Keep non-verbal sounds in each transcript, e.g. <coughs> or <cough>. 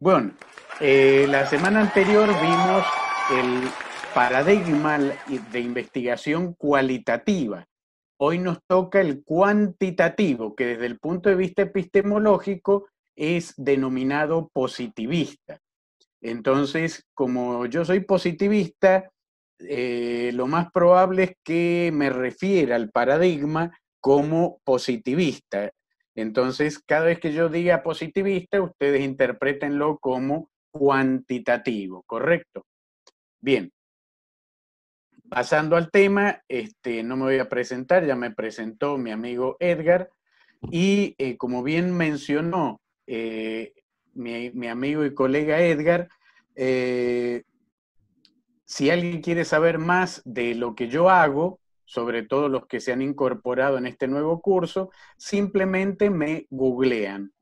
bueno. Eh, la semana anterior vimos el paradigma de investigación cualitativa. Hoy nos toca el cuantitativo, que desde el punto de vista epistemológico es denominado positivista. Entonces, como yo soy positivista, eh, lo más probable es que me refiera al paradigma como positivista, entonces, cada vez que yo diga positivista, ustedes interpretenlo como cuantitativo, ¿correcto? Bien. Pasando al tema, este, no me voy a presentar, ya me presentó mi amigo Edgar, y eh, como bien mencionó eh, mi, amigo y colega Edgar, eh, si alguien quiere saber más de lo que yo hago, sobre todo los que se han incorporado en este nuevo curso, simplemente me googlean.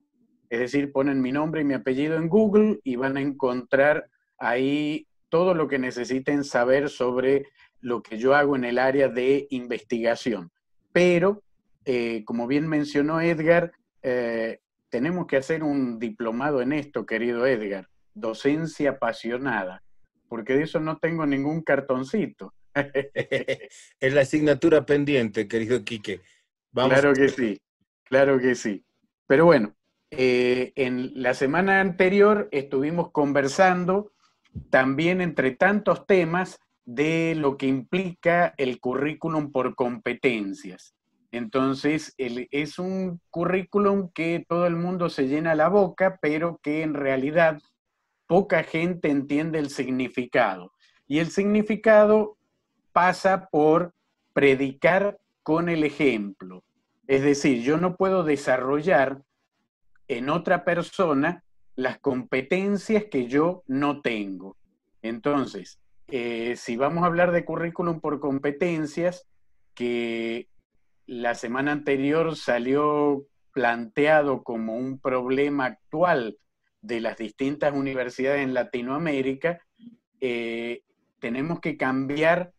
Es decir, ponen mi nombre y mi apellido en Google y van a encontrar ahí todo lo que necesiten saber sobre lo que yo hago en el área de investigación. Pero, eh, como bien mencionó Edgar, eh, tenemos que hacer un diplomado en esto, querido Edgar, docencia apasionada, porque de eso no tengo ningún cartoncito. <laughs> es la asignatura pendiente, querido Quique. claro que sí, claro que sí. Pero bueno, eh, en la semana anterior estuvimos conversando también entre tantos temas de lo que implica el currículum por competencias. Entonces, es un currículum que todo el mundo se llena la boca, pero que en realidad poca gente entiende el significado. Y el significado pasa por predicar con el ejemplo. Es decir, yo no puedo desarrollar en otra persona las competencias que yo no tengo. Entonces, eh, si vamos a hablar de currículum por competencias, que la semana anterior salió planteado como un problema actual de las distintas universidades en Latinoamérica, eh, tenemos que cambiar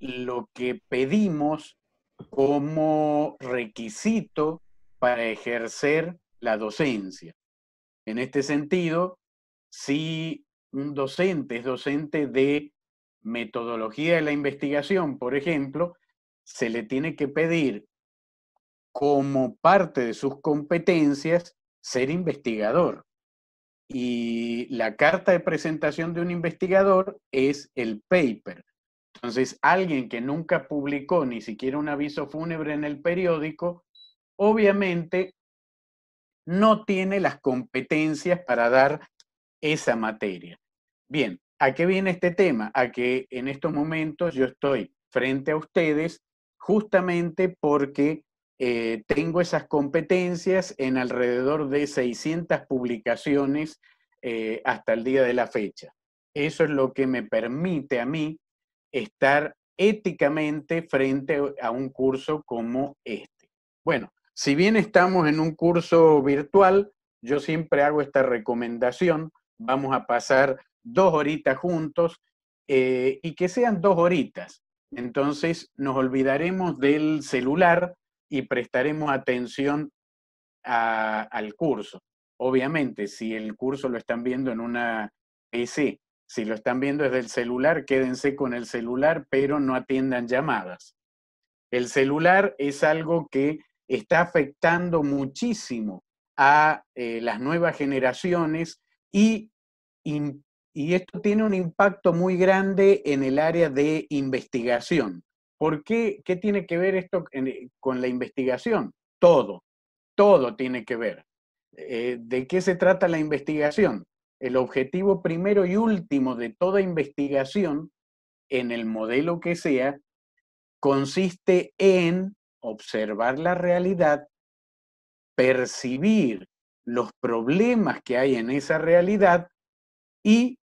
lo que pedimos como requisito para ejercer la docencia. En este sentido, si un docente es docente de metodología de la investigación, por ejemplo, se le tiene que pedir como parte de sus competencias ser investigador. Y la carta de presentación de un investigador es el paper, entonces, alguien que nunca publicó ni siquiera un aviso fúnebre en el periódico, obviamente no tiene las competencias para dar esa materia. Bien, ¿a qué viene este tema? A que en estos momentos yo estoy frente a ustedes justamente porque eh, tengo esas competencias en alrededor de 600 publicaciones eh, hasta el día de la fecha. Eso es lo que me permite a mí estar éticamente frente a un curso como este. Bueno, si bien estamos en un curso virtual, yo siempre hago esta recomendación, vamos a pasar dos horitas juntos eh, y que sean dos horitas. Entonces nos olvidaremos del celular y prestaremos atención al curso. Obviamente, si el curso lo están viendo en una PC si lo están viendo desde el celular, quédense con el celular, pero no atiendan llamadas. El celular es algo que está afectando muchísimo a eh, las nuevas generaciones y, esto tiene un impacto muy grande en el área de investigación. ¿Por qué? ¿Qué tiene que ver esto con la investigación? Todo, todo tiene que ver. Eh, ¿De qué se trata la investigación? el objetivo primero y último de toda investigación, en el modelo que sea, consiste en observar la realidad, percibir los problemas que hay en esa realidad y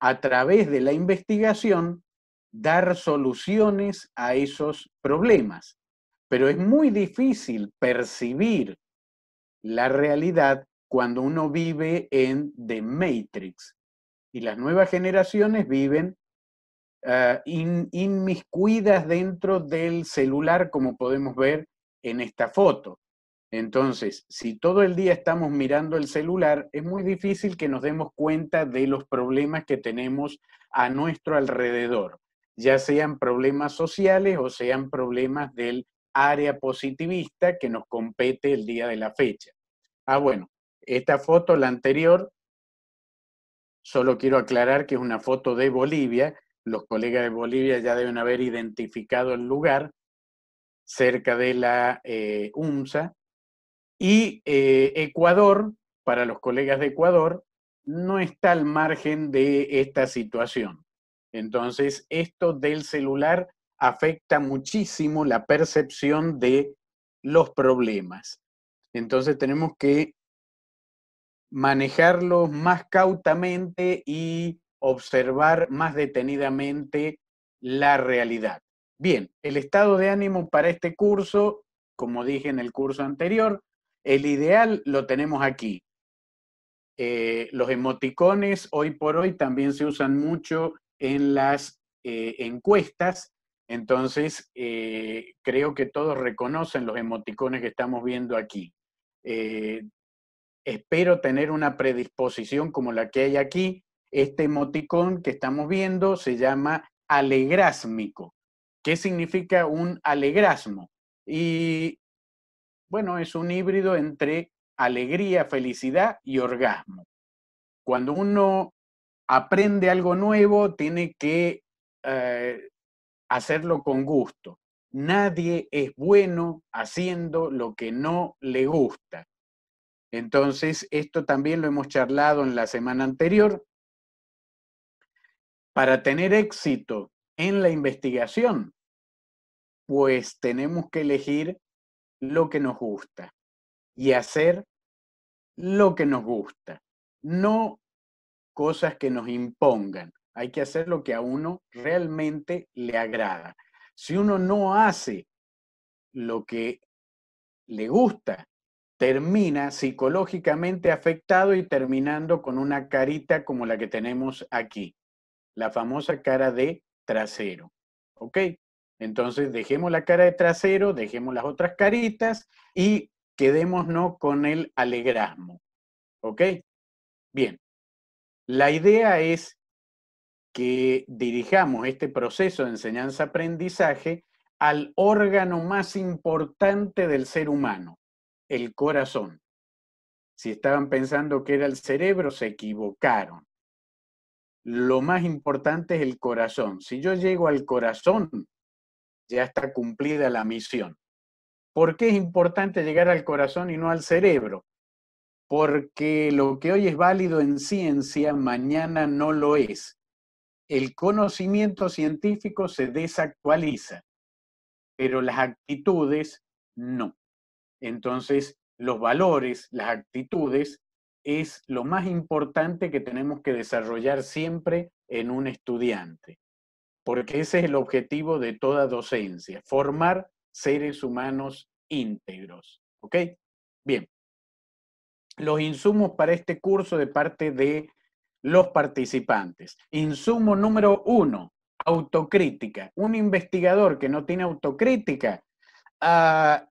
a través de la investigación dar soluciones a esos problemas. Pero es muy difícil percibir la realidad cuando uno vive en The Matrix. Y las nuevas generaciones viven ah, inmiscuidas dentro del celular, como podemos ver en esta foto. Entonces, si todo el día estamos mirando el celular, es muy difícil que nos demos cuenta de los problemas que tenemos a nuestro alrededor, ya sean problemas sociales o sean problemas del área positivista que nos compete el día de la fecha. Ah, bueno, esta foto, la anterior, solo quiero aclarar que es una foto de Bolivia. Los colegas de Bolivia ya deben haber identificado el lugar cerca de la eh, UMSA. Y eh, Ecuador, para los colegas de Ecuador, no está al margen de esta situación. Entonces, esto del celular afecta muchísimo la percepción de los problemas. Entonces, tenemos que manejarlos más cautamente y observar más detenidamente la realidad. Bien, el estado de ánimo para este curso, como dije en el curso anterior, el ideal lo tenemos aquí. Eh, los emoticones hoy por hoy también se usan mucho en las eh, encuestas, entonces eh, creo que todos reconocen los emoticones que estamos viendo aquí espero tener una predisposición como la que hay aquí. Este emoticón que estamos viendo se llama alegrásmico. ¿Qué significa un alegrasmo? Y bueno, es un híbrido entre alegría, felicidad y orgasmo. Cuando uno aprende algo nuevo, tiene que eh, hacerlo con gusto. Nadie es bueno haciendo lo que no le gusta. Entonces, esto también lo hemos charlado en la semana anterior. Para tener éxito en la investigación, pues tenemos que elegir lo que nos gusta y hacer lo que nos gusta, no cosas que nos impongan. Hay que hacer lo que a uno realmente le agrada. Si uno no hace lo que le gusta, termina psicológicamente afectado y terminando con una carita como la que tenemos aquí, la famosa cara de trasero. ¿Ok? Entonces dejemos la cara de trasero, dejemos las otras caritas y quedémonos con el alegrasmo. ¿Ok? Bien. La idea es que dirijamos este proceso de enseñanza-aprendizaje al órgano más importante del ser humano, el corazón. Si estaban pensando que era el cerebro, se equivocaron. Lo más importante es el corazón. Si yo llego al corazón, ya está cumplida la misión. ¿Por qué es importante llegar al corazón y no al cerebro? Porque lo que hoy es válido en ciencia, mañana no lo es. El conocimiento científico se desactualiza, pero las actitudes no. Entonces, los valores, las actitudes, es lo más importante que tenemos que desarrollar siempre en un estudiante, porque ese es el objetivo de toda docencia, formar seres humanos íntegros. ¿Ok? Bien. Los insumos para este curso de parte de los participantes. Insumo número uno, autocrítica. Un investigador que no tiene autocrítica ah,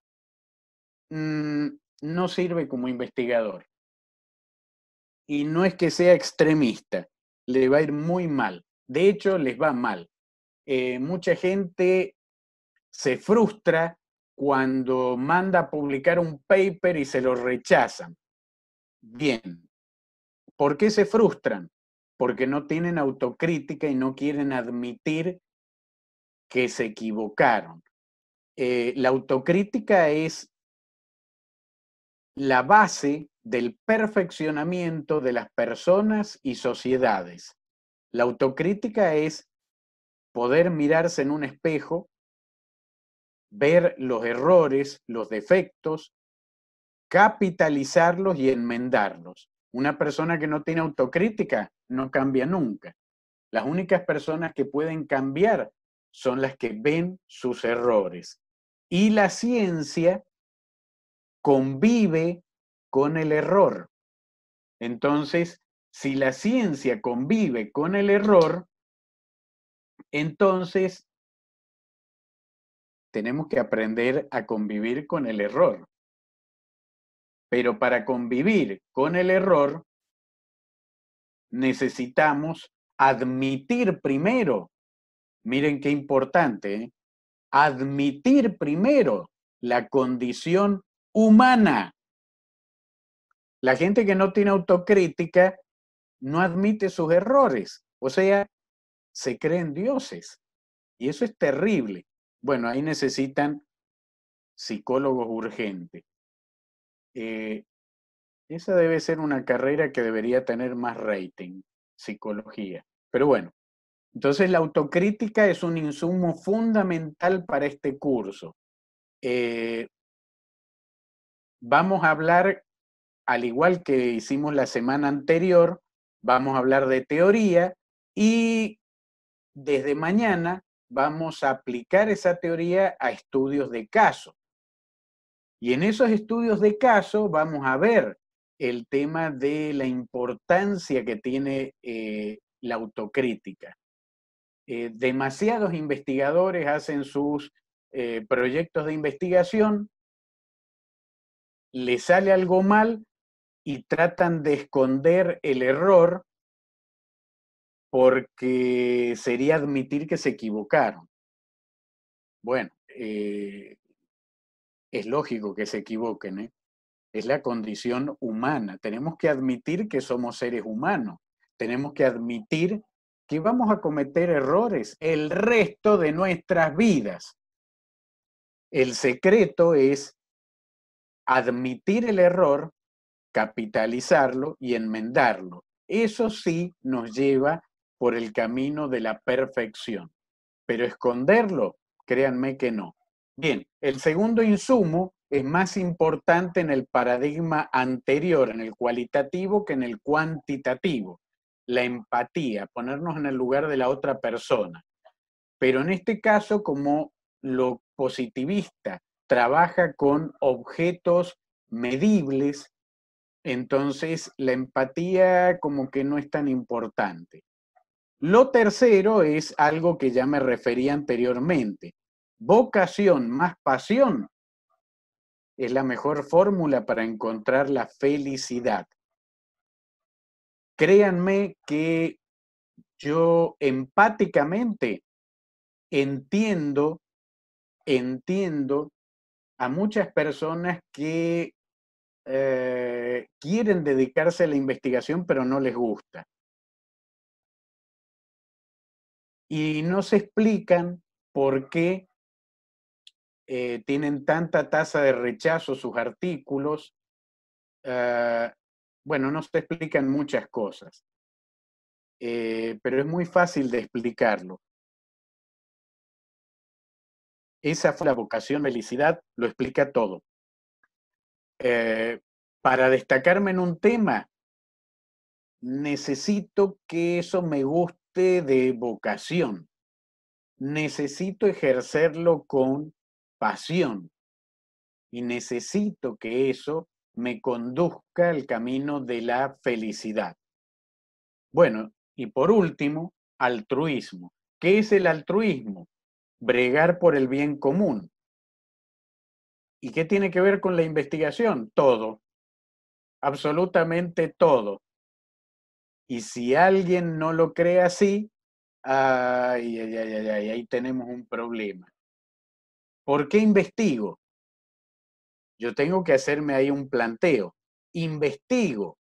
Mm, no sirve como investigador. Y no es que sea extremista, le va a ir muy mal. De hecho, les va mal. Eh, mucha gente se frustra cuando manda a publicar un paper y se lo rechazan. Bien. ¿Por qué se frustran? Porque no tienen autocrítica y no quieren admitir que se equivocaron. Eh, la autocrítica es la base del perfeccionamiento de las personas y sociedades. La autocrítica es poder mirarse en un espejo, ver los errores, los defectos, capitalizarlos y enmendarlos. Una persona que no tiene autocrítica no cambia nunca. Las únicas personas que pueden cambiar son las que ven sus errores. Y la ciencia convive con el error. Entonces, si la ciencia convive con el error, entonces tenemos que aprender a convivir con el error. Pero para convivir con el error, necesitamos admitir primero, miren qué importante, ¿eh? admitir primero la condición humana. La gente que no tiene autocrítica no admite sus errores, o sea, se creen dioses. Y eso es terrible. Bueno, ahí necesitan psicólogos urgentes. Eh, esa debe ser una carrera que debería tener más rating, psicología. Pero bueno, entonces la autocrítica es un insumo fundamental para este curso. Eh, vamos a hablar, al igual que hicimos la semana anterior, vamos a hablar de teoría y desde mañana vamos a aplicar esa teoría a estudios de caso. Y en esos estudios de caso vamos a ver el tema de la importancia que tiene eh, la autocrítica. Eh, demasiados investigadores hacen sus eh, proyectos de investigación le sale algo mal y tratan de esconder el error porque sería admitir que se equivocaron. Bueno, eh, es lógico que se equivoquen, ¿eh? es la condición humana. Tenemos que admitir que somos seres humanos, tenemos que admitir que vamos a cometer errores el resto de nuestras vidas. El secreto es admitir el error, capitalizarlo y enmendarlo. Eso sí nos lleva por el camino de la perfección, pero esconderlo, créanme que no. Bien, el segundo insumo es más importante en el paradigma anterior, en el cualitativo que en el cuantitativo, la empatía, ponernos en el lugar de la otra persona. Pero en este caso, como lo positivista trabaja con objetos medibles, entonces la empatía como que no es tan importante. Lo tercero es algo que ya me refería anteriormente. Vocación más pasión es la mejor fórmula para encontrar la felicidad. Créanme que yo empáticamente entiendo, entiendo a muchas personas que eh, quieren dedicarse a la investigación pero no les gusta. Y no se explican por qué eh, tienen tanta tasa de rechazo sus artículos. Eh, bueno, no se explican muchas cosas, pero es muy fácil de explicarlo. Esa fue la vocación Felicidad, lo explica todo. Eh, para destacarme en un tema, necesito que eso me guste de vocación. Necesito ejercerlo con pasión. Y necesito que eso me conduzca al camino de la felicidad. Bueno, y por último, altruismo. ¿Qué es el altruismo? bregar por el bien común. ¿Y qué tiene que ver con la investigación? Todo, absolutamente todo. Y si alguien no lo cree así, ahí tenemos un problema. ¿Por qué investigo? Yo tengo que hacerme ahí un planteo. ¿Investigo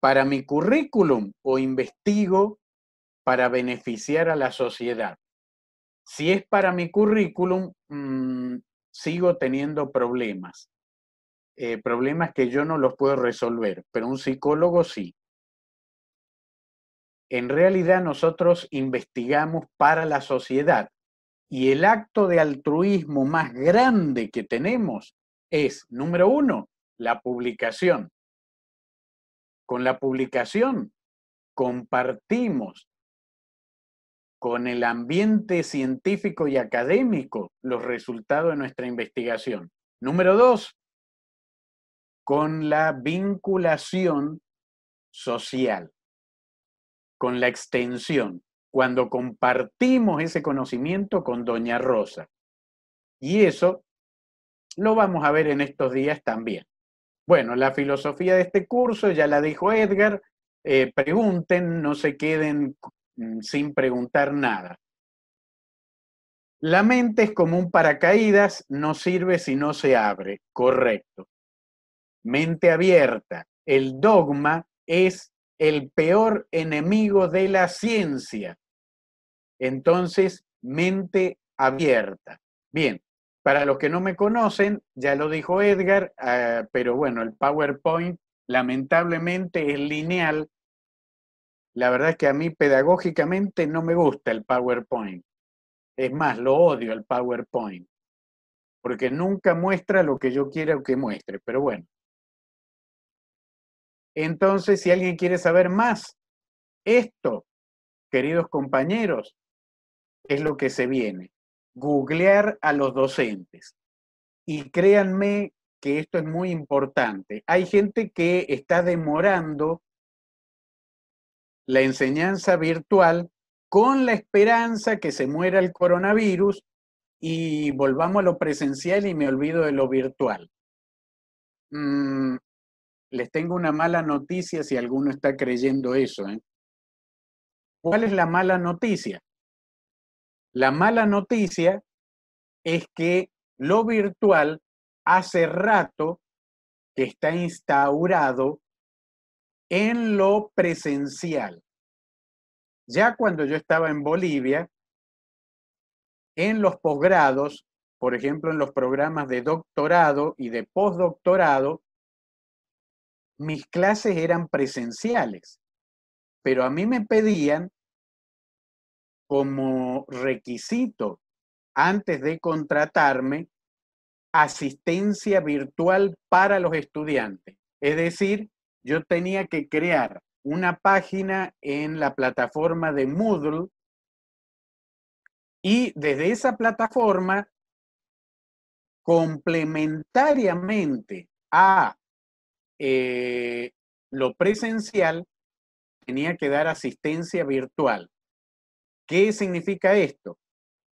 para mi currículum o investigo para beneficiar a la sociedad? Si es para mi currículum, mm, sigo teniendo problemas. Eh, problemas que yo no los puedo resolver, pero un psicólogo sí. En realidad nosotros investigamos para la sociedad y el acto de altruismo más grande que tenemos es, número uno, la publicación. Con la publicación compartimos con el ambiente científico y académico los resultados de nuestra investigación. Número dos, con la vinculación social, con la extensión, cuando compartimos ese conocimiento con Doña Rosa. Y eso lo vamos a ver en estos días también. Bueno, la filosofía de este curso ya la dijo Edgar. Eh, pregunten, no se queden Mm, sin preguntar nada. La mente es como un paracaídas, no sirve si no se abre, correcto. Mente abierta, el dogma es el peor enemigo de la ciencia. Entonces, mente abierta. Bien, para los que no me conocen, ya lo dijo Edgar, ah, pero bueno, el PowerPoint lamentablemente es lineal la verdad es que a mí pedagógicamente no me gusta el PowerPoint. Es más, lo odio el PowerPoint, porque nunca muestra lo que yo quiero que muestre, pero bueno. Entonces, si alguien quiere saber más, esto, queridos compañeros, es lo que se viene. Googlear a los docentes. Y créanme que esto es muy importante. Hay gente que está demorando la enseñanza virtual con la esperanza que se muera el coronavirus y volvamos a lo presencial y me olvido de lo virtual. Mm, les tengo una mala noticia si alguno está creyendo eso. ¿eh? ¿Cuál es la mala noticia? La mala noticia es que lo virtual hace rato que está instaurado en lo presencial. Ya cuando yo estaba en Bolivia, en los posgrados, por ejemplo, en los programas de doctorado y de postdoctorado, mis clases eran presenciales, pero a mí me pedían como requisito antes de contratarme asistencia virtual para los estudiantes. Es decir, yo tenía que crear una página en la plataforma de Moodle y desde esa plataforma, complementariamente a eh, lo presencial, tenía que dar asistencia virtual. ¿Qué significa esto?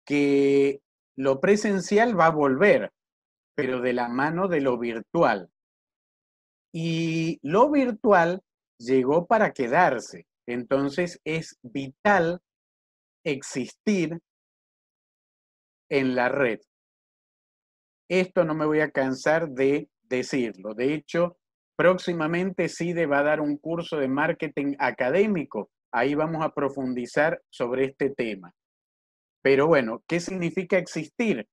Que lo presencial va a volver, pero de la mano de lo virtual. Y lo virtual llegó para quedarse. Entonces es vital existir en la red. Esto no me voy a cansar de decirlo. De hecho, próximamente CIDE va a dar un curso de marketing académico. Ahí vamos a profundizar sobre este tema. Pero bueno, ¿qué significa existir?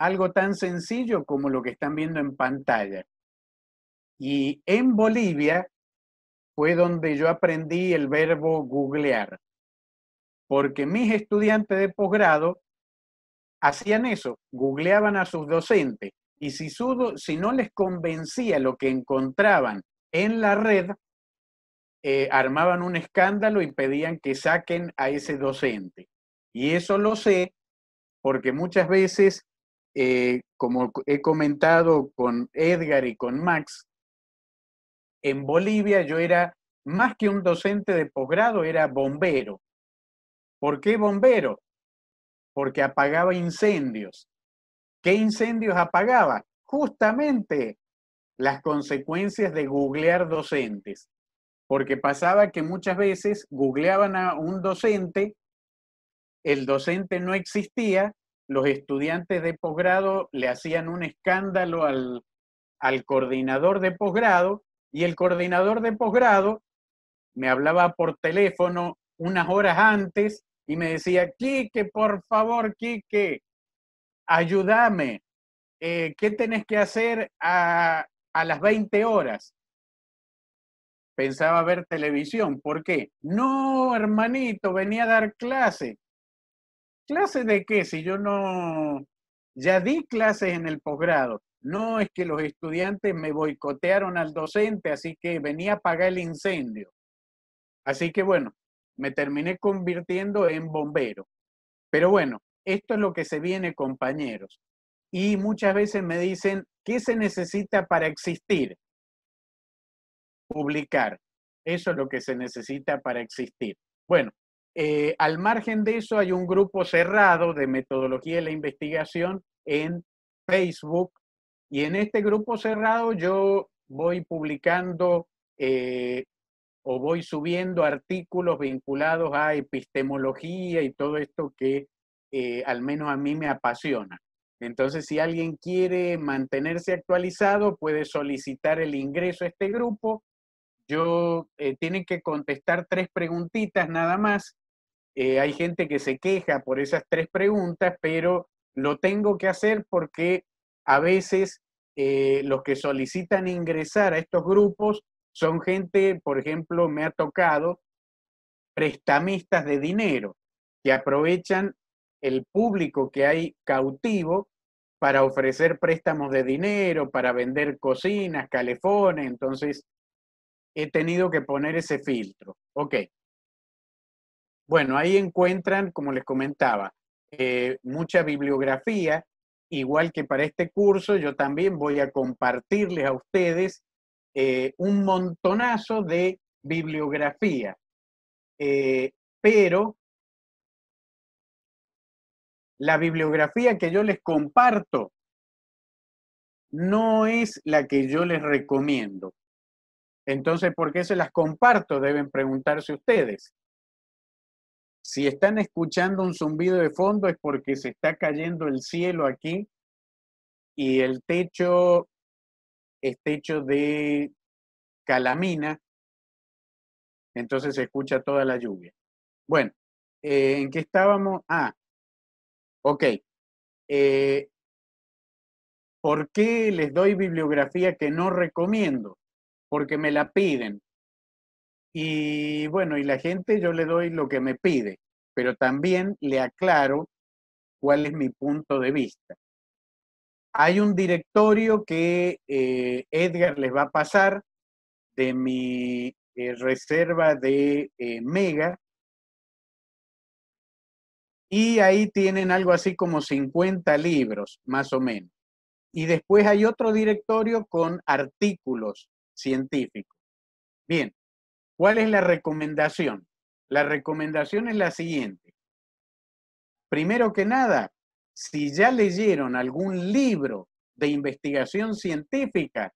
Algo tan sencillo como lo que están viendo en pantalla. Y en Bolivia fue donde yo aprendí el verbo googlear, porque mis estudiantes de posgrado hacían eso, googleaban a sus docentes y si, no les convencía lo que encontraban en la red, eh, armaban un escándalo y pedían que saquen a ese docente. Y eso lo sé porque muchas veces, eh, como he comentado con Edgar y con Max, en Bolivia yo era más que un docente de posgrado, era bombero. ¿Por qué bombero? Porque apagaba incendios. ¿Qué incendios apagaba? Justamente las consecuencias de googlear docentes. Porque pasaba que muchas veces googleaban a un docente, el docente no existía, los estudiantes de posgrado le hacían un escándalo al, al coordinador de posgrado y el coordinador de posgrado me hablaba por teléfono unas horas antes y me decía, Quique, por favor, Quique, ayúdame. Eh, ¿Qué tenés que hacer a, a las 20 horas? Pensaba ver televisión. ¿Por qué? No, hermanito, venía a dar clase. ¿Clase de qué? Si yo no... Ya di clases en el posgrado. No, es que los estudiantes me boicotearon al docente, así que venía a pagar el incendio. Así que bueno, me terminé convirtiendo en bombero. Pero bueno, esto es lo que se viene, compañeros. Y muchas veces me dicen, ¿qué se necesita para existir? Publicar. Eso es lo que se necesita para existir. Bueno, eh, al margen de eso hay un grupo cerrado de metodología de la investigación en Facebook y en este grupo cerrado yo voy publicando eh, o voy subiendo artículos vinculados a epistemología y todo esto que eh, al menos a mí me apasiona. Entonces, si alguien quiere mantenerse actualizado, puede solicitar el ingreso a este grupo. Yo eh, tiene que contestar tres preguntitas nada más. hay gente que se queja por esas tres preguntas, pero lo tengo que hacer porque a veces eh, los que solicitan ingresar a estos grupos son gente, por ejemplo, me ha tocado, prestamistas de dinero, que aprovechan el público que hay cautivo para ofrecer préstamos de dinero, para vender cocinas, calefones, entonces he tenido que poner ese filtro. Ok. Bueno, ahí encuentran, como les comentaba, eh, mucha bibliografía igual que para este curso, yo también voy a compartirles a ustedes eh, un montonazo de bibliografía. Eh, pero la bibliografía que yo les comparto no es la que yo les recomiendo. Entonces, ¿por qué se las comparto? Deben preguntarse ustedes. Si están escuchando un zumbido de fondo es porque se está cayendo el cielo aquí y el techo es techo de calamina, entonces se escucha toda la lluvia. Bueno, eh, ¿en qué estábamos? Ah, ok. Eh, ¿Por qué les doy bibliografía que no recomiendo? Porque me la piden. Y bueno, y la gente yo le doy lo que me pide, pero también le aclaro cuál es mi punto de vista. Hay un directorio que eh, Edgar les va a pasar de mi eh, reserva de eh, Mega. Y ahí tienen algo así como 50 libros, más o menos. Y después hay otro directorio con artículos científicos. Bien, ¿Cuál es la recomendación? La recomendación es la siguiente. Primero que nada, si ya leyeron algún libro de investigación científica,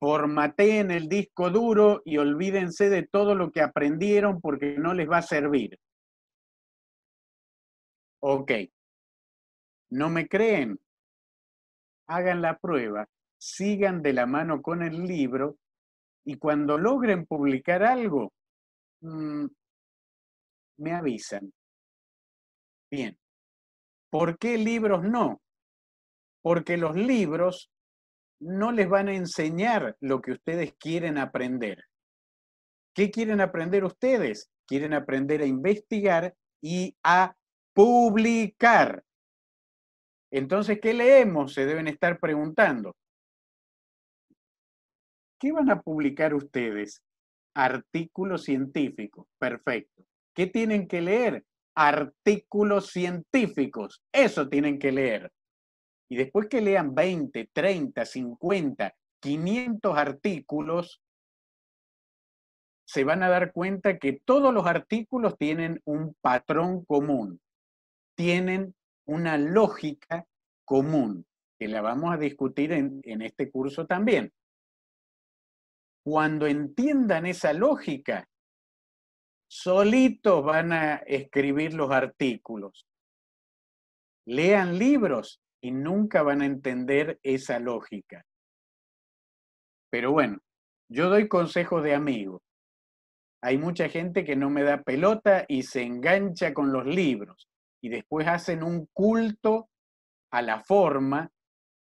formateen el disco duro y olvídense de todo lo que aprendieron porque no les va a servir. Ok. ¿No me creen? Hagan la prueba, sigan de la mano con el libro y cuando logren publicar algo, mm, me avisan. Bien. ¿Por qué libros no? Porque los libros no les van a enseñar lo que ustedes quieren aprender. ¿Qué quieren aprender ustedes? Quieren aprender a investigar y a publicar. Entonces, ¿qué leemos? Se deben estar preguntando. ¿Qué van a publicar ustedes? Artículos científicos. Perfecto. ¿Qué tienen que leer? Artículos científicos. Eso tienen que leer. Y después que lean 20, 30, 50, 500 artículos, se van a dar cuenta que todos los artículos tienen un patrón común, tienen una lógica común, que la vamos a discutir en este curso también cuando entiendan esa lógica, solitos van a escribir los artículos. Lean libros y nunca van a entender esa lógica. Pero bueno, yo doy consejos de amigo. Hay mucha gente que no me da pelota y se engancha con los libros y después hacen un culto a la forma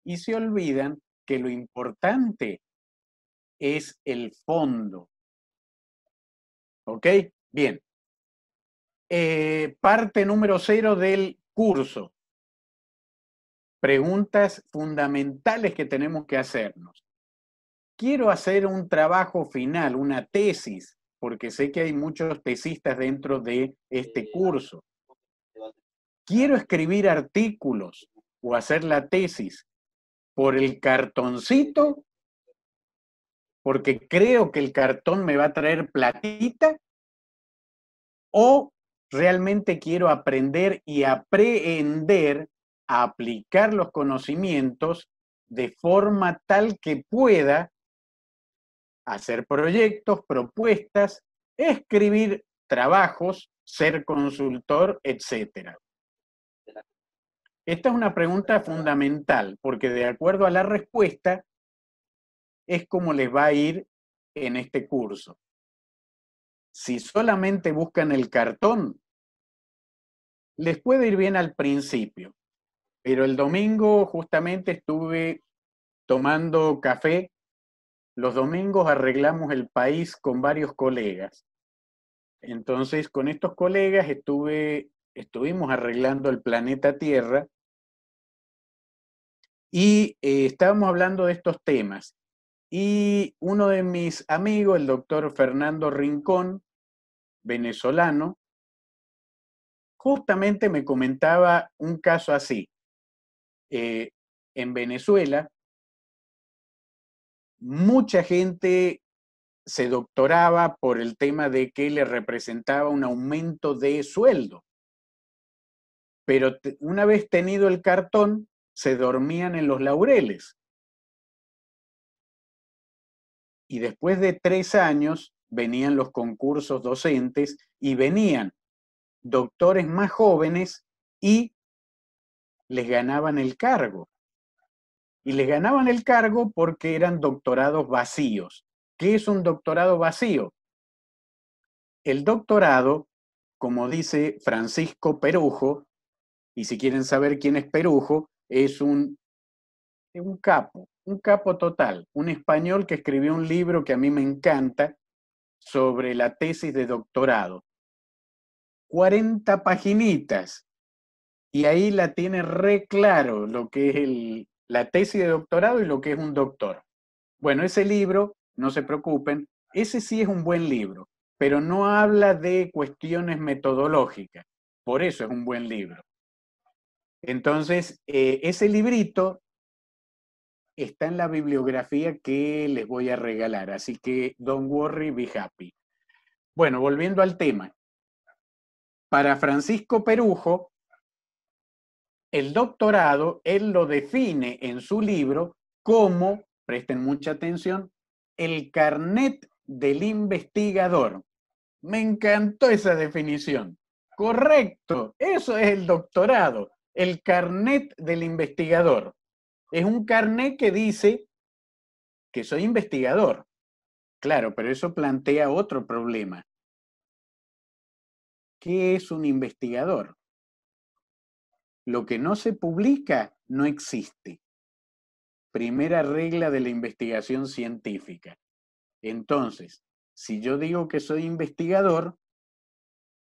y se olvidan que lo importante es el fondo. ¿Ok? Bien. Eh, parte número cero del curso. Preguntas fundamentales que tenemos que hacernos. Quiero hacer un trabajo final, una tesis, porque sé que hay muchos tesistas dentro de este eh, curso. Quiero escribir artículos o hacer la tesis por el cartoncito porque creo que el cartón me va a traer platita o realmente quiero aprender y aprender a aplicar los conocimientos de forma tal que pueda hacer proyectos, propuestas, escribir trabajos, ser consultor, etcétera? Esta es una pregunta fundamental porque de acuerdo a la respuesta es como les va a ir en este curso. Si solamente buscan el cartón, les puede ir bien al principio, pero el domingo justamente estuve tomando café. Los domingos arreglamos el país con varios colegas. Entonces, con estos colegas estuve, estuvimos arreglando el planeta Tierra y eh, estábamos hablando de estos temas. Y uno de mis amigos, el doctor Fernando Rincón, venezolano, justamente me comentaba un caso así. Eh, en Venezuela, mucha gente se doctoraba por el tema de que le representaba un aumento de sueldo. Pero una vez tenido el cartón, se dormían en los laureles y después de tres años venían los concursos docentes y venían doctores más jóvenes y les ganaban el cargo. Y les ganaban el cargo porque eran doctorados vacíos. ¿Qué es un doctorado vacío? El doctorado, como dice Francisco Perujo, y si quieren saber quién es Perujo, es un, un capo, un capo total, un español que escribió un libro que a mí me encanta sobre la tesis de doctorado. 40 paginitas. Y ahí la tiene re claro lo que es la tesis de doctorado y lo que es un doctor. Bueno, ese libro, no se preocupen, ese sí es un buen libro, pero no habla de cuestiones metodológicas. Por eso es un buen libro. Entonces, eh, ese librito está en la bibliografía que les voy a regalar, así que don't worry, be happy. Bueno, volviendo al tema. Para Francisco Perujo, el doctorado, él lo define en su libro como, presten mucha atención, el carnet del investigador. Me encantó esa definición. Correcto, eso es el doctorado, el carnet del investigador es un carné que dice que soy investigador. Claro, pero eso plantea otro problema. ¿Qué es un investigador? Lo que no se publica no existe. Primera regla de la investigación científica. Entonces, si yo digo que soy investigador,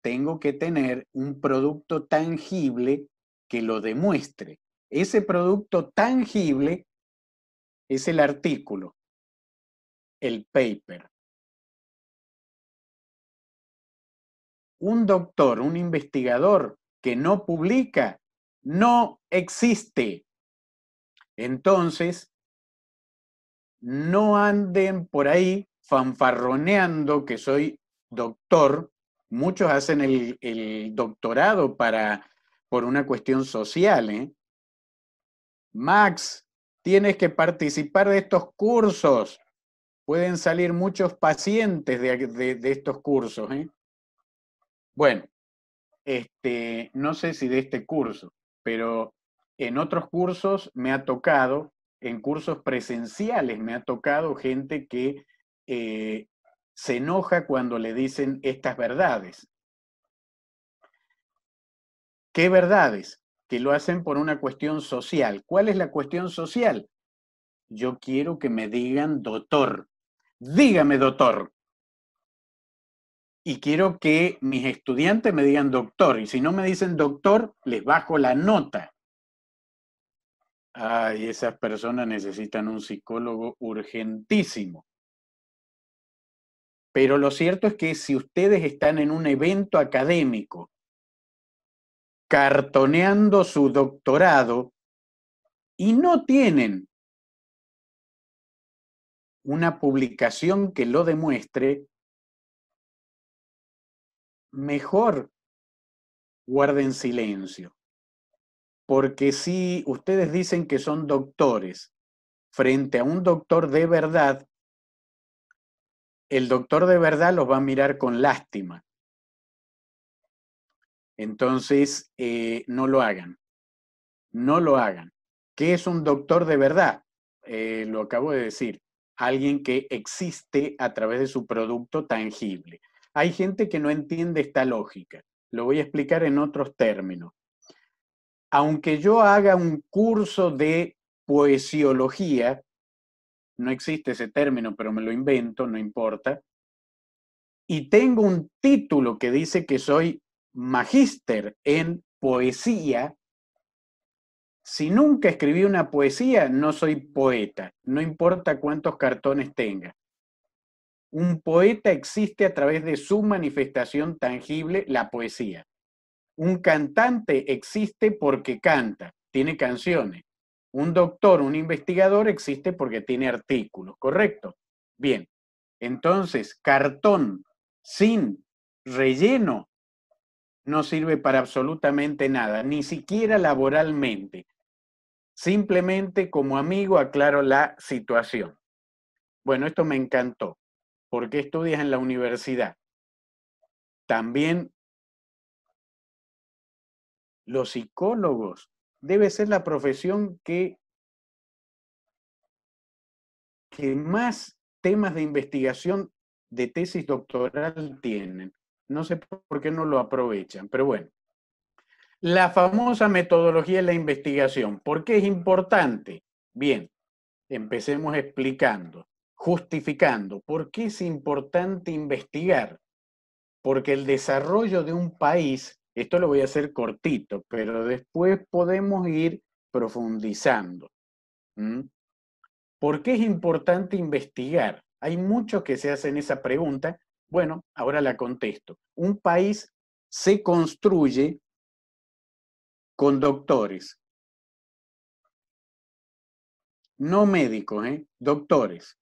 tengo que tener un producto tangible que lo demuestre. Ese producto tangible es el artículo, el paper. Un doctor, un investigador que no publica, no existe. Entonces, no anden por ahí fanfarroneando que soy doctor. Muchos hacen el, doctorado para, por una cuestión social, ¿eh? Max, tienes que participar de estos cursos. Pueden salir muchos pacientes de, estos cursos. ¿eh? Bueno, este, no sé si de este curso, pero en otros cursos me ha tocado, en cursos presenciales me ha tocado gente que eh, se enoja cuando le dicen estas verdades. ¿Qué verdades? que lo hacen por una cuestión social. ¿Cuál es la cuestión social? Yo quiero que me digan doctor. Dígame doctor. Y quiero que mis estudiantes me digan doctor. Y si no me dicen doctor, les bajo la nota. Ay, esas personas necesitan un psicólogo urgentísimo. Pero lo cierto es que si ustedes están en un evento académico cartoneando su doctorado y no tienen una publicación que lo demuestre, mejor guarden silencio. Porque si ustedes dicen que son doctores frente a un doctor de verdad, el doctor de verdad los va a mirar con lástima. Entonces, eh, no lo hagan. No lo hagan. ¿Qué es un doctor de verdad? Eh, lo acabo de decir. Alguien que existe a través de su producto tangible. Hay gente que no entiende esta lógica. Lo voy a explicar en otros términos. Aunque yo haga un curso de poesiología, no existe ese término, pero me lo invento, no importa, y tengo un título que dice que soy magíster en poesía. Si nunca escribí una poesía, no soy poeta, no importa cuántos cartones tenga. Un poeta existe a través de su manifestación tangible, la poesía. Un cantante existe porque canta, tiene canciones. Un doctor, un investigador existe porque tiene artículos, ¿correcto? Bien, entonces, cartón sin relleno no sirve para absolutamente nada, ni siquiera laboralmente. Simplemente como amigo aclaro la situación. Bueno, esto me encantó. ¿Por qué estudias en la universidad? También los psicólogos debe ser la profesión que, que más temas de investigación de tesis doctoral tienen. No sé por qué no lo aprovechan, pero bueno. La famosa metodología de la investigación. ¿Por qué es importante? Bien, empecemos explicando, justificando. ¿Por qué es importante investigar? Porque el desarrollo de un país, esto lo voy a hacer cortito, pero después podemos ir profundizando. ¿Por qué es importante investigar? Hay muchos que se hacen esa pregunta bueno, ahora la contesto. Un país se construye con doctores. No médicos, ¿eh? doctores.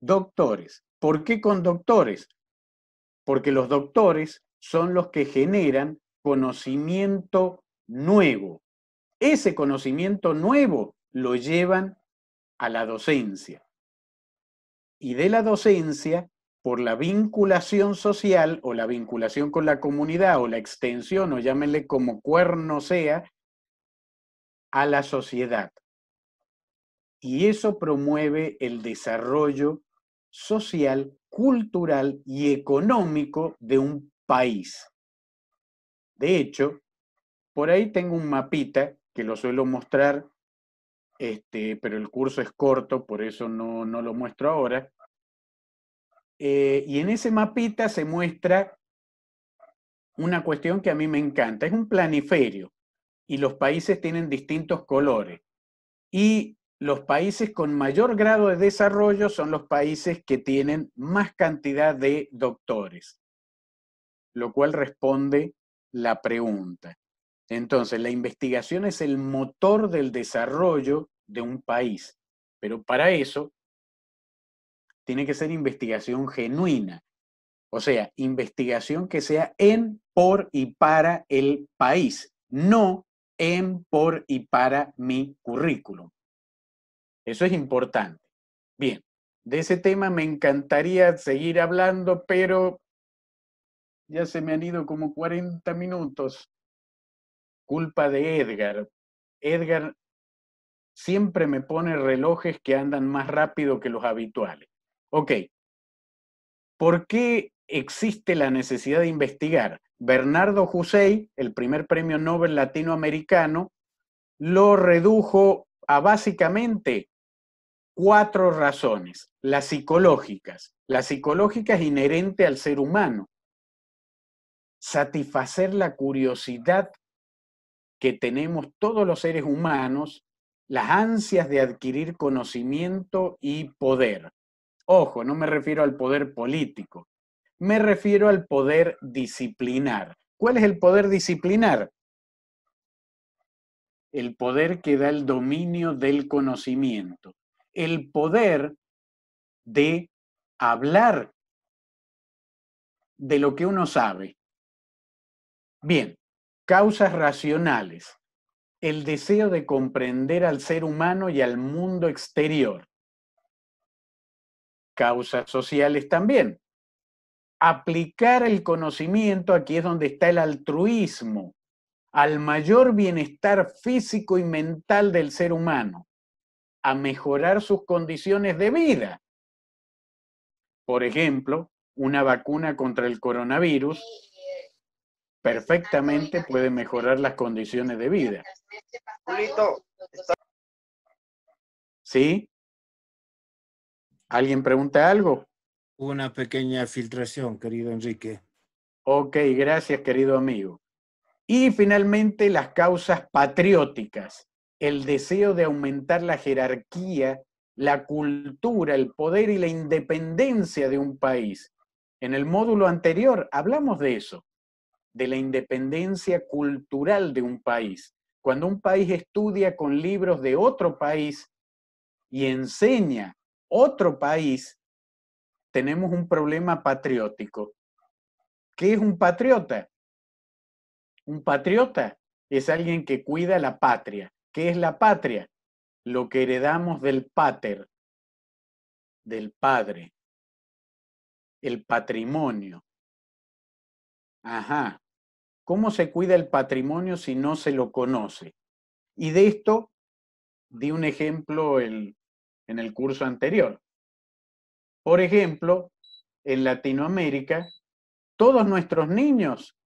Doctores. ¿Por qué con doctores? Porque los doctores son los que generan conocimiento nuevo. Ese conocimiento nuevo lo llevan a la docencia. Y de la docencia por la vinculación social o la vinculación con la comunidad o la extensión o llámenle como cuerno sea a la sociedad. Y eso promueve el desarrollo social, cultural y económico de un país. De hecho, por ahí tengo un mapita que lo suelo mostrar, este, pero el curso es corto, por eso no, no lo muestro ahora eh, y en ese mapita se muestra una cuestión que a mí me encanta. Es un planiferio y los países tienen distintos colores. Y los países con mayor grado de desarrollo son los países que tienen más cantidad de doctores, lo cual responde la pregunta. Entonces, la investigación es el motor del desarrollo de un país, pero para eso tiene que ser investigación genuina, o sea, investigación que sea en, por y para el país, no en, por y para mi currículum. Eso es importante. Bien, de ese tema me encantaría seguir hablando, pero ya se me han ido como 40 minutos. Culpa de Edgar. Edgar siempre me pone relojes que andan más rápido que los habituales. Ok. ¿Por qué existe la necesidad de investigar? Bernardo José, el primer premio Nobel latinoamericano, lo redujo a básicamente cuatro razones. Las psicológicas. Las psicológicas inherentes inherente al ser humano. Satisfacer la curiosidad que tenemos todos los seres humanos, las ansias de adquirir conocimiento y poder. Ojo, no me refiero al poder político, me refiero al poder disciplinar. ¿Cuál es el poder disciplinar? El poder que da el dominio del conocimiento, el poder de hablar de lo que uno sabe. Bien, causas racionales, el deseo de comprender al ser humano y al mundo exterior causas sociales también. Aplicar el conocimiento, aquí es donde está el altruismo, al mayor bienestar físico y mental del ser humano, a mejorar sus condiciones de vida. Por ejemplo, una vacuna contra el coronavirus perfectamente puede mejorar las condiciones de vida. ¿Sí? ¿Alguien pregunta algo? Una pequeña filtración, querido Enrique. Ok, gracias, querido amigo. Y finalmente, las causas patrióticas, el deseo de aumentar la jerarquía, la cultura, el poder y la independencia de un país. En el módulo anterior hablamos de eso, de la independencia cultural de un país. Cuando un país estudia con libros de otro país y enseña otro país, tenemos un problema patriótico. ¿Qué es un patriota? Un patriota es alguien que cuida la patria. ¿Qué es la patria? Lo que heredamos del pater, del padre, el patrimonio. Ajá. ¿Cómo se cuida el patrimonio si no se lo conoce? Y de esto di un ejemplo el en el curso anterior. Por ejemplo, en Latinoamérica, todos nuestros niños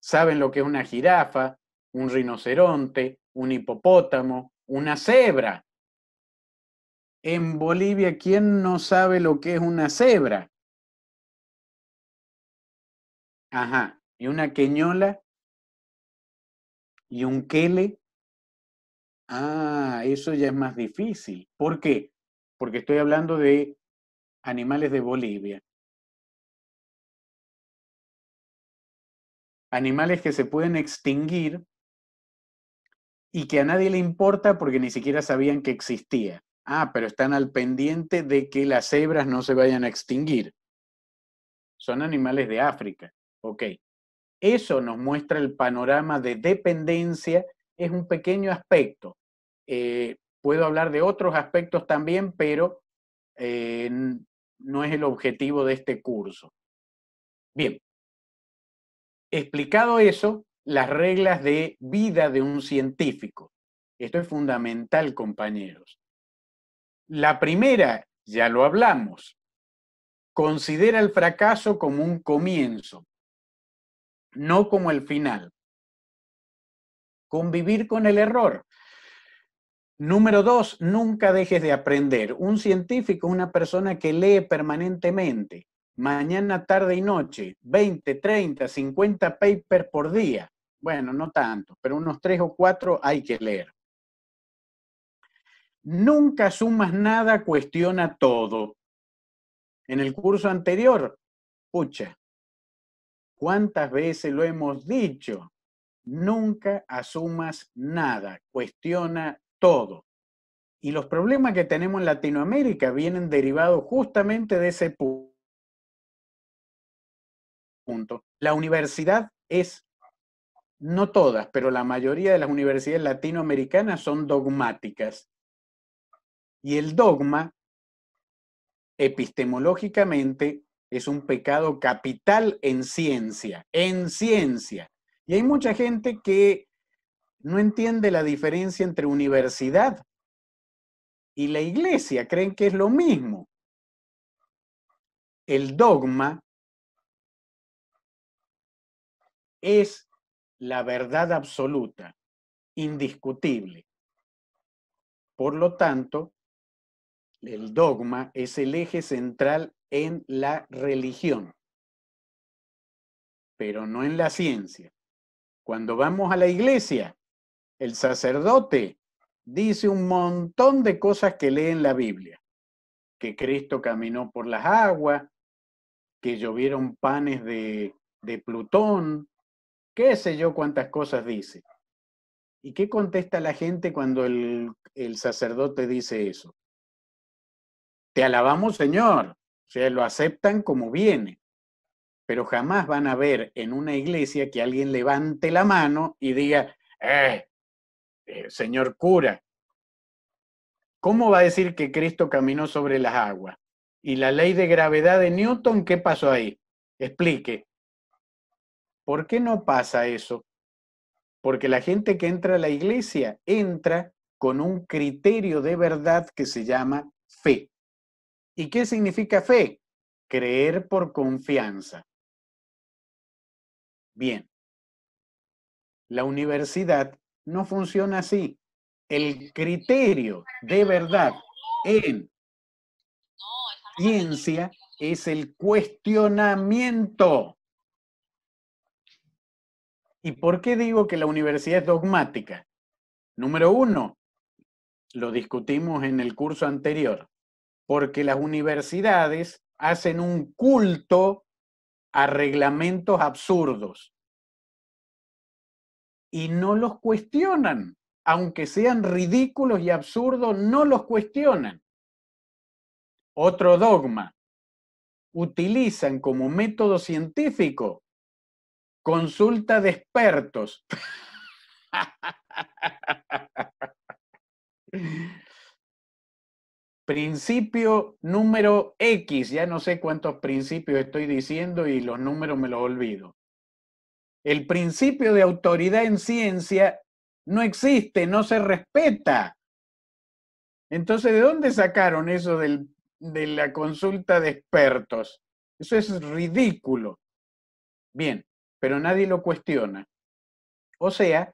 saben lo que es una jirafa, un rinoceronte, un hipopótamo, una cebra. En Bolivia, ¿quién no sabe lo que es una cebra? Ajá, y una queñola, y un quele, Ah, eso ya es más difícil. ¿Por qué? Porque estoy hablando de animales de Bolivia. Animales que se pueden extinguir y que a nadie le importa porque ni siquiera sabían que existía. Ah, pero están al pendiente de que las cebras no se vayan a extinguir. Son animales de África. Ok. Eso nos muestra el panorama de dependencia. Es un pequeño aspecto. Eh, puedo hablar de otros aspectos también, pero eh, no es el objetivo de este curso. Bien, explicado eso, las reglas de vida de un científico. Esto es fundamental, compañeros. La primera, ya lo hablamos, considera el fracaso como un comienzo, no como el final. Convivir con el error. Número dos, nunca dejes de aprender. Un científico una persona que lee permanentemente, mañana, tarde y noche, 20, 30, 50 papers por día. Bueno, no tanto, pero unos tres o cuatro hay que leer. Nunca asumas nada, cuestiona todo. En el curso anterior, pucha, ¿cuántas veces lo hemos dicho? Nunca asumas nada, cuestiona todo. Y los problemas que tenemos en Latinoamérica vienen derivados justamente de ese punto. La universidad es, no todas, pero la mayoría de las universidades latinoamericanas son dogmáticas. Y el dogma, epistemológicamente, es un pecado capital en ciencia, en ciencia. Y hay mucha gente que no entiende la diferencia entre universidad y la iglesia, creen que es lo mismo. El dogma es la verdad absoluta, indiscutible. Por lo tanto, el dogma es el eje central en la religión, pero no en la ciencia. Cuando vamos a la iglesia, el sacerdote dice un montón de cosas que lee en la Biblia, que Cristo caminó por las aguas, que llovieron panes de, Plutón, qué sé yo cuántas cosas dice. ¿Y qué contesta la gente cuando el, el sacerdote dice eso? Te alabamos, Señor. O sea, lo aceptan como viene. Pero jamás van a ver en una iglesia que alguien levante la mano y diga, eh, eh, señor cura, ¿cómo va a decir que Cristo caminó sobre las aguas? ¿Y la ley de gravedad de Newton qué pasó ahí? Explique. ¿Por qué no pasa eso? Porque la gente que entra a la iglesia entra con un criterio de verdad que se llama fe. ¿Y qué significa fe? Creer por confianza. Bien. La universidad no funciona así. El criterio de verdad en ciencia es el cuestionamiento. ¿Y por qué digo que la universidad es dogmática? Número uno, lo discutimos en el curso anterior, porque las universidades hacen un culto a reglamentos absurdos y no los cuestionan. Aunque sean ridículos y absurdos, no los cuestionan. Otro dogma. Utilizan como método científico consulta de expertos. <laughs> Principio número X, ya no sé cuántos principios estoy diciendo y los números me los olvido. El principio de autoridad en ciencia no existe, no se respeta. Entonces, ¿de dónde sacaron eso de la consulta de expertos? Eso es ridículo. Bien, pero nadie lo cuestiona. O sea,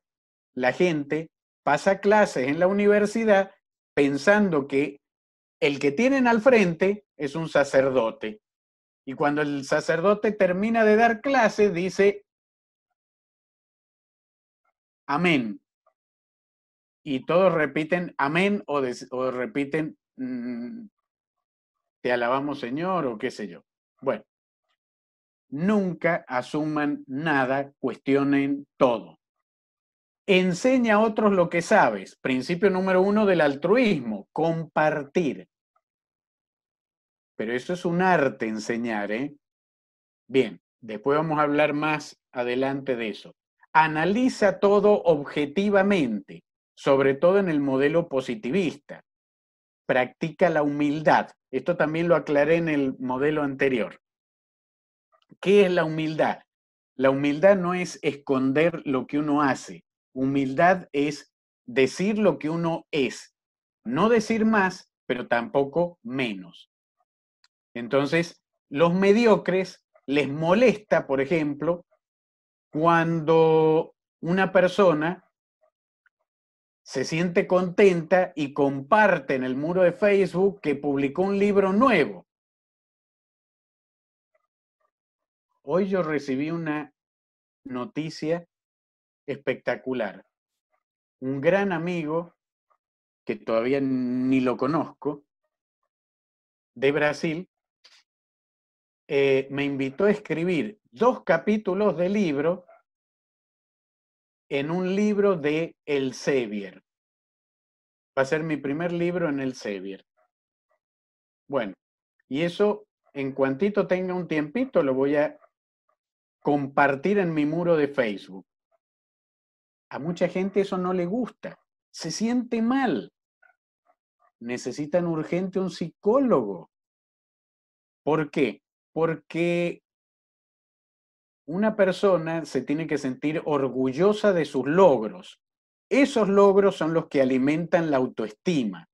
la gente pasa clases en la universidad pensando que el que tienen al frente es un sacerdote. Y cuando el sacerdote termina de dar clase, dice, amén. Y todos repiten amén o, repiten mm, te alabamos Señor o qué sé yo. Bueno, nunca asuman nada, cuestionen todo. Enseña a otros lo que sabes. Principio número uno del altruismo, compartir. Pero eso es un arte enseñar, ¿eh? Bien, después vamos a hablar más adelante de eso analiza todo objetivamente, sobre todo en el modelo positivista. Practica la humildad. Esto también lo aclaré en el modelo anterior. ¿Qué es la humildad? La humildad no es esconder lo que uno hace. Humildad es decir lo que uno es. No decir más, pero tampoco menos. Entonces, los mediocres les molesta, por ejemplo, cuando una persona se siente contenta y comparte en el muro de Facebook que publicó un libro nuevo. Hoy yo recibí una noticia espectacular. Un gran amigo, que todavía ni lo conozco, de Brasil, eh, me invitó a escribir dos capítulos de libro en un libro de El Sevier. Va a ser mi primer libro en El Sevier. Bueno, y eso en cuantito tenga un tiempito lo voy a compartir en mi muro de Facebook. A mucha gente eso no le gusta, se siente mal. Necesitan urgente un psicólogo. ¿Por qué? Porque una persona se tiene que sentir orgullosa de sus logros. Esos logros son los que alimentan la autoestima.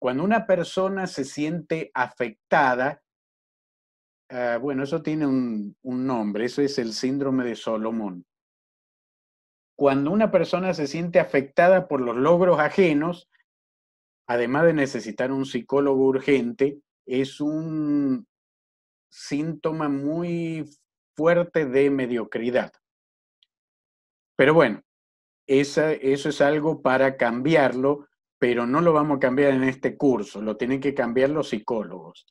Cuando una persona se siente afectada, ah, bueno, eso tiene un, nombre, eso es el síndrome de Solomón. Cuando una persona se siente afectada por los logros ajenos, además de necesitar un psicólogo urgente, es un síntoma muy fuerte de mediocridad. Pero bueno, eso es algo para cambiarlo, pero no lo vamos a cambiar en este curso, lo tienen que cambiar los psicólogos.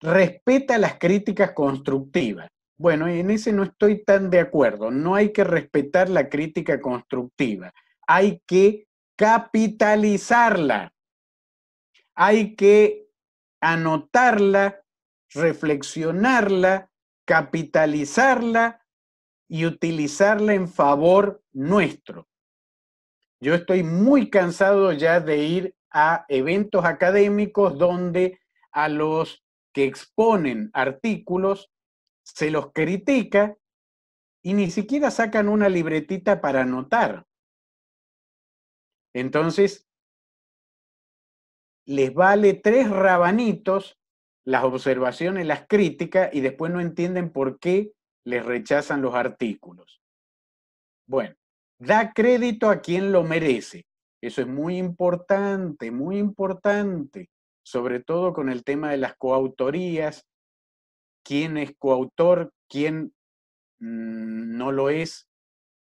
Respeta las críticas constructivas. Bueno, en ese no estoy tan de acuerdo. No hay que respetar la crítica constructiva. Hay que capitalizarla. Hay que anotarla, reflexionarla capitalizarla y utilizarla en favor nuestro. Yo estoy muy cansado ya de ir a eventos académicos donde a los que exponen artículos se los critica y ni siquiera sacan una libretita para anotar. Entonces, les vale tres rabanitos las observaciones, las críticas y después no entienden por qué les rechazan los artículos. Bueno, da crédito a quien lo merece. Eso es muy importante, muy importante, sobre todo con el tema de las coautorías, quién es coautor, quién mm, no lo es,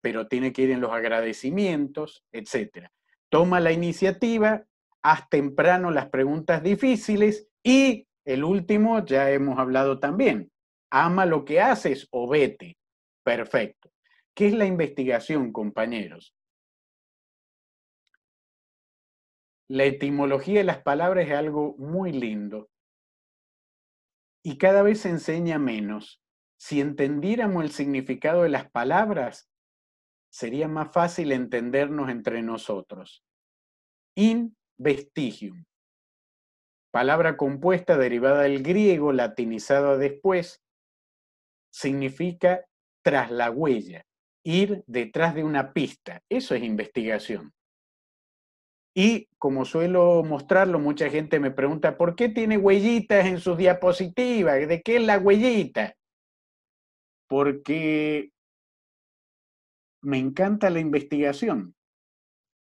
pero tiene que ir en los agradecimientos, etc. Toma la iniciativa, haz temprano las preguntas difíciles y el último ya hemos hablado también. Ama lo que haces o vete. Perfecto. ¿Qué es la investigación, compañeros? La etimología de las palabras es algo muy lindo y cada vez se enseña menos. Si entendiéramos el significado de las palabras, sería más fácil entendernos entre nosotros. Investigium palabra compuesta derivada del griego, latinizada después, significa tras la huella, ir detrás de una pista. Eso es investigación. Y como suelo mostrarlo, mucha gente me pregunta, ¿por qué tiene huellitas en sus diapositivas? ¿De qué es la huellita? Porque me encanta la investigación.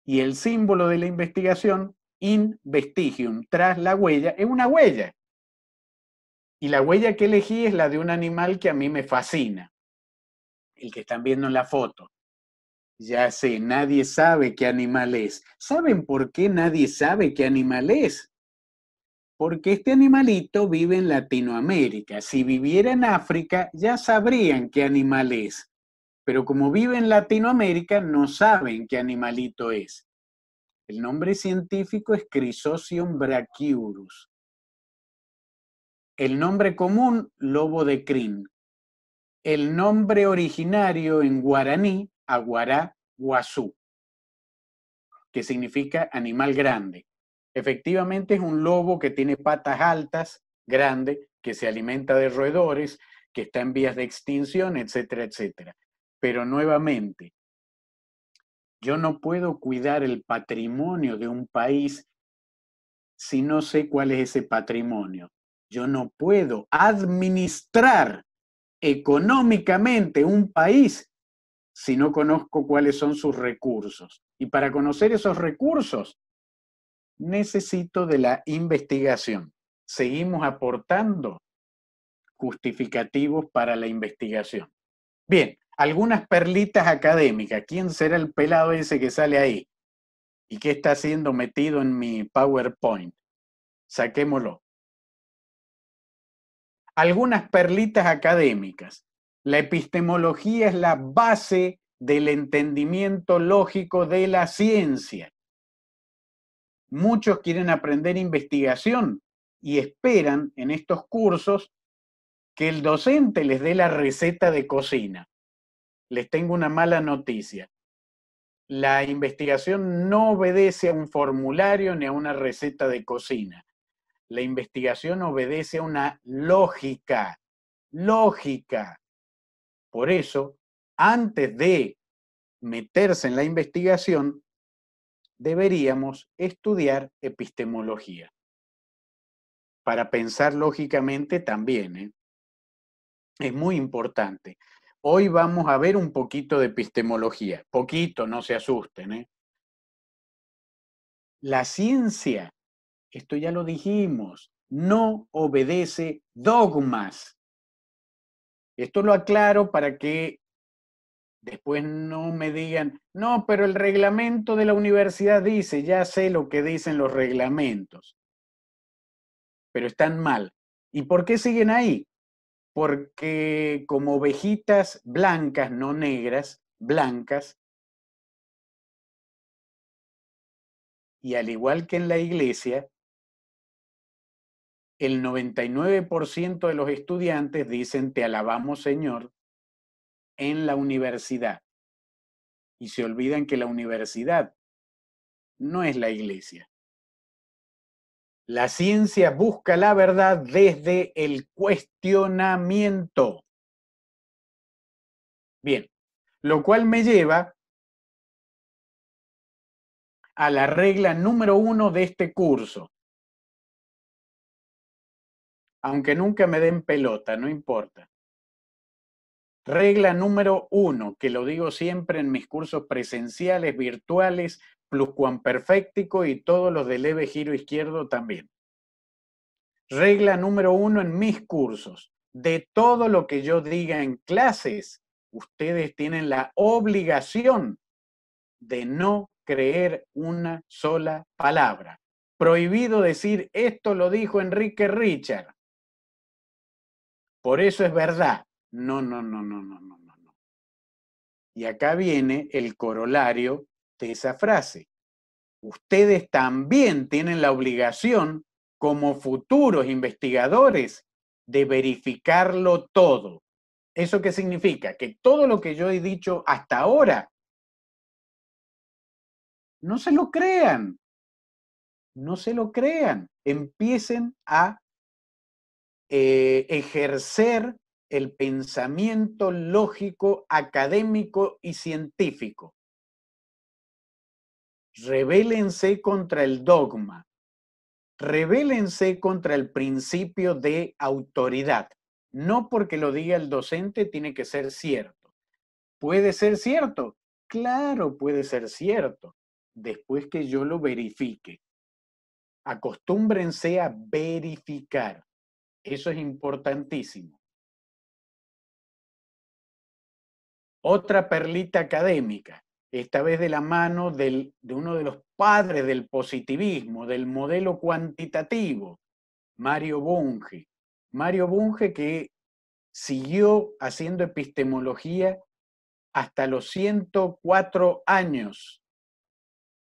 Y el símbolo de la investigación in vestigium, tras la huella, es una huella. Y la huella que elegí es la de un animal que a mí me fascina, el que están viendo en la foto. Ya sé, nadie sabe qué animal es. ¿Saben por qué nadie sabe qué animal es? Porque este animalito vive en Latinoamérica. Si viviera en África, ya sabrían qué animal es. Pero como vive en Latinoamérica, no saben qué animalito es. El nombre científico es Crisosium Brachiurus. El nombre común, lobo de crin. El nombre originario en guaraní, aguará guazú, que significa animal grande. Efectivamente es un lobo que tiene patas altas, grande, que se alimenta de roedores, que está en vías de extinción, etcétera, etcétera. Pero nuevamente, yo no puedo cuidar el patrimonio de un país si no sé cuál es ese patrimonio. Yo no puedo administrar económicamente un país si no conozco cuáles son sus recursos. Y para conocer esos recursos, necesito de la investigación. Seguimos aportando justificativos para la investigación. Bien, algunas perlitas académicas. ¿Quién será el pelado ese que sale ahí? ¿Y qué está siendo metido en mi PowerPoint? Saquémoslo. Algunas perlitas académicas. La epistemología es la base del entendimiento lógico de la ciencia. Muchos quieren aprender investigación y esperan en estos cursos que el docente les dé la receta de cocina les tengo una mala noticia. La investigación no obedece a un formulario ni a una receta de cocina. La investigación obedece a una lógica, lógica. Por eso, antes de meterse en la investigación, deberíamos estudiar epistemología. Para pensar lógicamente también, ¿eh? es muy importante. Hoy vamos a ver un poquito de epistemología, poquito, no se asusten. ¿eh? La ciencia, esto ya lo dijimos, no obedece dogmas. Esto lo aclaro para que después no me digan, no, pero el reglamento de la universidad dice, ya sé lo que dicen los reglamentos, pero están mal. ¿Y por qué siguen ahí? porque como ovejitas blancas, no negras, blancas, y al igual que en la iglesia, el 99% de los estudiantes dicen te alabamos Señor en la universidad. Y se olvidan que la universidad no es la iglesia. La ciencia busca la verdad desde el cuestionamiento. Bien, lo cual me lleva a la regla número uno de este curso. Aunque nunca me den pelota, no importa. Regla número uno, que lo digo siempre en mis cursos presenciales, virtuales pluscuamperfectico y todos los de leve giro izquierdo también. Regla número uno en mis cursos. De todo lo que yo diga en clases, ustedes tienen la obligación de no creer una sola palabra. Prohibido decir esto lo dijo Enrique Richard. Por eso es verdad. No, no, no, no, no, no, no. Y acá viene el corolario de esa frase. Ustedes también tienen la obligación, como futuros investigadores, de verificarlo todo. ¿Eso qué significa? Que todo lo que yo he dicho hasta ahora, no se lo crean. No se lo crean. Empiecen a eh, ejercer el pensamiento lógico, académico y científico rebélense contra el dogma, rebélense contra el principio de autoridad. No porque lo diga el docente tiene que ser cierto. ¿Puede ser cierto? Claro, puede ser cierto, después que yo lo verifique. Acostúmbrense a verificar. Eso es importantísimo. Otra perlita académica esta vez de la mano de uno de los padres del positivismo, del modelo cuantitativo, Mario Bunge. Mario Bunge que siguió haciendo epistemología hasta los 104 años.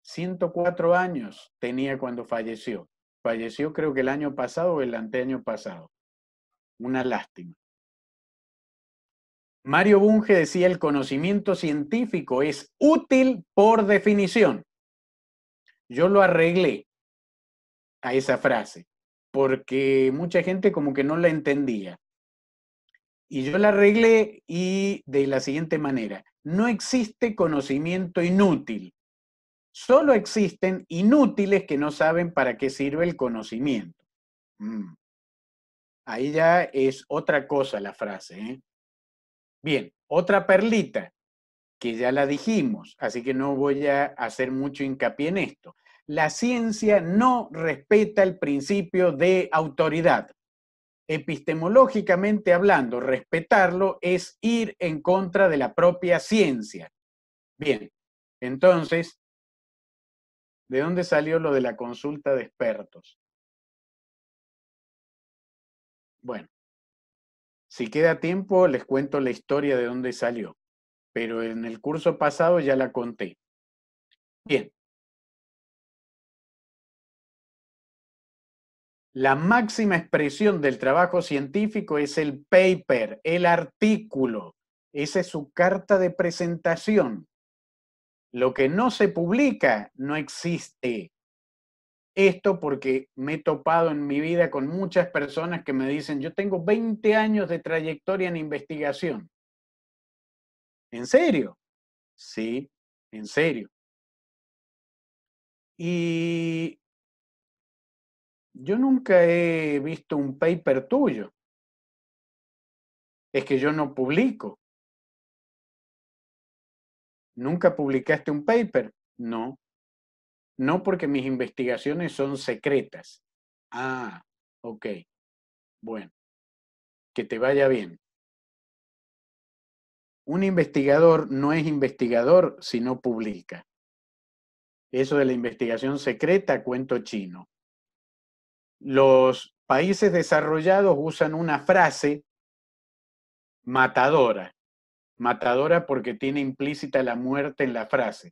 104 años tenía cuando falleció. Falleció creo que el año pasado o el anteaño pasado. Una lástima. Mario Bunge decía, el conocimiento científico es útil por definición. Yo lo arreglé a esa frase, porque mucha gente como que no la entendía. Y yo la arreglé y de la siguiente manera, no existe conocimiento inútil, solo existen inútiles que no saben para qué sirve el conocimiento. Mm. Ahí ya es otra cosa la frase. ¿eh? Bien, otra perlita que ya la dijimos, así que no voy a hacer mucho hincapié en esto. La ciencia no respeta el principio de autoridad. Epistemológicamente hablando, respetarlo es ir en contra de la propia ciencia. Bien, entonces, ¿de dónde salió lo de la consulta de expertos? Bueno, si queda tiempo, les cuento la historia de dónde salió, pero en el curso pasado ya la conté. Bien. La máxima expresión del trabajo científico es el paper, el artículo. Esa es su carta de presentación. Lo que no se publica no existe esto porque me he topado en mi vida con muchas personas que me dicen, yo tengo 20 años de trayectoria en investigación. ¿En serio? Sí, en serio. Y yo nunca he visto un paper tuyo. Es que yo no publico. ¿Nunca publicaste un paper? No. No porque mis investigaciones son secretas. Ah, ok. Bueno, que te vaya bien. Un investigador no es investigador si no publica. Eso de la investigación secreta, cuento chino. Los países desarrollados usan una frase matadora. Matadora porque tiene implícita la muerte en la frase.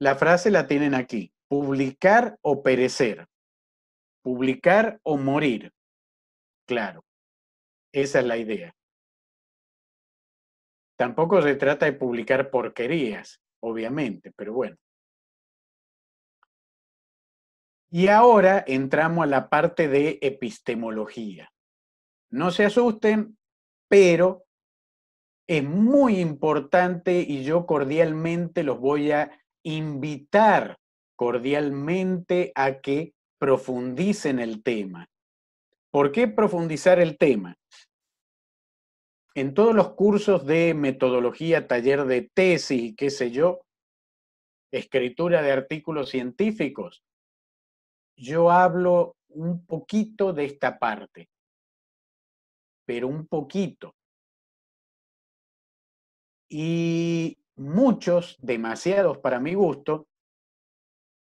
La frase la tienen aquí, publicar o perecer, publicar o morir. Claro, esa es la idea. Tampoco se trata de publicar porquerías, obviamente, pero bueno. Y ahora entramos a la parte de epistemología. No se asusten, pero es muy importante y yo cordialmente los voy a invitar cordialmente a que profundicen el tema. ¿Por qué profundizar el tema? En todos los cursos de metodología, taller de tesis, qué sé yo, escritura de artículos científicos, yo hablo un poquito de esta parte, pero un poquito. Y muchos, demasiados para mi gusto,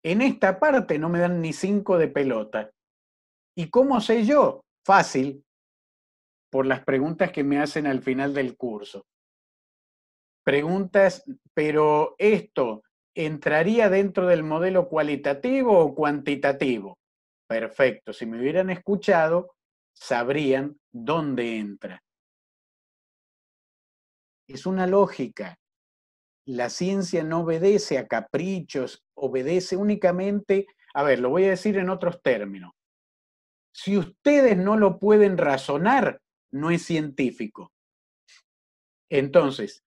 en esta parte no me dan ni cinco de pelota. ¿Y cómo sé yo? Fácil, por las preguntas que me hacen al final del curso. Preguntas, pero esto entraría dentro del modelo cualitativo o cuantitativo. Perfecto, si me hubieran escuchado, sabrían dónde entra. Es una lógica, la ciencia no obedece a caprichos, obedece únicamente, a ver, lo voy a decir en otros términos. Si ustedes no lo pueden razonar, no es científico. Entonces,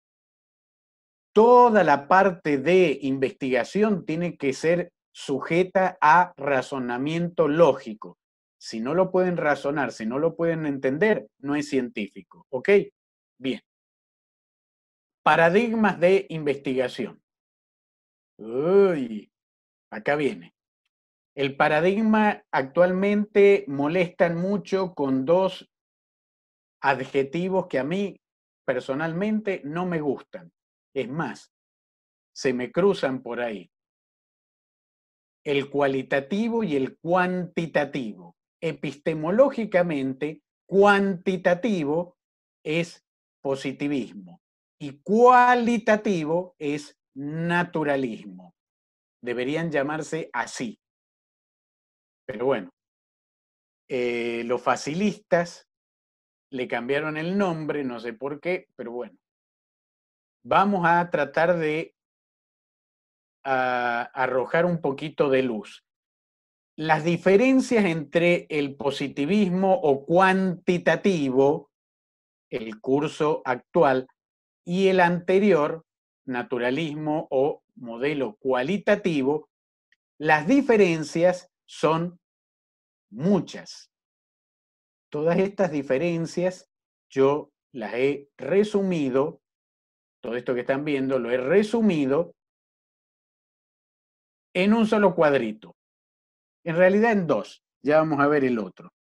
toda la parte de investigación tiene que ser sujeta a razonamiento lógico. Si no lo pueden razonar, si no lo pueden entender, no es científico. ¿Ok? Bien. Paradigmas de investigación. Uy, acá viene. El paradigma actualmente molestan mucho con dos adjetivos que a mí personalmente no me gustan. Es más, se me cruzan por ahí. El cualitativo y el cuantitativo. Epistemológicamente, cuantitativo es positivismo y cualitativo es naturalismo. Deberían llamarse así. Pero bueno, eh, los facilistas le cambiaron el nombre, no sé por qué, pero bueno. Vamos a tratar de arrojar un poquito de luz. Las diferencias entre el positivismo o cuantitativo, el curso actual, y el anterior, naturalismo o modelo cualitativo, las diferencias son muchas. Todas estas diferencias yo las he resumido, todo esto que están viendo lo he resumido en un solo cuadrito. En realidad en dos, ya vamos a ver el otro.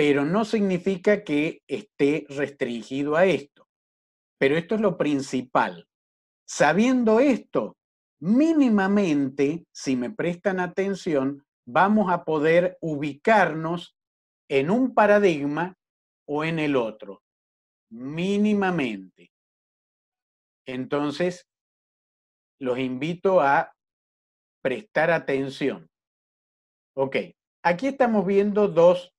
pero no significa que esté restringido a esto. Pero esto es lo principal. Sabiendo esto, mínimamente, si me prestan atención, vamos a poder ubicarnos en un paradigma o en el otro, mínimamente. Entonces, los invito a prestar atención. Ok, aquí estamos viendo dos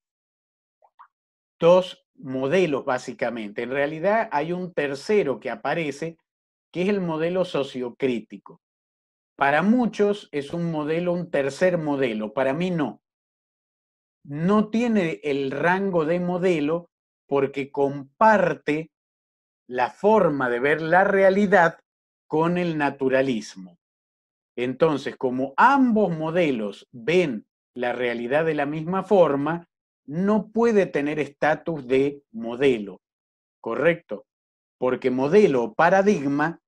dos modelos básicamente. En realidad hay un tercero que aparece, que es el modelo sociocrítico. Para muchos es un modelo, un tercer modelo, para mí no. No tiene el rango de modelo porque comparte la forma de ver la realidad con el naturalismo. Entonces, como ambos modelos ven la realidad de la misma forma, no puede tener estatus de modelo, ¿correcto? Porque modelo o paradigma,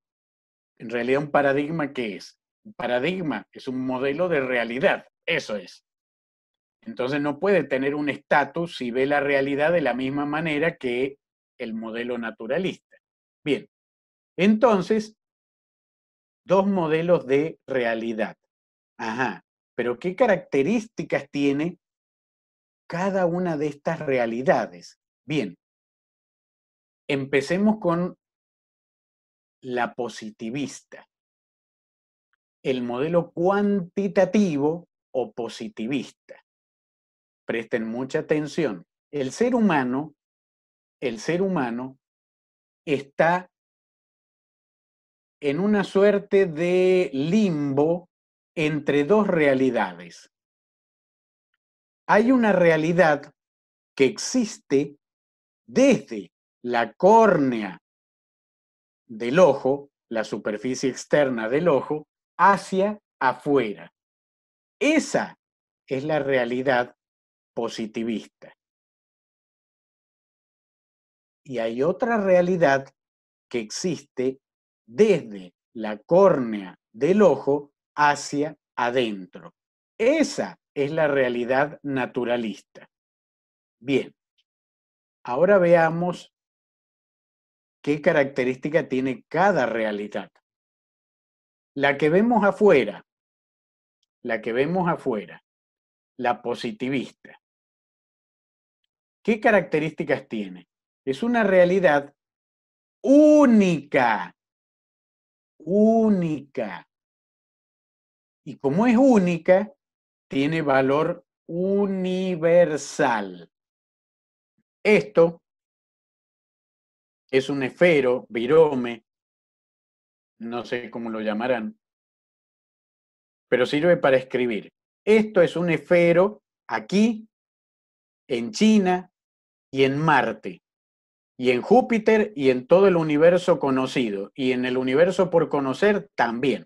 en realidad un paradigma qué es? Un paradigma es un modelo de realidad, eso es. Entonces no puede tener un estatus si ve la realidad de la misma manera que el modelo naturalista. Bien, entonces, dos modelos de realidad. Ajá, pero ¿qué características tiene cada una de estas realidades. Bien, empecemos con la positivista, el modelo cuantitativo o positivista. Presten mucha atención. El ser humano, el ser humano está en una suerte de limbo entre dos realidades hay una realidad que existe desde la córnea del ojo, la superficie externa del ojo, hacia afuera. Esa es la realidad positivista. Y hay otra realidad que existe desde la córnea del ojo hacia adentro. Esa es la realidad naturalista. Bien, ahora veamos qué característica tiene cada realidad. La que vemos afuera, la que vemos afuera, la positivista. ¿Qué características tiene? Es una realidad única, única. Y como es única, tiene valor universal. Esto es un esfero, virome, no sé cómo lo llamarán, pero sirve para escribir. Esto es un esfero aquí, en China y en Marte, y en Júpiter y en todo el universo conocido, y en el universo por conocer también.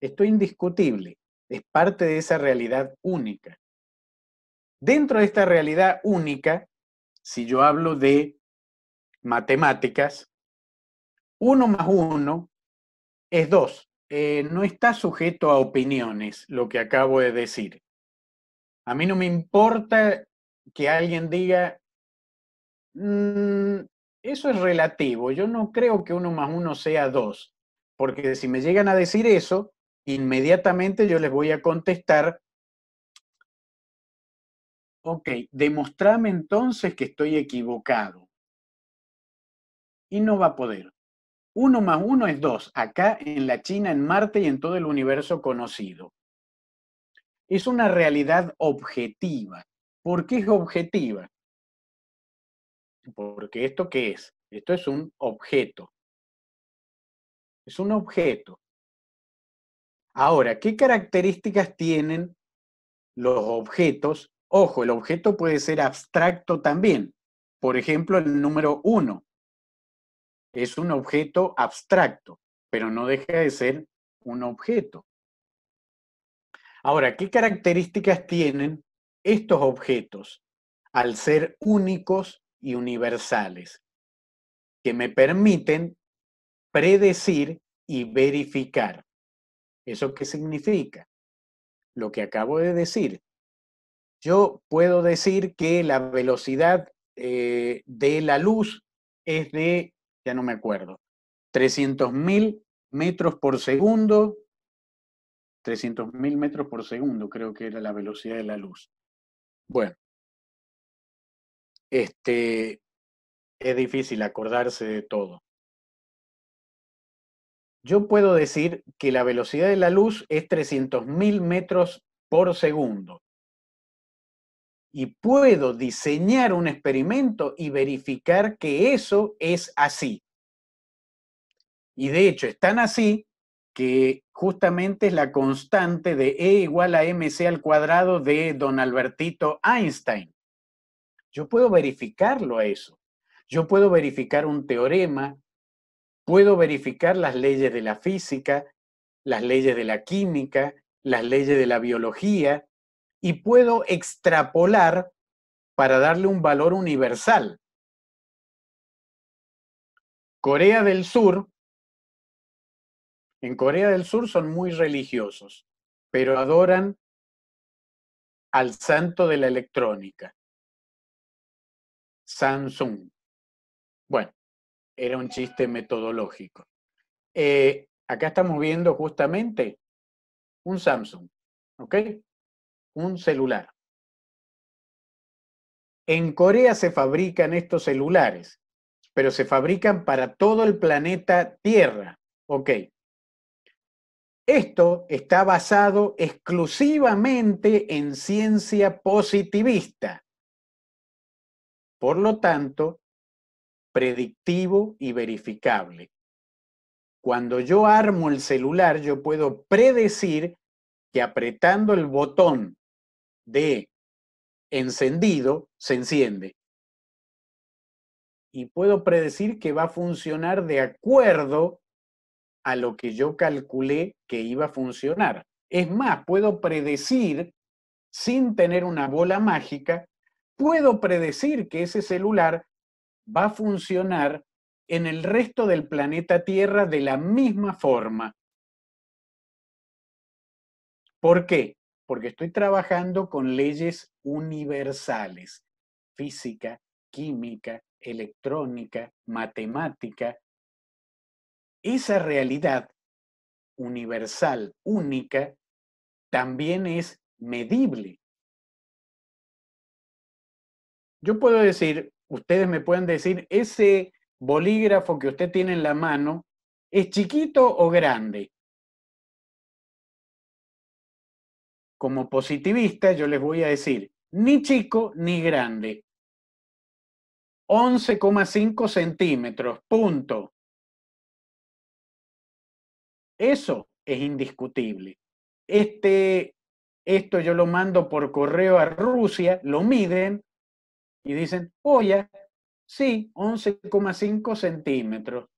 Esto es indiscutible es parte de esa realidad única. Dentro de esta realidad única, si yo hablo de matemáticas, uno más uno es dos. Eh, no está sujeto a opiniones lo que acabo de decir. A mí no me importa que alguien diga, mm, eso es relativo, yo no creo que uno más uno sea dos. porque si me llegan a decir eso, inmediatamente yo les voy a contestar, ok, demostrame entonces que estoy equivocado. Y no va a poder. Uno más uno es dos, acá en la China, en Marte y en todo el universo conocido. Es una realidad objetiva. ¿Por qué es objetiva? Porque esto qué es? Esto es un objeto. Es un objeto. Ahora, ¿qué características tienen los objetos? Ojo, el objeto puede ser abstracto también. Por ejemplo, el número 1 es un objeto abstracto, pero no deja de ser un objeto. Ahora, ¿qué características tienen estos objetos al ser únicos y universales? Que me permiten predecir y verificar. ¿Eso qué significa? Lo que acabo de decir. Yo puedo decir que la velocidad eh, de la luz es de, ya no me acuerdo, 300.000 metros por segundo. 300.000 metros por segundo creo que era la velocidad de la luz. Bueno, este, es difícil acordarse de todo yo puedo decir que la velocidad de la luz es 300.000 metros por segundo. Y puedo diseñar un experimento y verificar que eso es así. Y de hecho, es tan así que justamente es la constante de E igual a mc al cuadrado de don Albertito Einstein. Yo puedo verificarlo a eso. Yo puedo verificar un teorema, puedo verificar las leyes de la física, las leyes de la química, las leyes de la biología, y puedo extrapolar para darle un valor universal. Corea del Sur, en Corea del Sur son muy religiosos, pero adoran al santo de la electrónica, Samsung. Bueno, era un chiste metodológico. Eh, acá estamos viendo justamente un Samsung, ¿ok? Un celular. En Corea se fabrican estos celulares, pero se fabrican para todo el planeta Tierra, ¿ok? Esto está basado exclusivamente en ciencia positivista. Por lo tanto, predictivo y verificable. Cuando yo armo el celular, yo puedo predecir que apretando el botón de encendido, se enciende. Y puedo predecir que va a funcionar de acuerdo a lo que yo calculé que iba a funcionar. Es más, puedo predecir, sin tener una bola mágica, puedo predecir que ese celular va a funcionar en el resto del planeta Tierra de la misma forma. ¿Por qué? Porque estoy trabajando con leyes universales, física, química, electrónica, matemática. Esa realidad universal, única, también es medible. Yo puedo decir, ustedes me pueden decir, ese bolígrafo que usted tiene en la mano, ¿es chiquito o grande? Como positivista, yo les voy a decir, ni chico ni grande. 11,5 centímetros, punto. Eso es indiscutible. Este, esto yo lo mando por correo a Rusia, lo miden, y dicen, oye, sí, 11,5 centímetros.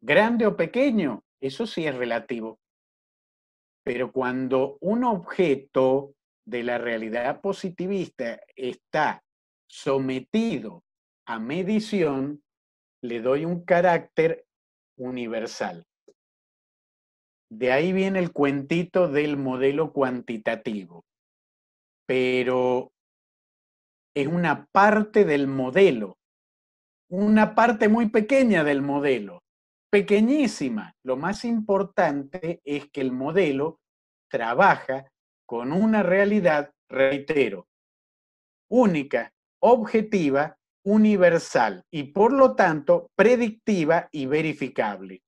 Grande o pequeño, eso sí es relativo. Pero cuando un objeto de la realidad positivista está sometido a medición, le doy un carácter universal. De ahí viene el cuentito del modelo cuantitativo. Pero es una parte del modelo, una parte muy pequeña del modelo, pequeñísima. Lo más importante es que el modelo trabaja con una realidad, reitero, única, objetiva, universal y por lo tanto predictiva y verificable.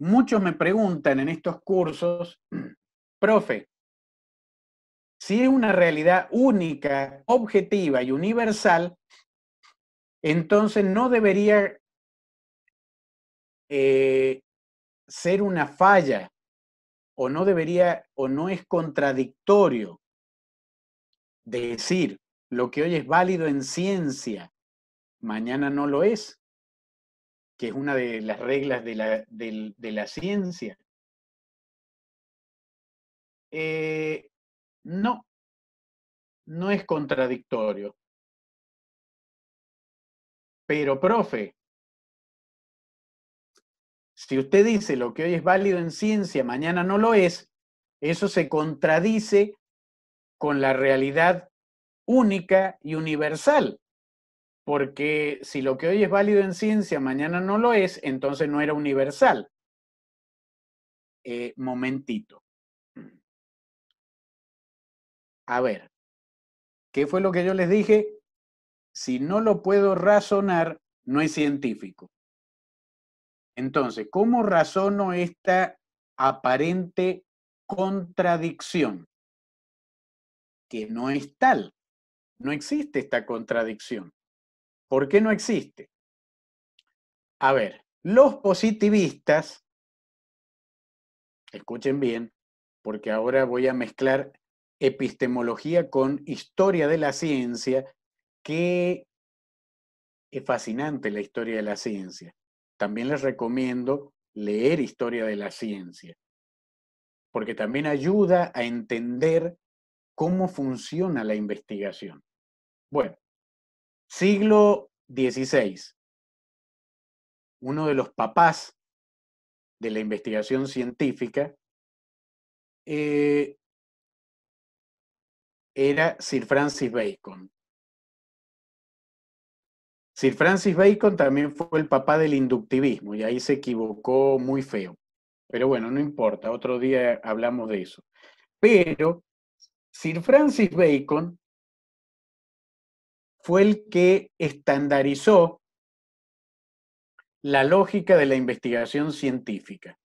Muchos me preguntan en estos cursos profe, si es una realidad única, objetiva y universal, entonces no debería eh, ser una falla o no debería o no es contradictorio decir lo que hoy es válido en ciencia, mañana no lo es, que es una de las reglas de la, de la ciencia. Eh, no, no es contradictorio. Pero, profe, si usted dice lo que hoy es válido en ciencia, mañana no lo es, eso se contradice con la realidad única y universal. Porque si lo que hoy es válido en ciencia, mañana no lo es, entonces no era universal. Eh, momentito. A ver, ¿qué fue lo que yo les dije? Si no lo puedo razonar, no es científico. Entonces, ¿cómo razono esta aparente contradicción? Que no es tal. No existe esta contradicción. ¿Por qué no existe? A ver, los positivistas, escuchen bien, porque ahora voy a mezclar epistemología con historia de la ciencia, que es fascinante la historia de la ciencia. También les recomiendo leer historia de la ciencia, porque también ayuda a entender cómo funciona la investigación. Bueno, siglo XVI, uno de los papás de la investigación científica, eh, era Sir Francis Bacon. Sir Francis Bacon también fue el papá del inductivismo y ahí se equivocó muy feo. Pero bueno, no importa, otro día hablamos de eso. Pero Sir Francis Bacon fue el que estandarizó la lógica de la investigación científica.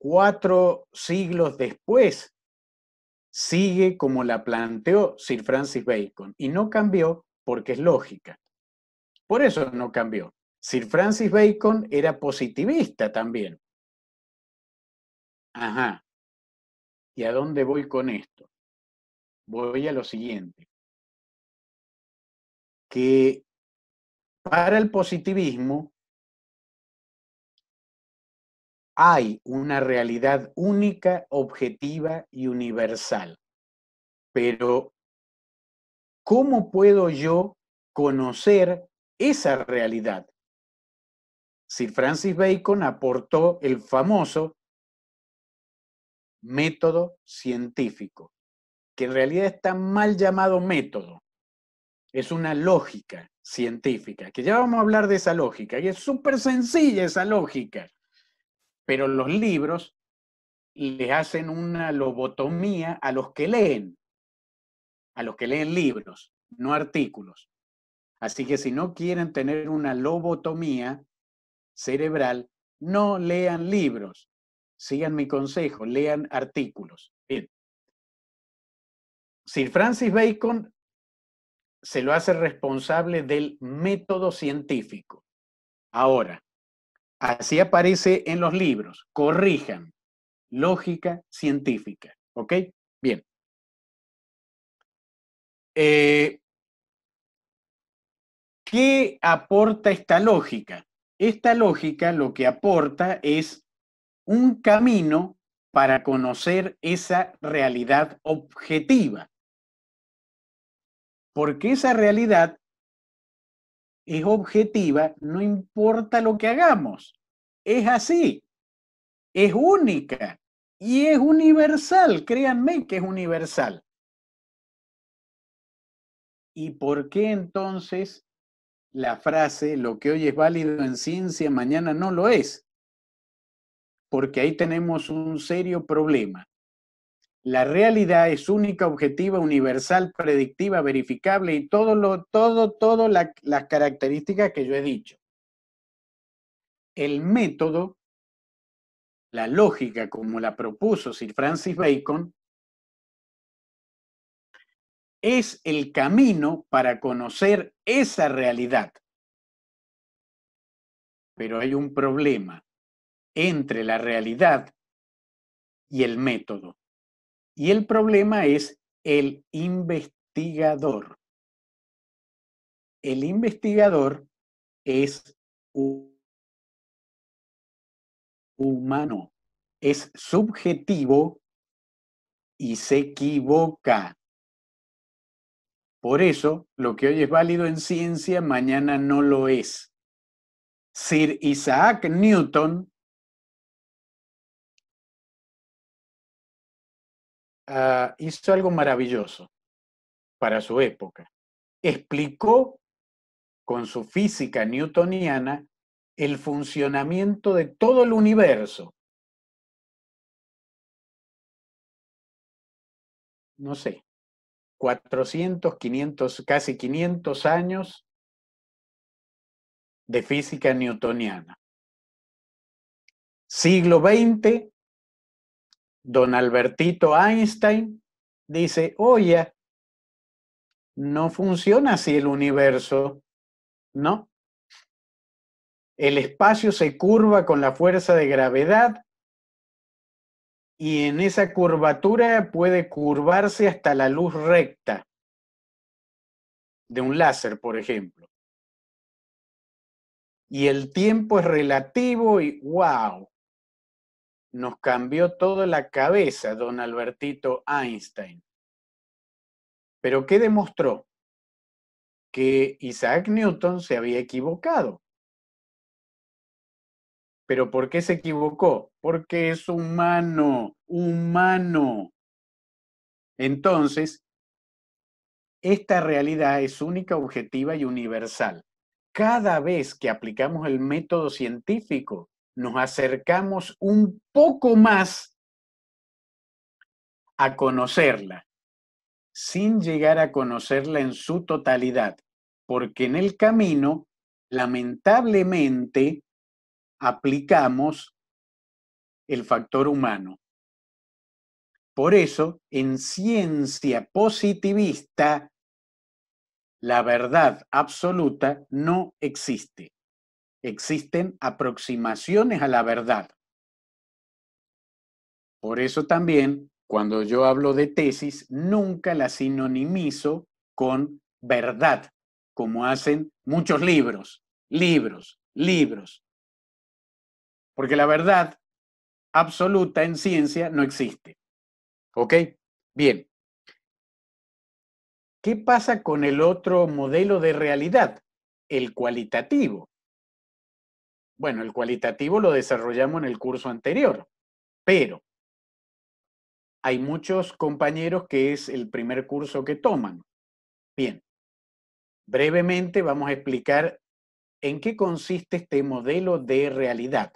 cuatro siglos después, sigue como la planteó Sir Francis Bacon y no cambió porque es lógica. Por eso no cambió. Sir Francis Bacon era positivista también. Ajá. ¿Y a dónde voy con esto? Voy a lo siguiente. Que para el positivismo, hay una realidad única, objetiva y universal. Pero, ¿cómo puedo yo conocer esa realidad? Sir Francis Bacon aportó el famoso método científico, que en realidad está mal llamado método. Es una lógica científica, que ya vamos a hablar de esa lógica, y es súper sencilla esa lógica pero los libros le hacen una lobotomía a los que leen, a los que leen libros, no artículos. Así que si no quieren tener una lobotomía cerebral, no lean libros. Sigan mi consejo, lean artículos. Bien. Sir Francis Bacon se lo hace responsable del método científico. Ahora, Así aparece en los libros. Corrijan. Lógica científica. ¿Ok? Bien. Eh, ¿Qué aporta esta lógica? Esta lógica lo que aporta es un camino para conocer esa realidad objetiva. Porque esa realidad es objetiva, no importa lo que hagamos. Es así. Es única y es universal, créanme que es universal. ¿Y por qué entonces la frase, lo que hoy es válido en ciencia, mañana no lo es? Porque ahí tenemos un serio problema. La realidad es única, objetiva, universal, predictiva, verificable y todo lo, todo, todo las características que yo he dicho. El método, la lógica como la propuso Sir Francis Bacon, es el camino para conocer esa realidad. Pero hay un problema entre la realidad y el método. Y el problema es el investigador. El investigador es humano, es subjetivo y se equivoca. Por eso, lo que hoy es válido en ciencia, mañana no lo es. Sir Isaac Newton Ah, hizo algo maravilloso para su época. Explicó con su física newtoniana el funcionamiento de todo el universo. No sé, 400, 500, casi 500 años de física newtoniana. Siglo XX, Don Albertito Einstein dice, oye, no funciona así el universo, ¿no? El espacio se curva con la fuerza de gravedad y en esa curvatura puede curvarse hasta la luz recta de un láser, por ejemplo. Y el tiempo es relativo y wow, nos cambió toda la cabeza don Albertito Einstein. Pero ¿qué demostró? Que Isaac Newton se había equivocado. ¿Pero por qué se equivocó? Porque es humano, humano. Entonces, esta realidad es única, objetiva y universal. Cada vez que aplicamos el método científico, nos acercamos un poco más a conocerla, sin llegar a conocerla en su totalidad, porque en el camino, lamentablemente, aplicamos el factor humano. Por eso, en ciencia positivista, la verdad absoluta no existe existen aproximaciones a la verdad. Por eso también, cuando yo hablo de tesis, nunca la sinonimizo con verdad, como hacen muchos libros, libros, libros. Porque la verdad absoluta en ciencia no existe. ¿Ok? Bien. ¿Qué pasa con el otro modelo de realidad, el cualitativo? Bueno, el cualitativo lo desarrollamos en el curso anterior, pero hay muchos compañeros que es el primer curso que toman. Bien, brevemente vamos a explicar en qué consiste este modelo de realidad.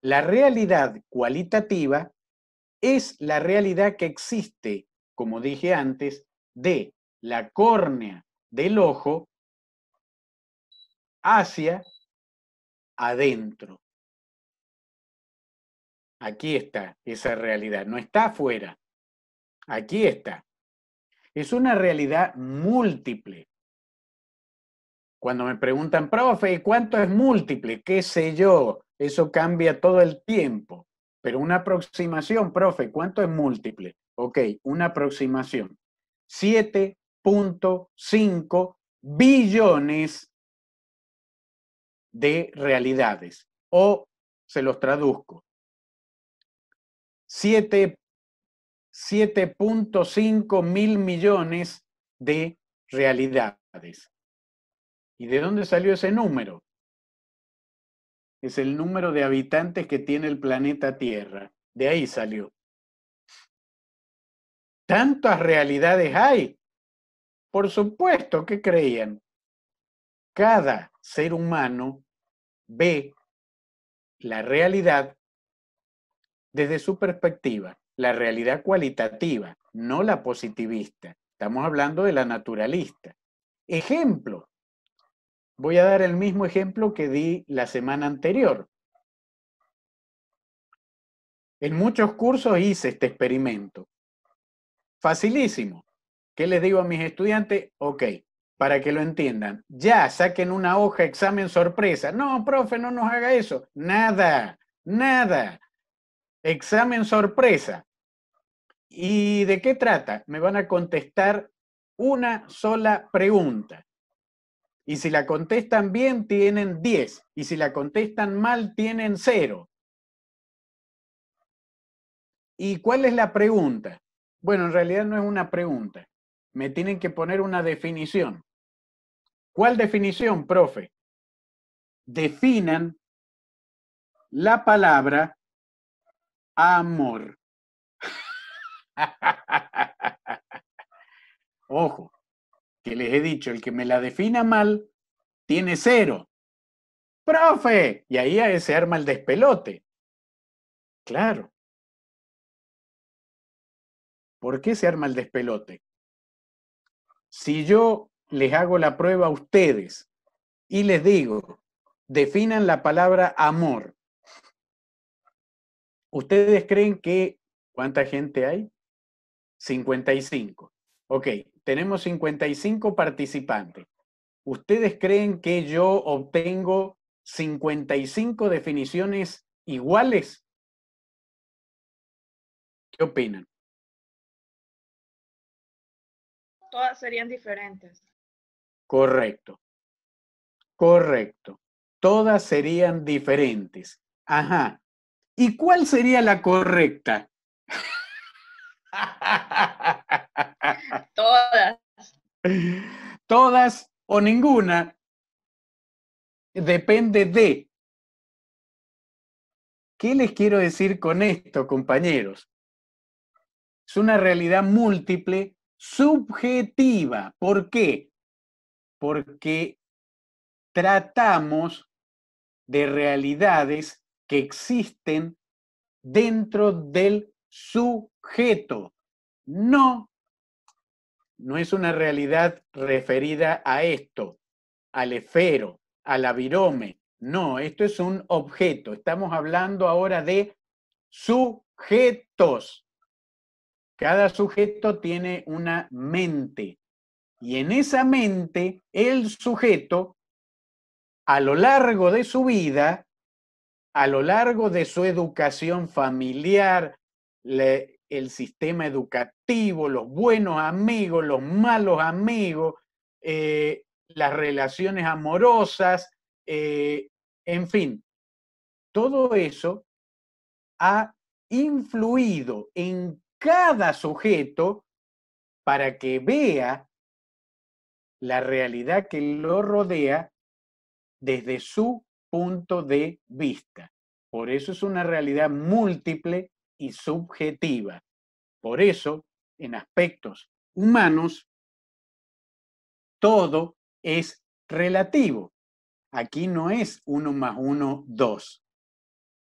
La realidad cualitativa es la realidad que existe, como dije antes, de la córnea del ojo hacia adentro. Aquí está esa realidad, no está afuera. Aquí está. Es una realidad múltiple. Cuando me preguntan, profe, ¿y cuánto es múltiple? ¿Qué sé yo? Eso cambia todo el tiempo. Pero una aproximación, profe, ¿cuánto es múltiple? Ok, una aproximación. 7.5 billones de realidades. O se los traduzco. 7.5 mil millones de realidades. ¿Y de dónde salió ese número? Es el número de habitantes que tiene el planeta Tierra. De ahí salió. ¿Tantas realidades hay? Por supuesto, que creían? Cada ser humano ve la realidad desde su perspectiva, la realidad cualitativa, no la positivista. Estamos hablando de la naturalista. Ejemplo. Voy a dar el mismo ejemplo que di la semana anterior. En muchos cursos hice este experimento. Facilísimo. ¿Qué les digo a mis estudiantes? Ok, para que lo entiendan. Ya, saquen una hoja, examen sorpresa. No, profe, no nos haga eso. Nada, nada. Examen sorpresa. ¿Y de qué trata? Me van a contestar una sola pregunta. Y si la contestan bien, tienen 10. Y si la contestan mal, tienen 0. ¿Y cuál es la pregunta? Bueno, en realidad no es una pregunta. Me tienen que poner una definición. ¿Cuál definición, profe? Definan la palabra amor. <laughs> Ojo, que les he dicho, el que me la defina mal tiene cero. ¡Profe! Y ahí se arma el despelote. Claro. ¿Por qué se arma el despelote? Si yo les hago la prueba a ustedes y les digo, definan la palabra amor. ¿Ustedes creen que cuánta gente hay? 55. Ok, tenemos 55 participantes. ¿Ustedes creen que yo obtengo 55 definiciones iguales? ¿Qué opinan? Todas serían diferentes. Correcto. Correcto. Todas serían diferentes. Ajá. ¿Y cuál sería la correcta? <laughs> Todas. Todas o ninguna depende de. ¿Qué les quiero decir con esto, compañeros? Es una realidad múltiple subjetiva. ¿Por qué? porque tratamos de realidades que existen dentro del sujeto. No, no es una realidad referida a esto, al esfero, al avirome. No, esto es un objeto. Estamos hablando ahora de sujetos. Cada sujeto tiene una mente, y en esa mente, el sujeto, a lo largo de su vida, a lo largo de su educación familiar, el sistema educativo, los buenos amigos, los malos amigos, eh, las relaciones amorosas, eh, en fin, todo eso ha influido en cada sujeto para que vea la realidad que lo rodea desde su punto de vista. Por eso es una realidad múltiple y subjetiva. Por eso, en aspectos humanos, todo es relativo. Aquí no es uno más uno, dos.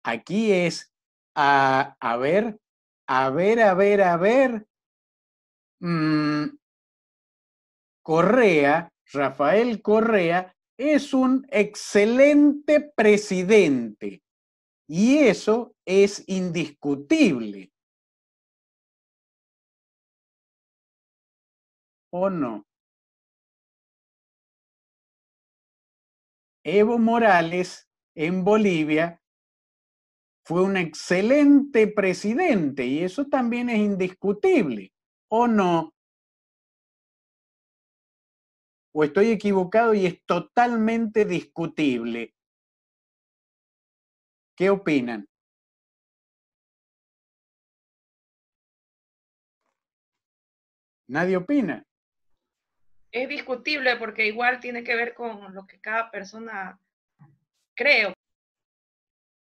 Aquí es ah, a, ver, a ver, a ver, a ver. Mm, Correa, Rafael Correa, es un excelente presidente y eso es indiscutible. ¿O no? Evo Morales en Bolivia fue un excelente presidente y eso también es indiscutible, ¿o no? o estoy equivocado y es totalmente discutible. ¿Qué opinan? Nadie opina. Es discutible porque igual tiene que ver con lo que cada persona creo.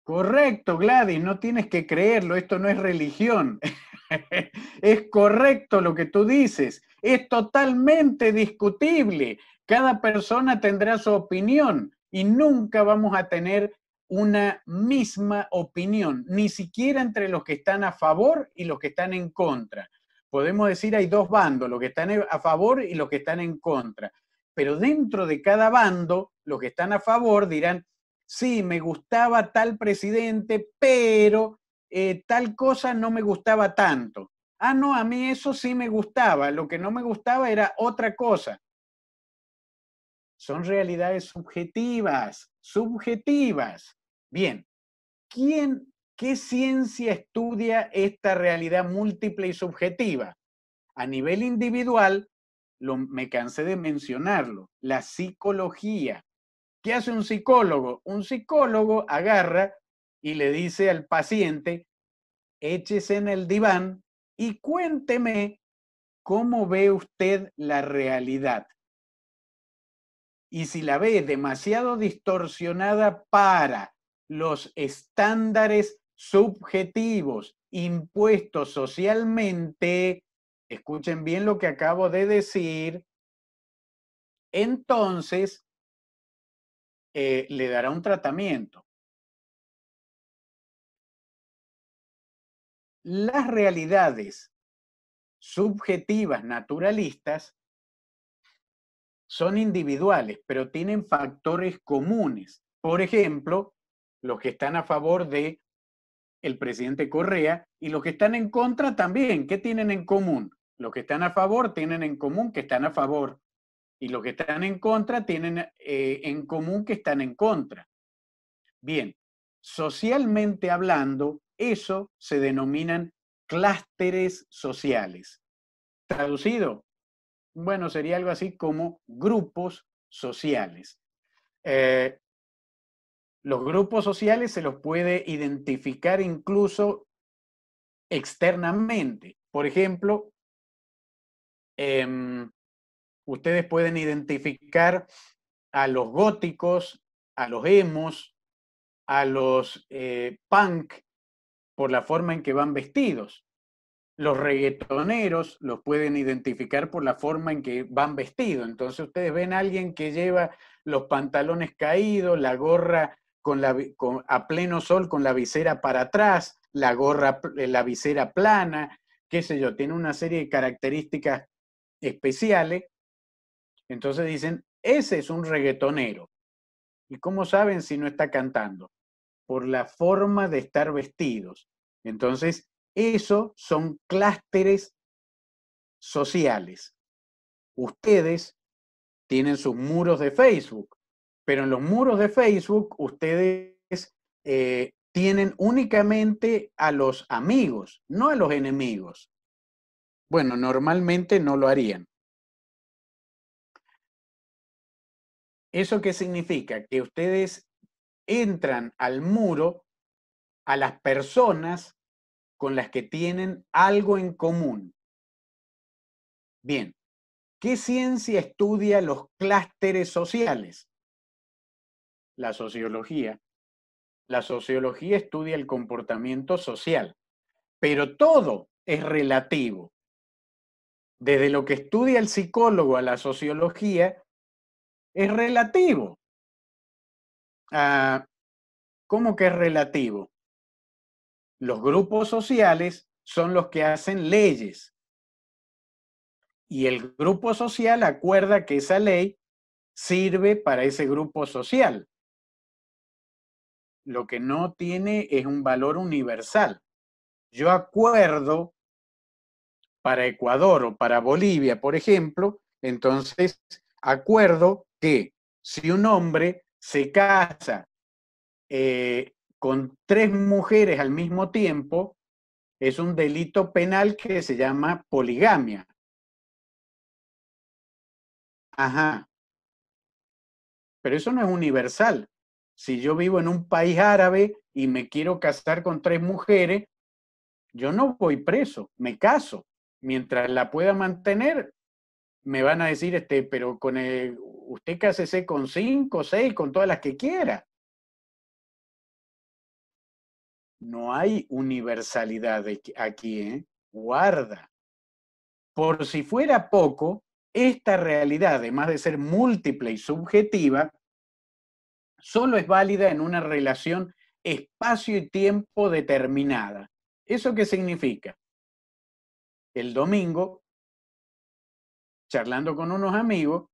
Correcto, Gladys, no tienes que creerlo, esto no es religión. <laughs> es correcto lo que tú dices es totalmente discutible. Cada persona tendrá su opinión y nunca vamos a tener una misma opinión, ni siquiera entre los que están a favor y los que están en contra. Podemos decir hay dos bandos, los que están a favor y los que están en contra. Pero dentro de cada bando, los que están a favor dirán, sí, me gustaba tal presidente, pero eh, tal cosa no me gustaba tanto ah, no, a mí eso sí me gustaba, lo que no me gustaba era otra cosa. Son realidades subjetivas, subjetivas. Bien, ¿quién, qué ciencia estudia esta realidad múltiple y subjetiva? A nivel individual, lo, me cansé de mencionarlo, la psicología. ¿Qué hace un psicólogo? Un psicólogo agarra y le dice al paciente, échese en el diván y cuénteme cómo ve usted la realidad. Y si la ve demasiado distorsionada para los estándares subjetivos impuestos socialmente, escuchen bien lo que acabo de decir, entonces eh, le dará un tratamiento. las realidades subjetivas naturalistas son individuales, pero tienen factores comunes. Por ejemplo, los que están a favor de el presidente Correa y los que están en contra también, ¿qué tienen en común? Los que están a favor tienen en común que están a favor y los que están en contra tienen eh, en común que están en contra. Bien, socialmente hablando, eso se denominan clústeres sociales. Traducido, bueno, sería algo así como grupos sociales. Eh, los grupos sociales se los puede identificar incluso externamente. Por ejemplo, em, ustedes pueden identificar a los góticos, a los emos, a los eh, punk, por la forma en que van vestidos. Los reggaetoneros los pueden identificar por la forma en que van vestidos. Entonces ustedes ven a alguien que lleva los pantalones caídos, la gorra con la, a pleno sol con la visera para atrás, la gorra, la visera plana, qué sé yo, tiene una serie de características especiales. Entonces dicen, ese es un reggaetonero. ¿Y cómo saben si no está cantando? por la forma de estar vestidos. Entonces, eso son clústeres sociales. Ustedes tienen sus muros de Facebook, pero en los muros de Facebook ustedes eh, tienen únicamente a los amigos, no a los enemigos. Bueno, normalmente no lo harían. ¿Eso qué significa? Que ustedes entran al muro a las personas con las que tienen algo en común. Bien, ¿qué ciencia estudia los clústeres sociales? La sociología. La sociología estudia el comportamiento social, pero todo es relativo. Desde lo que estudia el psicólogo a la sociología, es relativo. Ah, ¿cómo que es relativo? Los grupos sociales son los que hacen leyes. Y el grupo social acuerda que esa ley sirve para ese grupo social. Lo que no tiene es un valor universal. Yo acuerdo para Ecuador o para Bolivia, por ejemplo, entonces acuerdo que si un hombre se casa eh, con tres mujeres al mismo tiempo, es un delito penal que se llama poligamia. Ajá. Pero eso no es universal. Si yo vivo en un país árabe y me quiero casar con tres mujeres, yo no voy preso, me caso. Mientras la pueda mantener, me van a decir, este, pero con el, usted cásese con cinco, seis, con todas las que quiera. No hay universalidad aquí, ¿eh? guarda. Por si fuera poco, esta realidad, además de ser múltiple y subjetiva, solo es válida en una relación espacio y tiempo determinada. ¿Eso qué significa? El domingo charlando con unos amigos,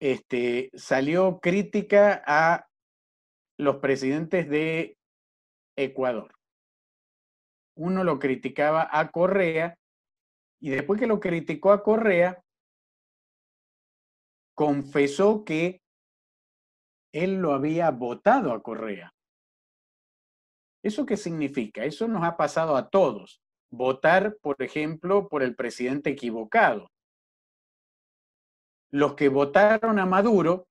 este, salió crítica a los presidentes de Ecuador. Uno lo criticaba a Correa y después que lo criticó a Correa, confesó que él lo había votado a Correa. ¿Eso qué significa? Eso nos ha pasado a todos votar, por ejemplo, por el presidente equivocado. Los que votaron a Maduro,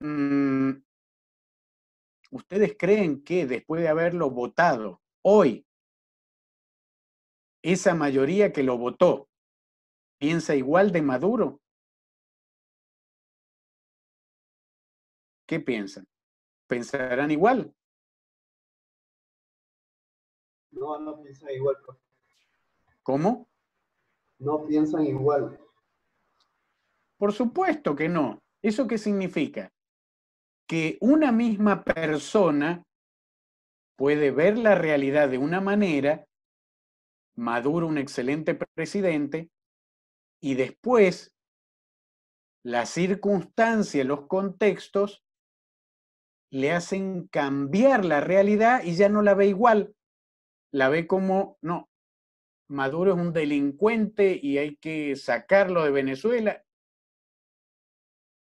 mm, ¿ustedes creen que después de haberlo votado hoy, esa mayoría que lo votó piensa igual de Maduro? ¿Qué piensan? ¿Pensarán igual? No, no piensan igual, ¿Cómo? No piensan igual. Por supuesto que no. ¿Eso qué significa? Que una misma persona puede ver la realidad de una manera, Maduro un excelente presidente, y después la circunstancia, los contextos, le hacen cambiar la realidad y ya no la ve igual la ve como, no, Maduro es un delincuente y hay que sacarlo de Venezuela.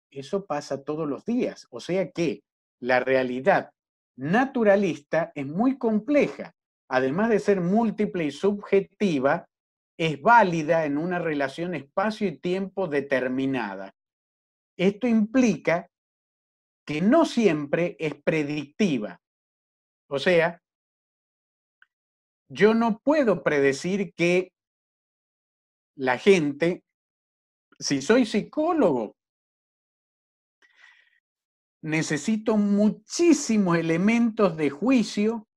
Eso pasa todos los días. O sea que la realidad naturalista es muy compleja. Además de ser múltiple y subjetiva, es válida en una relación espacio y tiempo determinada. Esto implica que no siempre es predictiva. O sea, yo no puedo predecir que la gente, si soy psicólogo, necesito muchísimos elementos de juicio,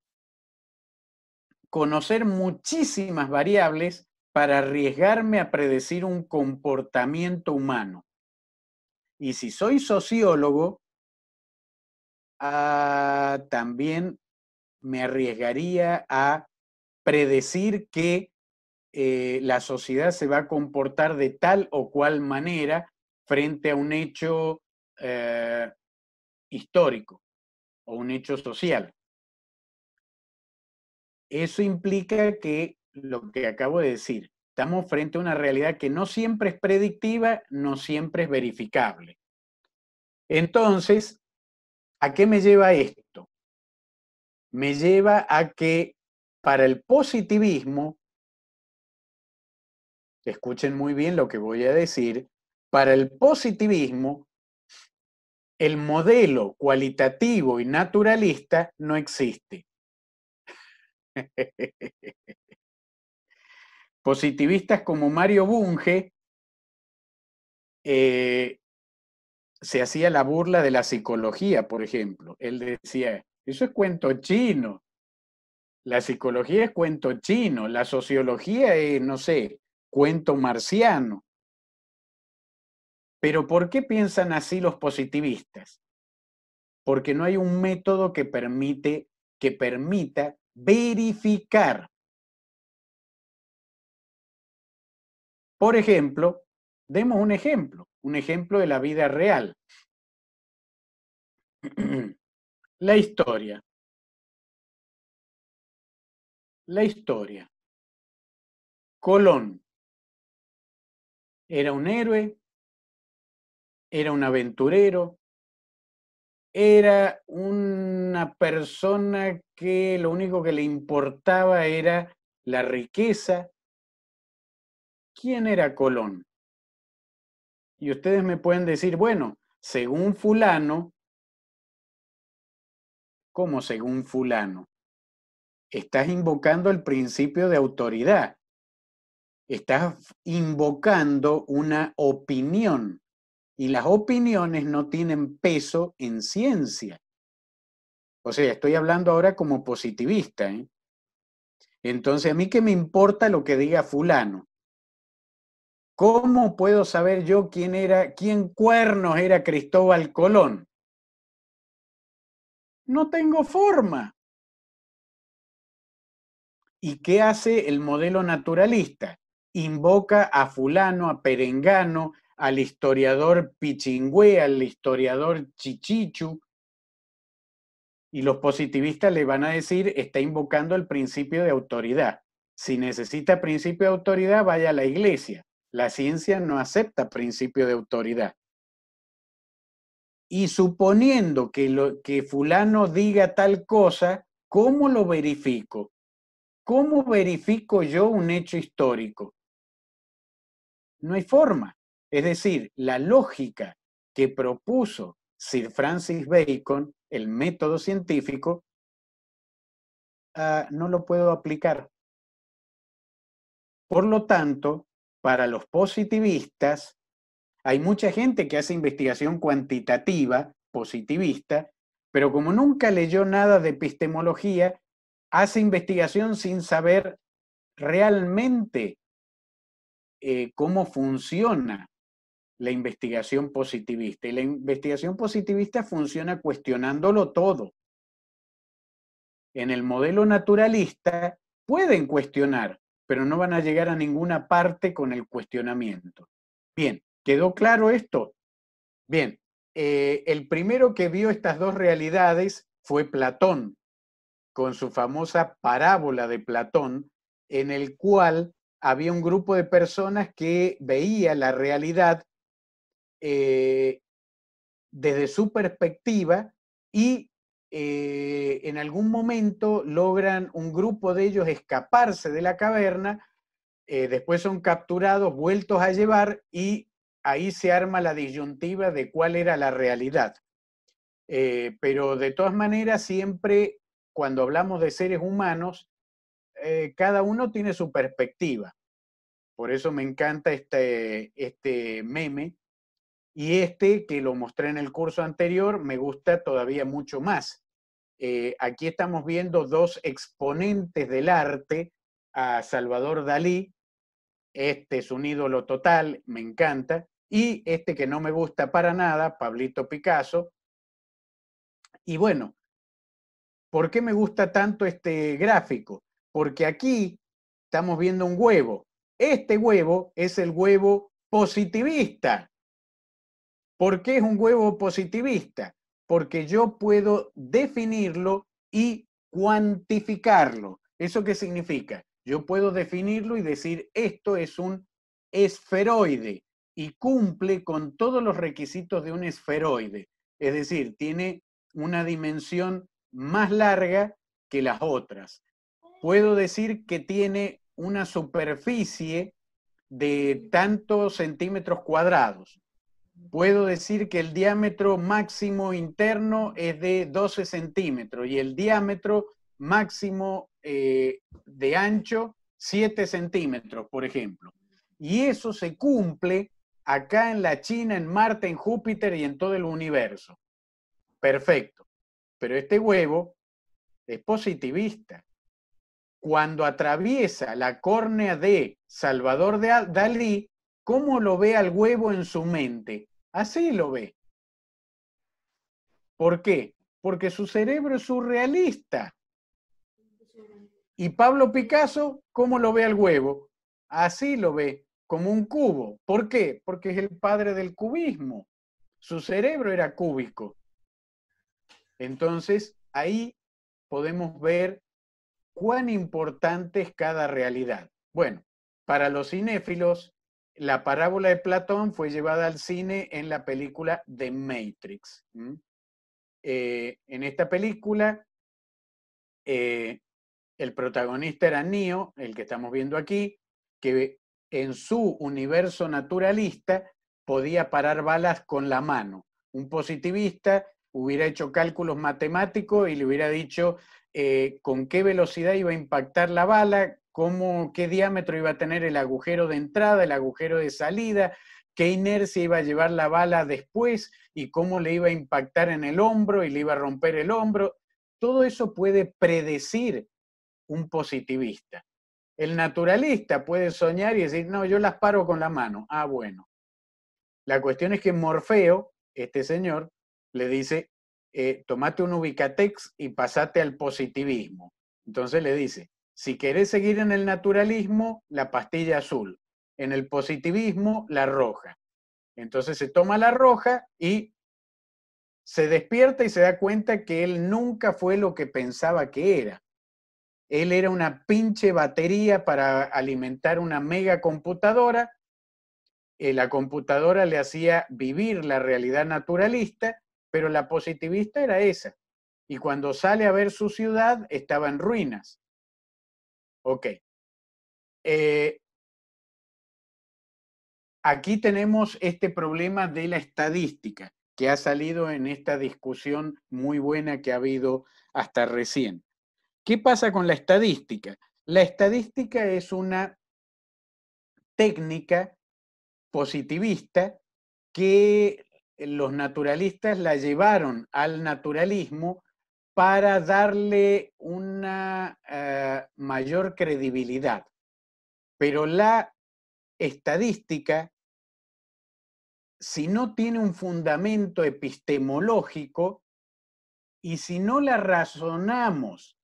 conocer muchísimas variables para arriesgarme a predecir un comportamiento humano. Y si soy sociólogo, ah, también me arriesgaría a predecir que eh, la sociedad se va a comportar de tal o cual manera frente a un hecho eh, histórico o un hecho social. Eso implica que lo que acabo de decir, estamos frente a una realidad que no siempre es predictiva, no siempre es verificable. Entonces, ¿a qué me lleva esto? Me lleva a que para el positivismo, escuchen muy bien lo que voy a decir, para el positivismo, el modelo cualitativo y naturalista no existe. <laughs> Positivistas como Mario Bunge eh, se hacía la burla de la psicología, por ejemplo. Él decía, eso es cuento chino. La psicología es cuento chino, la sociología es, no sé, cuento marciano. Pero ¿por qué piensan así los positivistas? Porque no hay un método que permite que permita verificar. Por ejemplo, demos un ejemplo, un ejemplo de la vida real. <clears throat> la historia la historia. Colón era un héroe, era un aventurero, era una persona que lo único que le importaba era la riqueza. ¿Quién era Colón? Y ustedes me pueden decir, bueno, según fulano, ¿cómo según fulano? estás invocando el principio de autoridad, estás invocando una opinión y las opiniones no tienen peso en ciencia. O sea, estoy hablando ahora como positivista. ¿eh? Entonces, ¿a mí qué me importa lo que diga fulano? ¿Cómo puedo saber yo quién era, quién cuernos era Cristóbal Colón? No tengo forma. ¿Y qué hace el modelo naturalista? Invoca a fulano, a perengano, al historiador Pichingüe, al historiador Chichichu, y los positivistas le van a decir, está invocando el principio de autoridad. Si necesita principio de autoridad, vaya a la iglesia. La ciencia no acepta principio de autoridad. Y suponiendo que, que fulano diga tal cosa, ¿cómo lo verifico? ¿Cómo verifico yo un hecho histórico? No hay forma. Es decir, la lógica que propuso Sir Francis Bacon, el método científico, ah, no lo puedo aplicar. Por lo tanto, para los positivistas, hay mucha gente que hace investigación cuantitativa, positivista, pero como nunca leyó nada de epistemología, hace investigación sin saber realmente eh, cómo funciona la investigación positivista. Y la investigación positivista funciona cuestionándolo todo. En el modelo naturalista pueden cuestionar, pero no van a llegar a ninguna parte con el cuestionamiento. Bien, ¿quedó claro esto? Bien, eh, el primero que vio estas dos realidades fue Platón, con su famosa parábola de Platón, en el cual había un grupo de personas que veía la realidad eh, desde su perspectiva y eh, en algún momento logran un grupo de ellos escaparse de la caverna, eh, después son capturados, vueltos a llevar y ahí se arma la disyuntiva de cuál era la realidad. pero de todas maneras siempre cuando hablamos de seres humanos, eh, cada uno tiene su perspectiva. Por eso me encanta este, este meme y este que lo mostré en el curso anterior me gusta todavía mucho más. Eh, aquí estamos viendo dos exponentes del arte, a Salvador Dalí, este es un ídolo total, me encanta, y este que no me gusta para nada, Pablito Picasso. Y bueno, ¿Por qué me gusta tanto este gráfico? Porque aquí estamos viendo un huevo. Este huevo es el huevo positivista. ¿Por qué es un huevo positivista? Porque yo puedo definirlo y cuantificarlo. ¿Eso qué significa? Yo puedo definirlo y decir, esto es un esferoide y cumple con todos los requisitos de un esferoide. Es decir, tiene una dimensión más larga que las otras. Puedo decir que tiene una superficie de tantos centímetros cuadrados. Puedo decir que el diámetro máximo interno es de 12 centímetros y el diámetro máximo eh, de ancho 7 centímetros, por ejemplo. Y eso se cumple acá en la China, en Marte, en Júpiter y en todo el universo. Perfecto. Pero este huevo es positivista. Cuando atraviesa la córnea de Salvador Dalí, ¿cómo lo ve al huevo en su mente? Así lo ve. ¿Por qué? Porque su cerebro es surrealista. Y Pablo Picasso, ¿cómo lo ve al huevo? Así lo ve, como un cubo. ¿Por qué? Porque es el padre del cubismo. Su cerebro era cúbico. Entonces, ahí podemos ver cuán importante es cada realidad. Bueno, para los cinéfilos, la parábola de Platón fue llevada al cine en la película The Matrix. Eh, en esta película, eh, el protagonista era Neo, el que estamos viendo aquí, que en su universo naturalista podía parar balas con la mano. Un positivista hubiera hecho cálculos matemáticos y le hubiera dicho eh, con qué velocidad iba a impactar la bala, cómo, qué diámetro iba a tener el agujero de entrada, el agujero de salida, qué inercia iba a llevar la bala después y cómo le iba a impactar en el hombro y le iba a romper el hombro. Todo eso puede predecir un positivista. El naturalista puede soñar y decir, no, yo las paro con la mano. Ah, bueno. La cuestión es que Morfeo, este señor, le dice, eh, tomate un ubicatex y pasate al positivismo. Entonces le dice, si querés seguir en el naturalismo, la pastilla azul. En el positivismo, la roja. Entonces se toma la roja y se despierta y se da cuenta que él nunca fue lo que pensaba que era. Él era una pinche batería para alimentar una mega computadora. Eh, la computadora le hacía vivir la realidad naturalista pero la positivista era esa. Y cuando sale a ver su ciudad, estaba en ruinas. Ok. Eh, aquí tenemos este problema de la estadística que ha salido en esta discusión muy buena que ha habido hasta recién. ¿Qué pasa con la estadística? La estadística es una técnica positivista que los naturalistas la llevaron al naturalismo para darle una eh, mayor credibilidad. Pero la estadística, si no tiene un fundamento epistemológico y si no la razonamos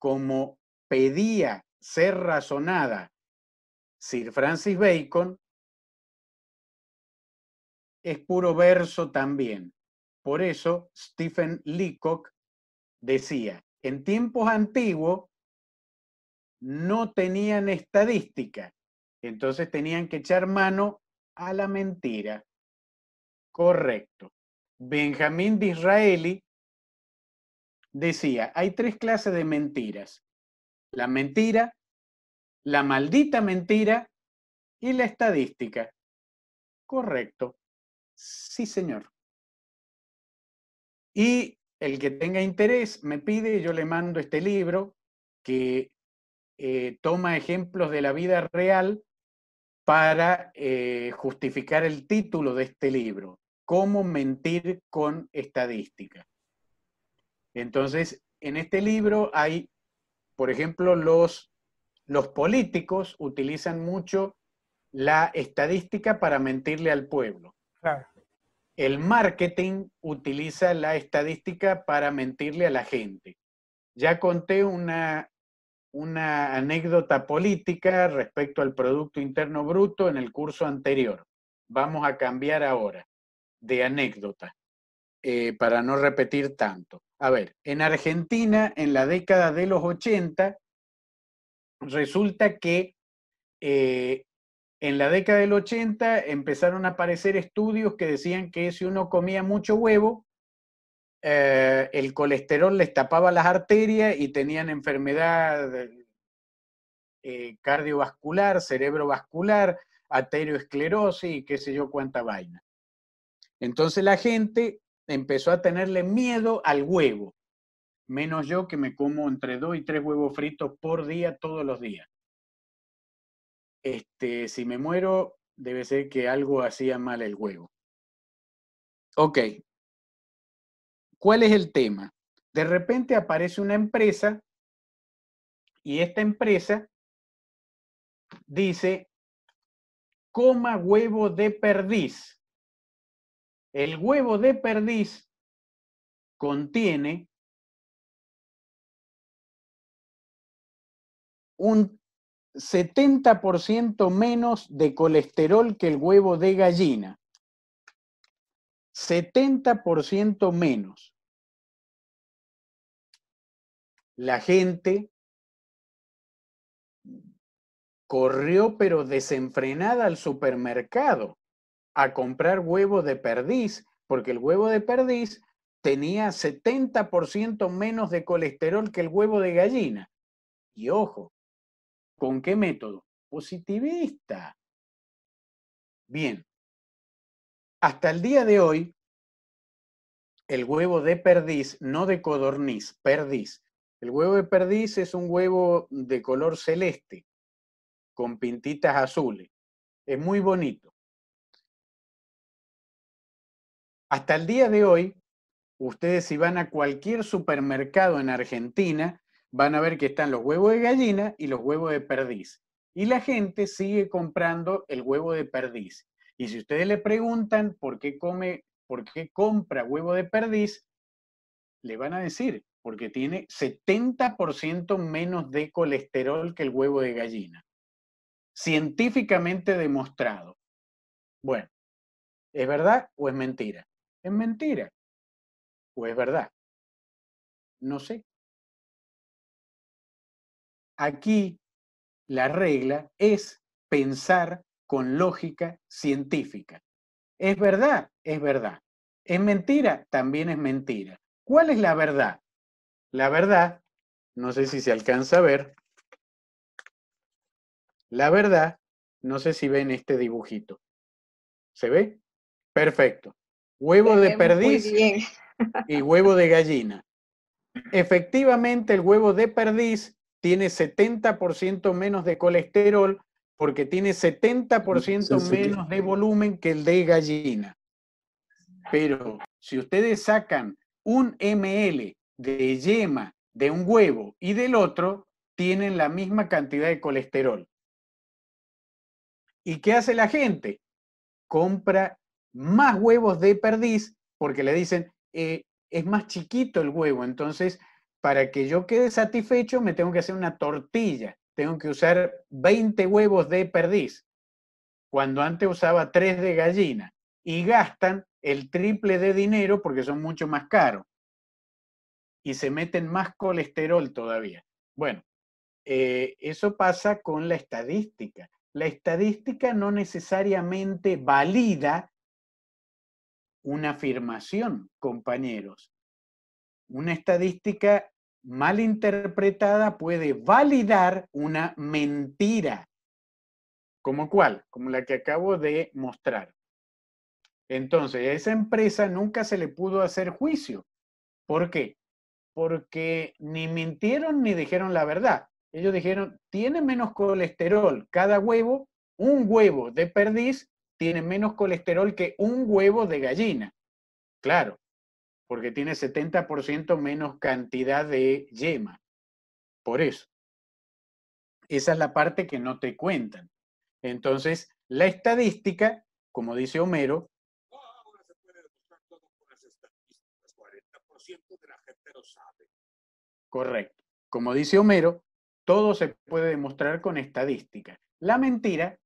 como pedía ser razonada Sir Francis Bacon, es puro verso también. Por eso Stephen Leacock decía, en tiempos antiguos no tenían estadística, entonces tenían que echar mano a la mentira. Correcto. Benjamín Disraeli decía, hay tres clases de mentiras. La mentira, la maldita mentira y la estadística. Correcto. Sí, señor. Y el que tenga interés me pide, yo le mando este libro que eh, toma ejemplos de la vida real para eh, justificar el título de este libro, Cómo mentir con estadística. Entonces, en este libro hay, por ejemplo, los, los políticos utilizan mucho la estadística para mentirle al pueblo. El marketing utiliza la estadística para mentirle a la gente. Ya conté una, una anécdota política respecto al Producto Interno Bruto en el curso anterior. Vamos a cambiar ahora de anécdota eh, para no repetir tanto. A ver, en Argentina, en la década de los 80, resulta que eh, en la década del 80 empezaron a aparecer estudios que decían que si uno comía mucho huevo, eh, el colesterol les tapaba las arterias y tenían enfermedad eh, cardiovascular, cerebrovascular, arteriosclerosis y qué sé yo cuánta vaina. Entonces la gente empezó a tenerle miedo al huevo, menos yo que me como entre dos y tres huevos fritos por día todos los días este, si me muero, debe ser que algo hacía mal el huevo. Ok. ¿Cuál es el tema? De repente aparece una empresa y esta empresa dice, coma huevo de perdiz. El huevo de perdiz contiene un 70% menos de colesterol que el huevo de gallina. 70% menos. La gente corrió pero desenfrenada al supermercado a comprar huevo de perdiz, porque el huevo de perdiz tenía 70% menos de colesterol que el huevo de gallina. Y ojo, ¿Con qué método? Positivista. Bien. Hasta el día de hoy, el huevo de perdiz, no de codorniz, perdiz. El huevo de perdiz es un huevo de color celeste, con pintitas azules. Es muy bonito. Hasta el día de hoy, ustedes si van a cualquier supermercado en Argentina, van a ver que están los huevos de gallina y los huevos de perdiz. Y la gente sigue comprando el huevo de perdiz. Y si ustedes le preguntan por qué come, por qué compra huevo de perdiz, le van a decir, porque tiene 70% menos de colesterol que el huevo de gallina. Científicamente demostrado. Bueno, ¿es verdad o es mentira? Es mentira. ¿O es verdad? No sé aquí la regla es pensar con lógica científica. Es verdad, es verdad. Es mentira, también es mentira. ¿Cuál es la verdad? La verdad, no sé si se alcanza a ver, la verdad, no sé si ven este dibujito. ¿Se ve? Perfecto. Huevo de perdiz y huevo de gallina. <laughs> Efectivamente, el huevo de perdiz tiene 70% menos de colesterol porque tiene 70% menos de volumen que el de gallina. Pero si ustedes sacan un ml de yema de un huevo y del otro, tienen la misma cantidad de colesterol. ¿Y qué hace la gente? Compra más huevos de perdiz porque le dicen, eh, es más chiquito el huevo, entonces para que yo quede satisfecho me tengo que hacer una tortilla, tengo que usar 20 huevos de perdiz, cuando antes usaba 3 de gallina, y gastan el triple de dinero porque son mucho más caros y se meten más colesterol todavía. Bueno, eh, eso pasa con la estadística. La estadística no necesariamente valida una afirmación, compañeros una estadística mal interpretada puede validar una mentira, como cuál, como la que acabo de mostrar. Entonces, a esa empresa nunca se le pudo hacer juicio. ¿Por qué? Porque ni mintieron ni dijeron la verdad. Ellos dijeron, tiene menos colesterol cada huevo, un huevo de perdiz tiene menos colesterol que un huevo de gallina. Claro, porque tiene 70% menos cantidad de yema. Por eso. Esa es la parte que no te cuentan. Entonces, la estadística, como dice Homero, ahora se puede demostrar todo con las estadísticas, 40% de la gente lo sabe. Correcto. Como dice Homero, todo se puede demostrar con estadística. La mentira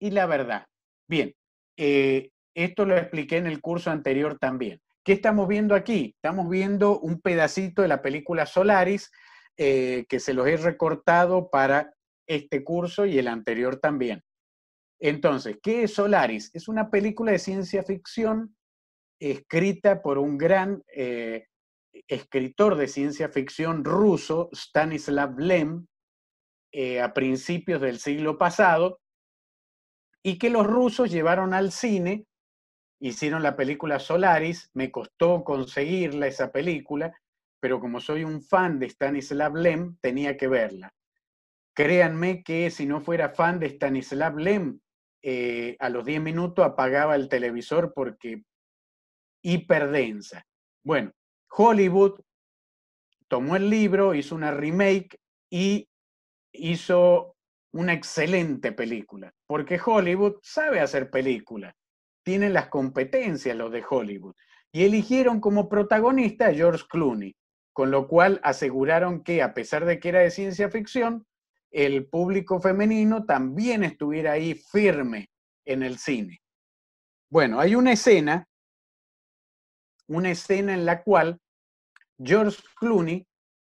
y la verdad. Bien, eh, esto lo expliqué en el curso anterior también. ¿Qué estamos viendo aquí? Estamos viendo un pedacito de la película Solaris eh, que se los he recortado para este curso y el anterior también. Entonces, ¿qué es Solaris? Es una película de ciencia ficción escrita por un gran eh, escritor de ciencia ficción ruso, Stanislav Lem, eh, a principios del siglo pasado, y que los rusos llevaron al cine hicieron la película Solaris, me costó conseguirla esa película, pero como soy un fan de Stanislav Lem, tenía que verla. Créanme que si no fuera fan de Stanislav Lem, eh, a los 10 minutos apagaba el televisor porque hiperdensa. Bueno, Hollywood tomó el libro, hizo una remake y hizo una excelente película, porque Hollywood sabe hacer películas tienen las competencias los de Hollywood. Y eligieron como protagonista a George Clooney, con lo cual aseguraron que, a pesar de que era de ciencia ficción, el público femenino también estuviera ahí firme en el cine. Bueno, hay una escena, una escena en la cual George Clooney,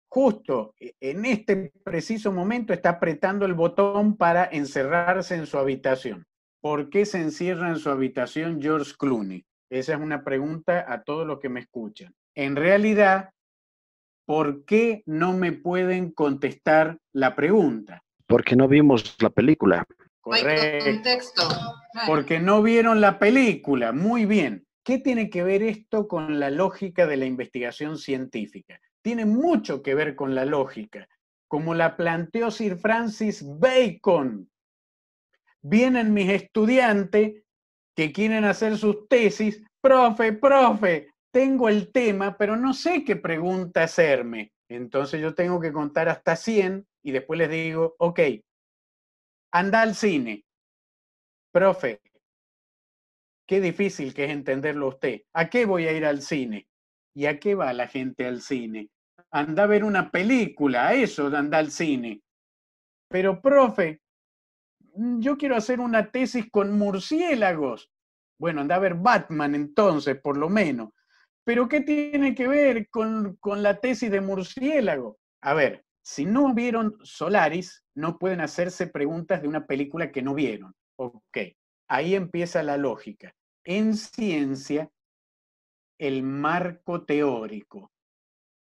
justo en este preciso momento, está apretando el botón para encerrarse en su habitación. ¿Por qué se encierra en su habitación George Clooney? Esa es una pregunta a todos los que me escuchan. En realidad, ¿por qué no me pueden contestar la pregunta? Porque no vimos la película. Correcto. Ah. Porque no vieron la película. Muy bien. ¿Qué tiene que ver esto con la lógica de la investigación científica? Tiene mucho que ver con la lógica, como la planteó Sir Francis Bacon vienen mis estudiantes que quieren hacer sus tesis, profe, profe, tengo el tema, pero no sé qué pregunta hacerme. Entonces yo tengo que contar hasta 100 y después les digo, ok, anda al cine. Profe, qué difícil que es entenderlo usted. ¿A qué voy a ir al cine? ¿Y a qué va la gente al cine? Anda a ver una película, a eso andar al cine. Pero, profe, Mm, yo quiero hacer una tesis con murciélagos. Bueno, anda a ver Batman entonces, por lo menos. Pero ¿qué tiene que ver con, con la tesis de murciélago? A ver, si no vieron Solaris, no pueden hacerse preguntas de una película que no vieron. Ok, ahí empieza la lógica. En ciencia, el marco teórico.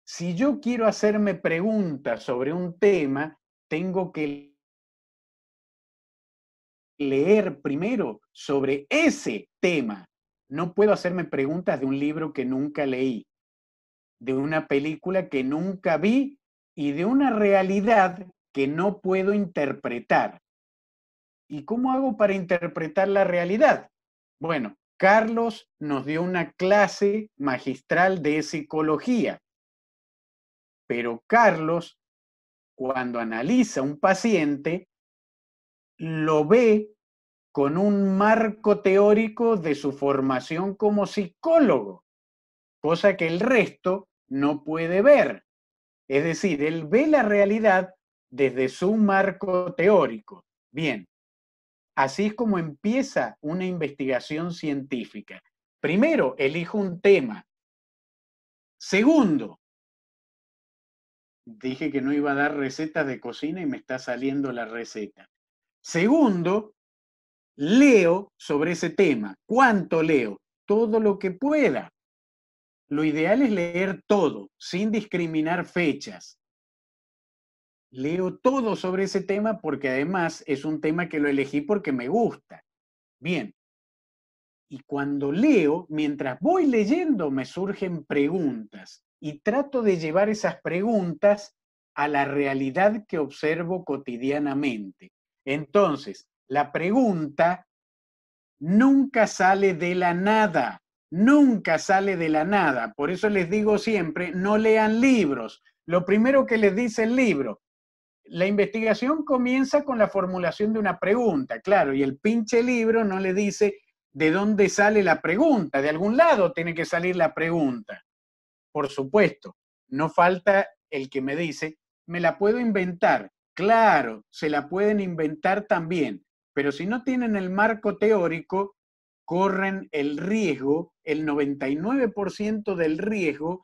Si yo quiero hacerme preguntas sobre un tema, tengo que leer primero sobre ese tema. No puedo hacerme preguntas de un libro que nunca leí, de una película que nunca vi y de una realidad que no puedo interpretar. ¿Y cómo hago para interpretar la realidad? Bueno, Carlos nos dio una clase magistral de psicología, pero Carlos, cuando analiza un paciente, lo ve con un marco teórico de su formación como psicólogo, cosa que el resto no puede ver. Es decir, él ve la realidad desde su marco teórico. Bien, así es como empieza una investigación científica. Primero, elijo un tema. Segundo, dije que no iba a dar recetas de cocina y me está saliendo la receta. Segundo, leo sobre ese tema. ¿Cuánto leo? Todo lo que pueda. Lo ideal es leer todo, sin discriminar fechas. Leo todo sobre ese tema porque además es un tema que lo elegí porque me gusta. Bien. Y cuando leo, mientras voy leyendo, me surgen preguntas y trato de llevar esas preguntas a la realidad que observo cotidianamente. Entonces, la pregunta nunca sale de la nada, nunca sale de la nada. Por eso les digo siempre, no lean libros. Lo primero que les dice el libro, la investigación comienza con la formulación de una pregunta, claro, y el pinche libro no le dice de dónde sale la pregunta, de algún lado tiene que salir la pregunta. Por supuesto, no falta el que me dice, me la puedo inventar. Claro, se la pueden inventar también, pero si no tienen el marco teórico, corren el riesgo, el 99% del riesgo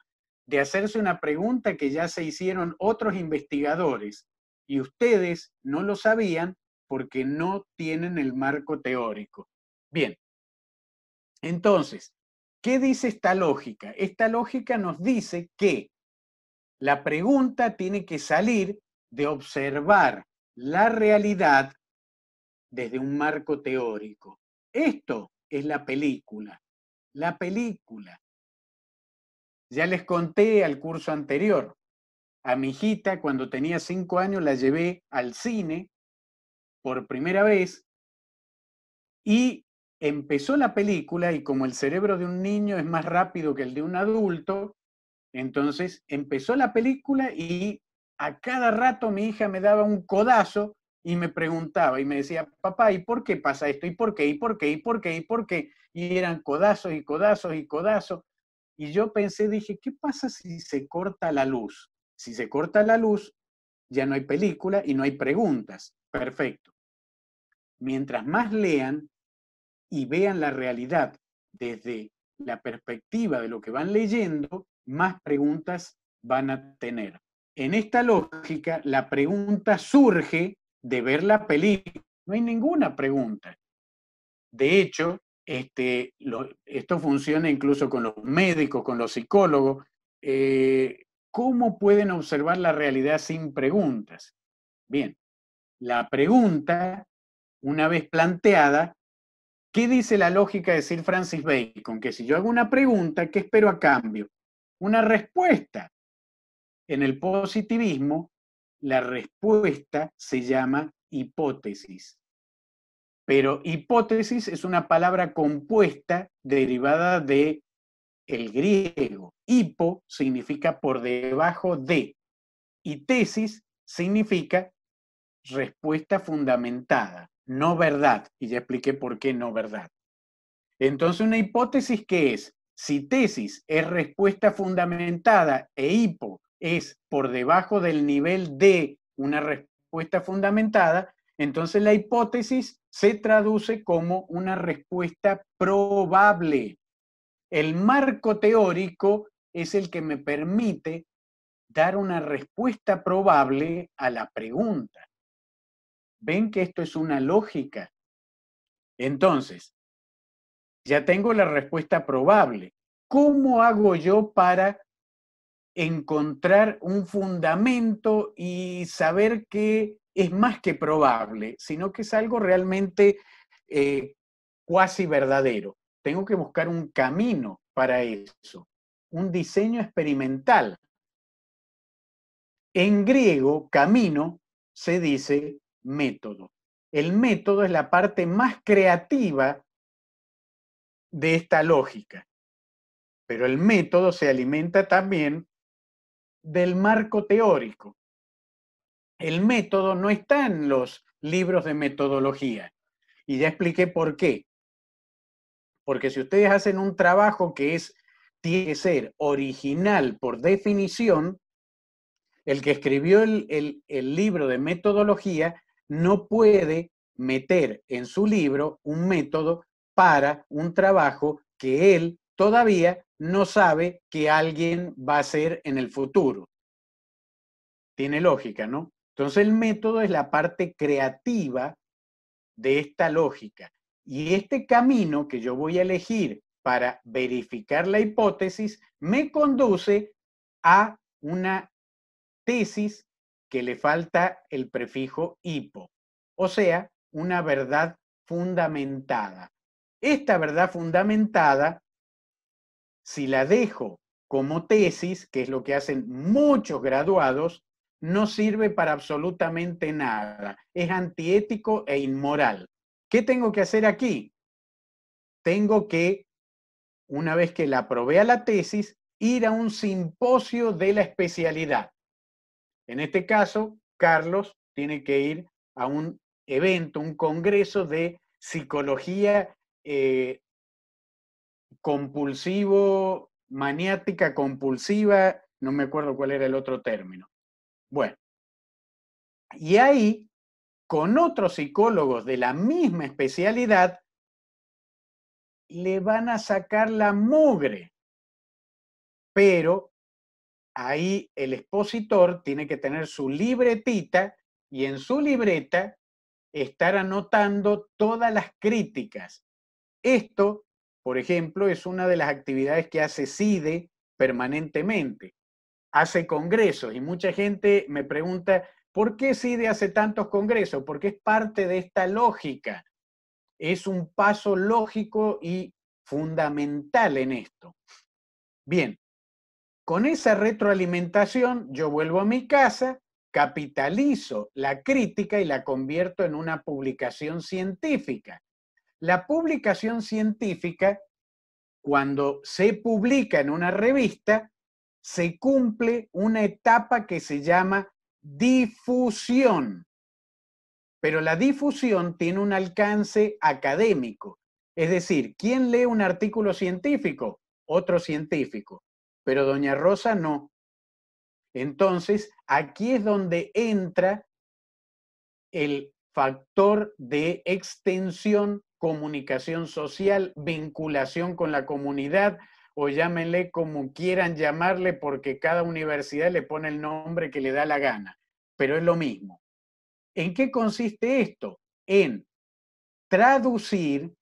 de hacerse una pregunta que ya se hicieron otros investigadores y ustedes no lo sabían porque no tienen el marco teórico. Bien, entonces, ¿qué dice esta lógica? Esta lógica nos dice que la pregunta tiene que salir de observar la realidad desde un marco teórico. Esto es la película, la película. Ya les conté al curso anterior, a mi hijita cuando tenía cinco años la llevé al cine por primera vez y empezó la película y como el cerebro de un niño es más rápido que el de un adulto, entonces empezó la película y a cada rato mi hija me daba un codazo y me preguntaba y me decía, papá, ¿y por qué pasa esto? ¿Y por qué? ¿Y por qué? ¿Y por qué? ¿Y por qué? Y eran codazos y codazos y codazos. Y yo pensé, dije, ¿qué pasa si se corta la luz? Si se corta la luz, ya no hay película y no hay preguntas. Perfecto. Mientras más lean y vean la realidad desde la perspectiva de lo que van leyendo, más preguntas van a tener. En esta lógica, la pregunta surge de ver la película. No hay ninguna pregunta. De hecho, este, esto funciona incluso con los médicos, con los psicólogos. Eh, ¿Cómo pueden observar la realidad sin preguntas? Bien, la pregunta, una vez planteada, ¿qué dice la lógica de Sir Francis Bacon? Que si yo hago una pregunta, ¿qué espero a cambio? Una respuesta. En el positivismo, la respuesta se llama hipótesis. Pero hipótesis es una palabra compuesta derivada de el griego. Hipo significa por debajo de y tesis significa respuesta fundamentada, no verdad. Y ya expliqué por qué no verdad. Entonces, una hipótesis que es, si tesis es respuesta fundamentada e hipo es por debajo del nivel de una respuesta fundamentada, entonces la hipótesis se traduce como una respuesta probable. El marco teórico es el que me permite dar una respuesta probable a la pregunta. Ven que esto es una lógica. Entonces, ya tengo la respuesta probable. ¿Cómo hago yo para encontrar un fundamento y saber que es más que probable, sino que es algo realmente eh, cuasi verdadero. Tengo que buscar un camino para eso, un diseño experimental. En griego, camino se dice método. El método es la parte más creativa de esta lógica, pero el método se alimenta también del marco teórico. El método no está en los libros de metodología. Y ya expliqué por qué. Porque si ustedes hacen un trabajo que es, tiene que ser original por definición, el que escribió el, el libro de metodología no puede meter en su libro un método para un trabajo que él todavía no sabe que alguien va a ser en el futuro. Tiene lógica, ¿no? Entonces el método es la parte creativa de esta lógica. Y este camino que yo voy a elegir para verificar la hipótesis me conduce a una tesis que le falta el prefijo hipo, o sea, una verdad fundamentada. Esta verdad fundamentada si la dejo como tesis, que es lo que hacen muchos graduados, no sirve para absolutamente nada. Es antiético e inmoral. ¿Qué tengo que hacer aquí? Tengo que, una vez que la aprobé a la tesis, ir a un simposio de la especialidad. En este caso, Carlos tiene que ir a un evento, un congreso de psicología eh, compulsivo, maniática compulsiva, no me acuerdo cuál era el otro término. Bueno, y ahí, con otros psicólogos de la misma especialidad, le van a sacar la mugre. Pero ahí el expositor tiene que tener su libretita y en su libreta estar anotando todas las críticas. Esto por ejemplo, es una de las actividades que hace CIDE permanentemente. Hace congresos y mucha gente me pregunta, ¿por qué CIDE hace tantos congresos? Porque es parte de esta lógica. Es un paso lógico y fundamental en esto. Bien, con esa retroalimentación yo vuelvo a mi casa, capitalizo la crítica y la convierto en una publicación científica. La publicación científica, cuando se publica en una revista, se cumple una etapa que se llama difusión. Pero la difusión tiene un alcance académico. Es decir, ¿quién lee un artículo científico? Otro científico. Pero doña Rosa no. Entonces, aquí es donde entra el factor de extensión comunicación social, vinculación con la comunidad o llámenle como quieran llamarle porque cada universidad le pone el nombre que le da la gana, pero es lo mismo. ¿En qué consiste esto? En traducir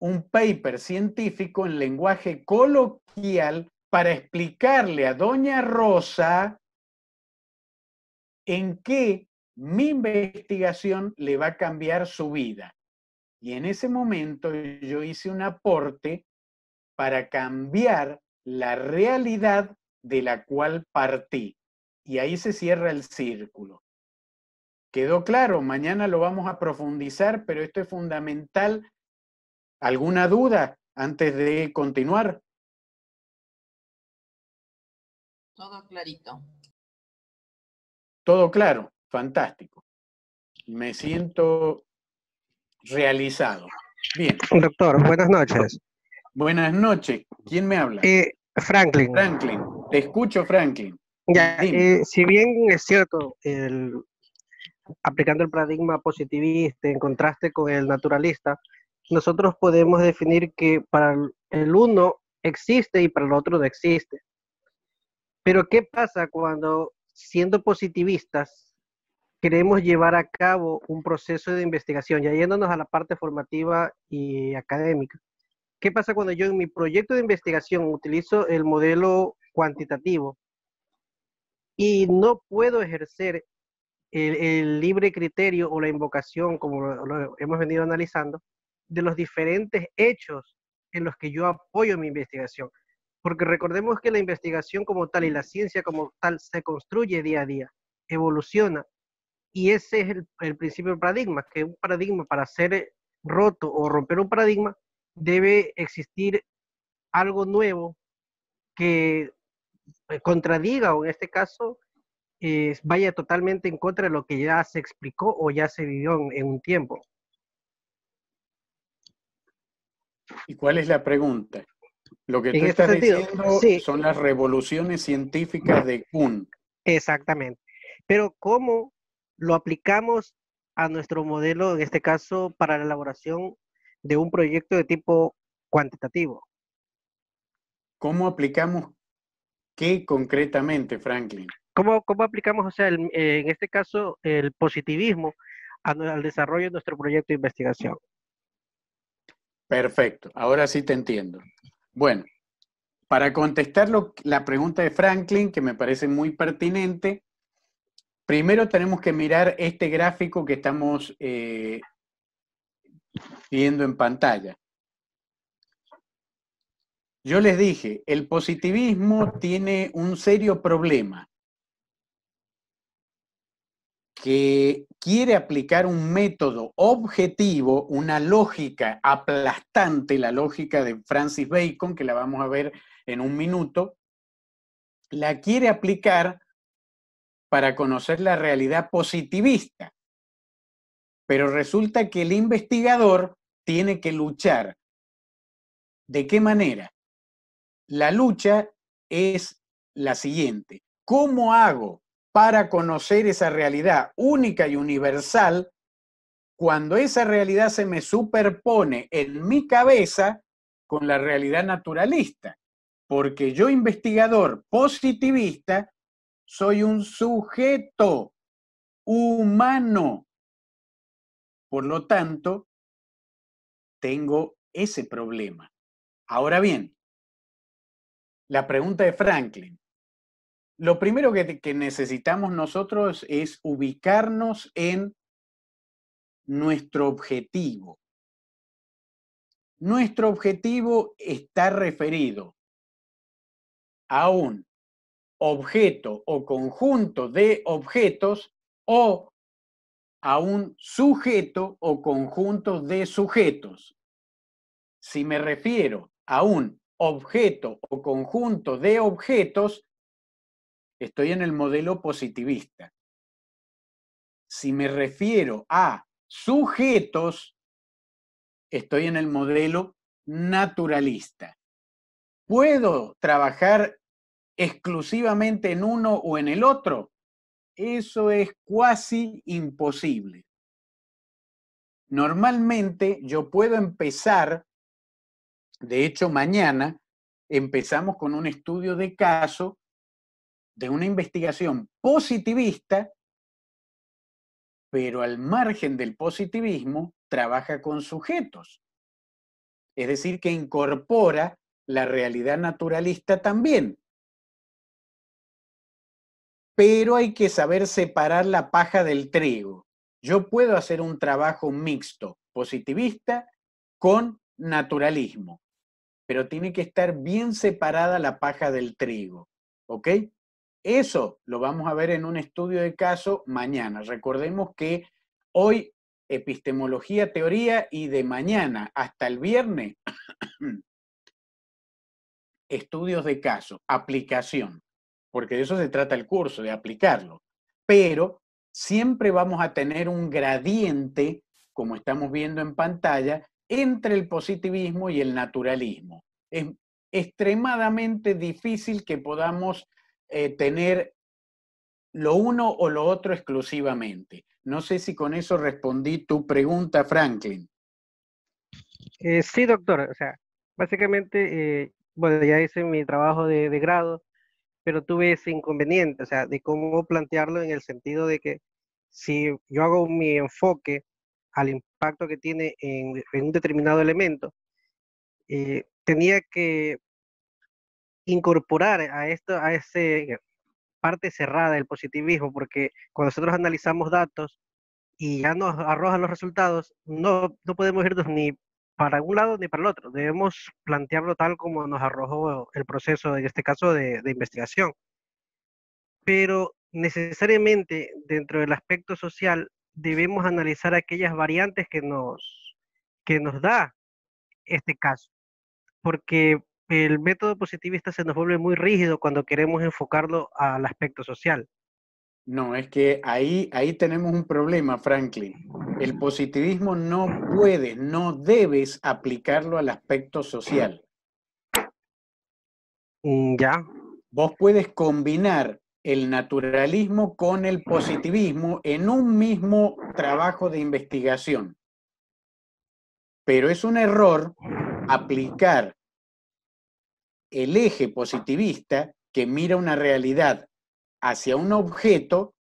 un paper científico en lenguaje coloquial para explicarle a doña Rosa en qué mi investigación le va a cambiar su vida. Y en ese momento yo hice un aporte para cambiar la realidad de la cual partí. Y ahí se cierra el círculo. Quedó claro, mañana lo vamos a profundizar, pero esto es fundamental. ¿Alguna duda antes de continuar? Todo clarito. Todo claro, fantástico. Me siento realizado. Bien. Doctor, buenas noches. Buenas noches. ¿Quién me habla? Eh, Franklin. Franklin. Te escucho, Franklin. Ya, eh, si bien es cierto, el, aplicando el paradigma positivista en contraste con el naturalista, nosotros podemos definir que para el uno existe y para el otro no existe. Pero ¿qué pasa cuando siendo positivistas queremos llevar a cabo un proceso de investigación, ya yéndonos a la parte formativa y académica. ¿Qué pasa cuando yo en mi proyecto de investigación utilizo el modelo cuantitativo y no puedo ejercer el, libre criterio o la invocación, como lo hemos venido analizando, de los diferentes hechos en los que yo apoyo mi investigación? Porque recordemos que la investigación como tal y la ciencia como tal se construye día a día, evoluciona, y ese es el, principio del paradigma, que un paradigma para ser eh, roto o romper un paradigma debe existir algo nuevo que eh, contradiga o en este caso eh, vaya totalmente en contra de lo que ya se explicó o ya se vivió en, un tiempo. ¿Y cuál es la pregunta? Lo que tú este estás diciendo son las revoluciones científicas de Kuhn. Exactamente. Pero ¿cómo lo aplicamos a nuestro modelo, en este caso, para la elaboración de un proyecto de tipo cuantitativo. ¿Cómo aplicamos qué concretamente, Franklin? ¿Cómo, aplicamos, o sea, eh, en este caso, el positivismo al desarrollo de nuestro proyecto de investigación? Perfecto, ahora sí te entiendo. Bueno, para contestar la pregunta de Franklin, que me parece muy pertinente, Primero tenemos que mirar este gráfico que estamos eh, viendo en pantalla. Yo les dije, el positivismo tiene un serio problema que quiere aplicar un método objetivo, una lógica aplastante, la lógica de Francis Bacon, que la vamos a ver en un minuto, la quiere aplicar para conocer la realidad positivista. Pero resulta que el investigador tiene que luchar. ¿De qué manera? La lucha es la siguiente. ¿Cómo hago para conocer esa realidad única y universal cuando esa realidad se me superpone en mi cabeza con la realidad naturalista? Porque yo investigador positivista soy un sujeto humano. Por lo tanto, tengo ese problema. Ahora bien, la pregunta de Franklin. Lo primero que, necesitamos nosotros es ubicarnos en nuestro objetivo. Nuestro objetivo está referido a un objeto o conjunto de objetos o a un sujeto o conjunto de sujetos. Si me refiero a un objeto o conjunto de objetos, estoy en el modelo positivista. Si me refiero a sujetos, estoy en el modelo naturalista. ¿Puedo trabajar exclusivamente en uno o en el otro, eso es casi imposible. Normalmente yo puedo empezar, de hecho mañana empezamos con un estudio de caso de una investigación positivista, pero al margen del positivismo trabaja con sujetos. Es decir, que incorpora la realidad naturalista también pero hay que saber separar la paja del trigo. Yo puedo hacer un trabajo mixto, positivista con naturalismo, pero tiene que estar bien separada la paja del trigo, ¿ok? Eso lo vamos a ver en un estudio de caso mañana. Recordemos que hoy epistemología, teoría y de mañana hasta el viernes <coughs> estudios de caso, aplicación porque de eso se trata el curso, de aplicarlo. Pero siempre vamos a tener un gradiente, como estamos viendo en pantalla, entre el positivismo y el naturalismo. Es extremadamente difícil que podamos eh, tener lo uno o lo otro exclusivamente. No sé si con eso respondí tu pregunta, Franklin. Eh, sí, doctor. O sea, básicamente, eh, bueno, ya hice mi trabajo de grado pero tuve ese inconveniente, o sea, de cómo plantearlo en el sentido de que si yo hago mi enfoque al impacto que tiene en, un determinado elemento, eh, tenía que incorporar a esto, a esa parte cerrada del positivismo, porque cuando nosotros analizamos datos y ya nos arrojan los resultados, no, no podemos irnos ni para un lado ni para el otro. Debemos plantearlo tal como nos arrojó el proceso, en este caso, de, investigación. Pero necesariamente dentro del aspecto social debemos analizar aquellas variantes que nos, que nos da este caso, porque el método positivista se nos vuelve muy rígido cuando queremos enfocarlo al aspecto social. No, es que ahí, ahí tenemos un problema, Franklin. El positivismo no puede, no debes aplicarlo al aspecto social. Mm, ya. Vos puedes combinar el naturalismo con el positivismo en un mismo trabajo de investigación. Pero es un error aplicar el eje positivista que mira una realidad hacia un objeto,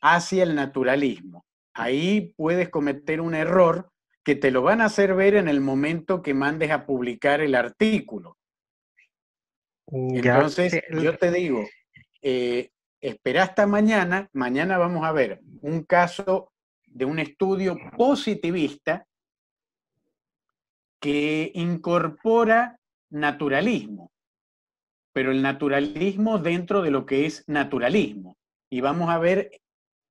hacia el naturalismo. Ahí puedes cometer un error que te lo van a hacer ver en el momento que mandes a publicar el artículo. Mm, Entonces, yo te digo, eh, espera hasta mañana, mañana vamos a ver un caso de un estudio positivista que incorpora naturalismo pero el naturalismo dentro de lo que es naturalismo. Y vamos a ver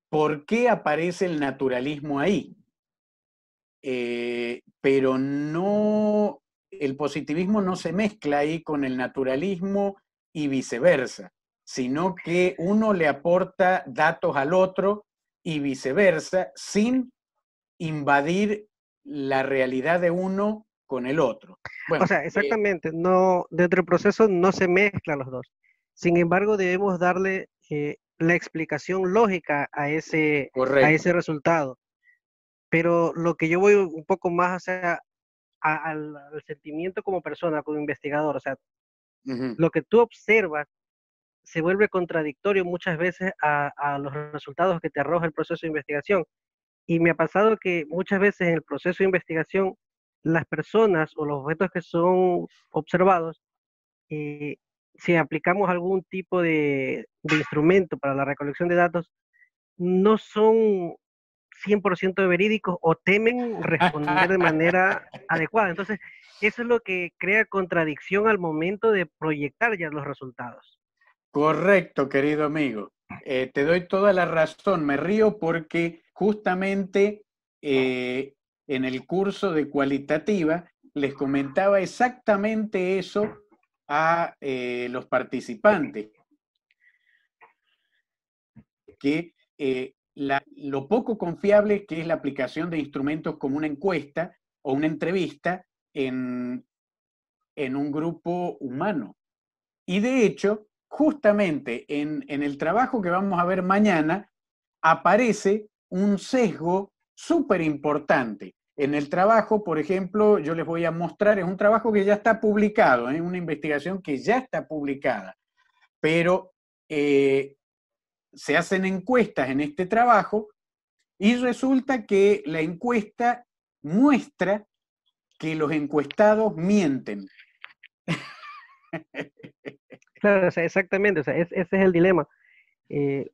por qué aparece el naturalismo ahí. Eh, pero no, el positivismo no se mezcla ahí con el naturalismo y viceversa, sino que uno le aporta datos al otro y viceversa sin invadir la realidad de uno con el otro. o sea, exactamente, eh, no, dentro del proceso no se mezclan los dos. Sin embargo, debemos darle eh, la explicación lógica a ese, a ese resultado. Pero lo que yo voy un poco más hacia a, al, sentimiento como persona, como investigador, o sea, lo que tú observas se vuelve contradictorio muchas veces a los resultados que te arroja el proceso de investigación. Y me ha pasado que muchas veces en el proceso de investigación las personas o los objetos que son observados, eh, si aplicamos algún tipo de, instrumento para la recolección de datos, no son 100% verídicos o temen responder de manera adecuada. Entonces, eso es lo que crea contradicción al momento de proyectar ya los resultados. Correcto, querido amigo. Eh, te doy toda la razón. Me río porque justamente ah. eh, en el curso de cualitativa, les comentaba exactamente eso a eh, los participantes, que eh, lo poco confiable que es la aplicación de instrumentos como una encuesta o una entrevista en, un grupo humano. Y de hecho, justamente en, en el trabajo que vamos a ver mañana, aparece un sesgo súper importante, en el trabajo, por ejemplo, yo les voy a mostrar, es un trabajo que ya está publicado, es una investigación que ya está publicada, pero eh, se hacen encuestas en este trabajo y resulta que la encuesta muestra que los encuestados mienten. <laughs> Claro, exactamente, ese es el dilema. Eh,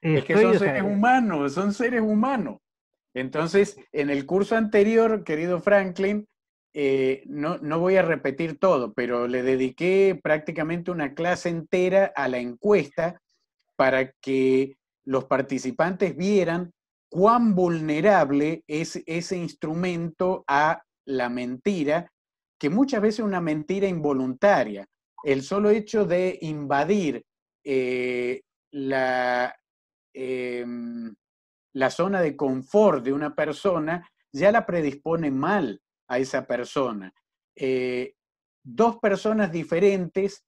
es que son seres humanos, son seres humanos. Entonces, en el curso anterior, querido Franklin, eh, no, voy a repetir todo, pero le dediqué prácticamente una clase entera a la encuesta para que los participantes vieran cuán vulnerable es ese instrumento a la mentira, que muchas veces es una mentira involuntaria. El solo hecho de invadir eh, la, em, la zona de confort de una persona ya la predispone mal a esa persona. Eh, dos personas diferentes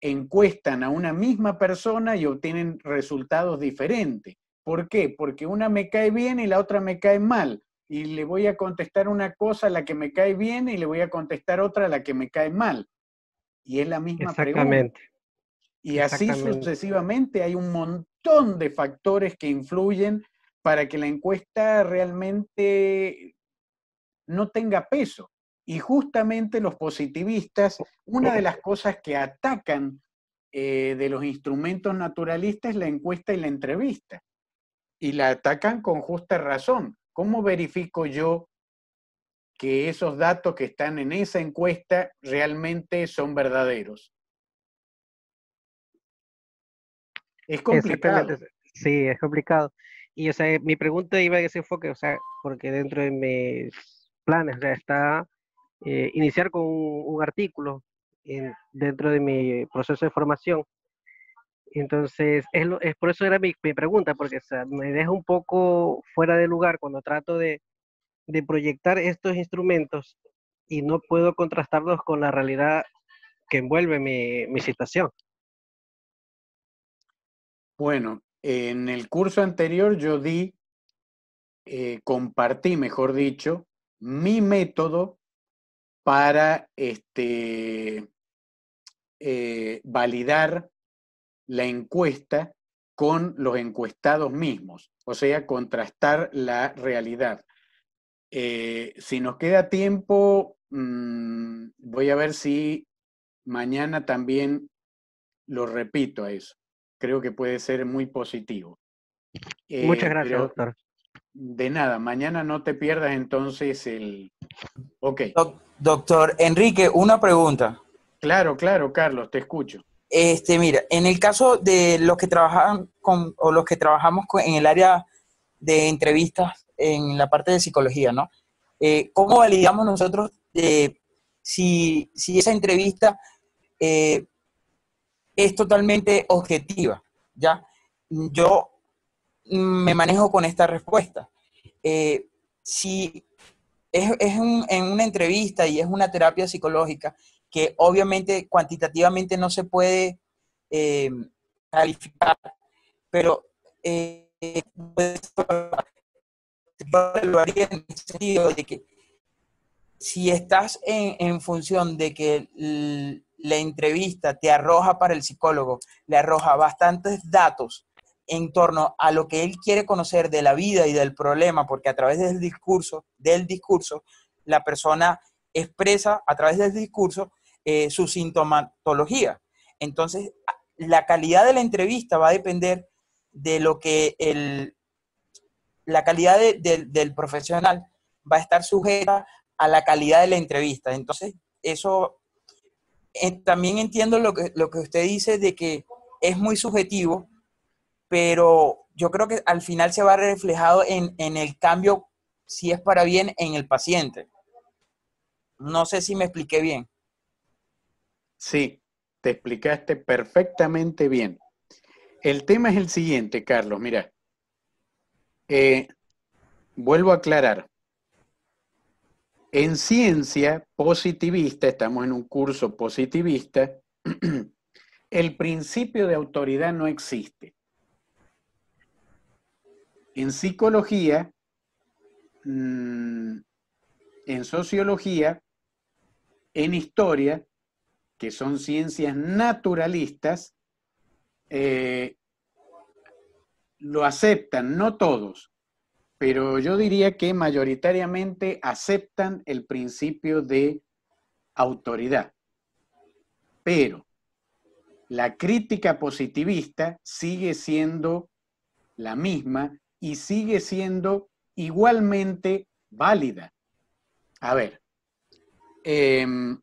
encuestan a una misma persona y obtienen resultados diferentes. ¿Por qué? Porque una me cae bien y la otra me cae mal. Y le voy a contestar una cosa a la que me cae bien y le voy a contestar otra a la que me cae mal. Y es la misma Exactamente. Y así sucesivamente hay un montón de factores que influyen para que la encuesta realmente no tenga peso. Y justamente los positivistas, una de las cosas que atacan eh, de los instrumentos naturalistas es la encuesta y la entrevista. Y la atacan con justa razón. ¿Cómo verifico yo que esos datos que están en esa encuesta realmente son verdaderos? Es complicado. Sí, es complicado. Y, o sea, mi pregunta iba a ese enfoque, o sea, porque dentro de mis planes, ya está eh, iniciar con un, artículo dentro de mi proceso de formación. Entonces, es, por eso era mi, mi pregunta, porque me deja un poco fuera de lugar cuando trato de, proyectar estos instrumentos y no puedo contrastarlos con la realidad que envuelve mi, mi situación. Bueno, en el curso anterior yo di, eh, compartí, mejor dicho, mi método para este, eh, validar la encuesta con los encuestados mismos, o sea, contrastar la realidad. Eh, si nos queda tiempo, mm, voy a ver si mañana también lo repito a eso creo que puede ser muy positivo. Muchas eh, gracias, doctor. De nada, mañana no te pierdas entonces el... Ok. doctor Enrique, una pregunta. Claro, claro, Carlos, te escucho. Este, mira, en el caso de los que trabajaban con, o los que trabajamos en el área de entrevistas en la parte de psicología, ¿no? Eh, ¿Cómo validamos nosotros eh, si, esa entrevista es totalmente objetiva, ¿ya? Yo me manejo con esta respuesta. Eh, si es, en una entrevista y es una terapia psicológica que obviamente cuantitativamente no se puede eh, calificar, pero eh, de que si estás en, en función de que el, la entrevista te arroja para el psicólogo, le arroja bastantes datos en torno a lo que él quiere conocer de la vida y del problema, porque a través del discurso, del discurso, la persona expresa a través del discurso eh, su sintomatología. Entonces, la calidad de la entrevista va a depender de lo que el, la calidad del profesional va a estar sujeta a la calidad de la entrevista. Entonces, eso eh, también entiendo lo que, lo que usted dice de que es muy subjetivo, pero yo creo que al final se va reflejado en, el cambio, si es para bien, en el paciente. No sé si me expliqué bien. Sí, te explicaste perfectamente bien. El tema es el siguiente, Carlos, mira. Eh, vuelvo a aclarar. En ciencia positivista, estamos en un curso positivista, <clears throat> el principio de autoridad no existe. En psicología, mm, en sociología, en historia, que son ciencias naturalistas, eh, lo aceptan, no todos, pero yo diría que mayoritariamente aceptan el principio de autoridad. Pero la crítica positivista sigue siendo la misma y sigue siendo igualmente válida. A ver, em,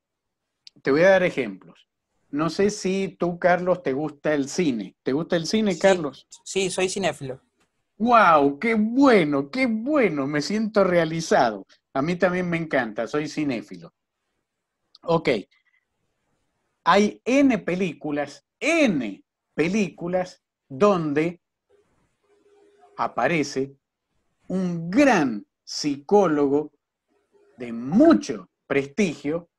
te voy a dar ejemplos. No sé si tú, Carlos, te gusta el cine. ¿Te gusta el cine, Carlos? Sí, soy cinéfilo. ¡Wow! ¡Qué bueno! ¡Qué bueno! Me siento realizado. A mí también me encanta, soy cinéfilo. Ok. Hay N películas, N películas donde aparece un gran psicólogo de mucho prestigio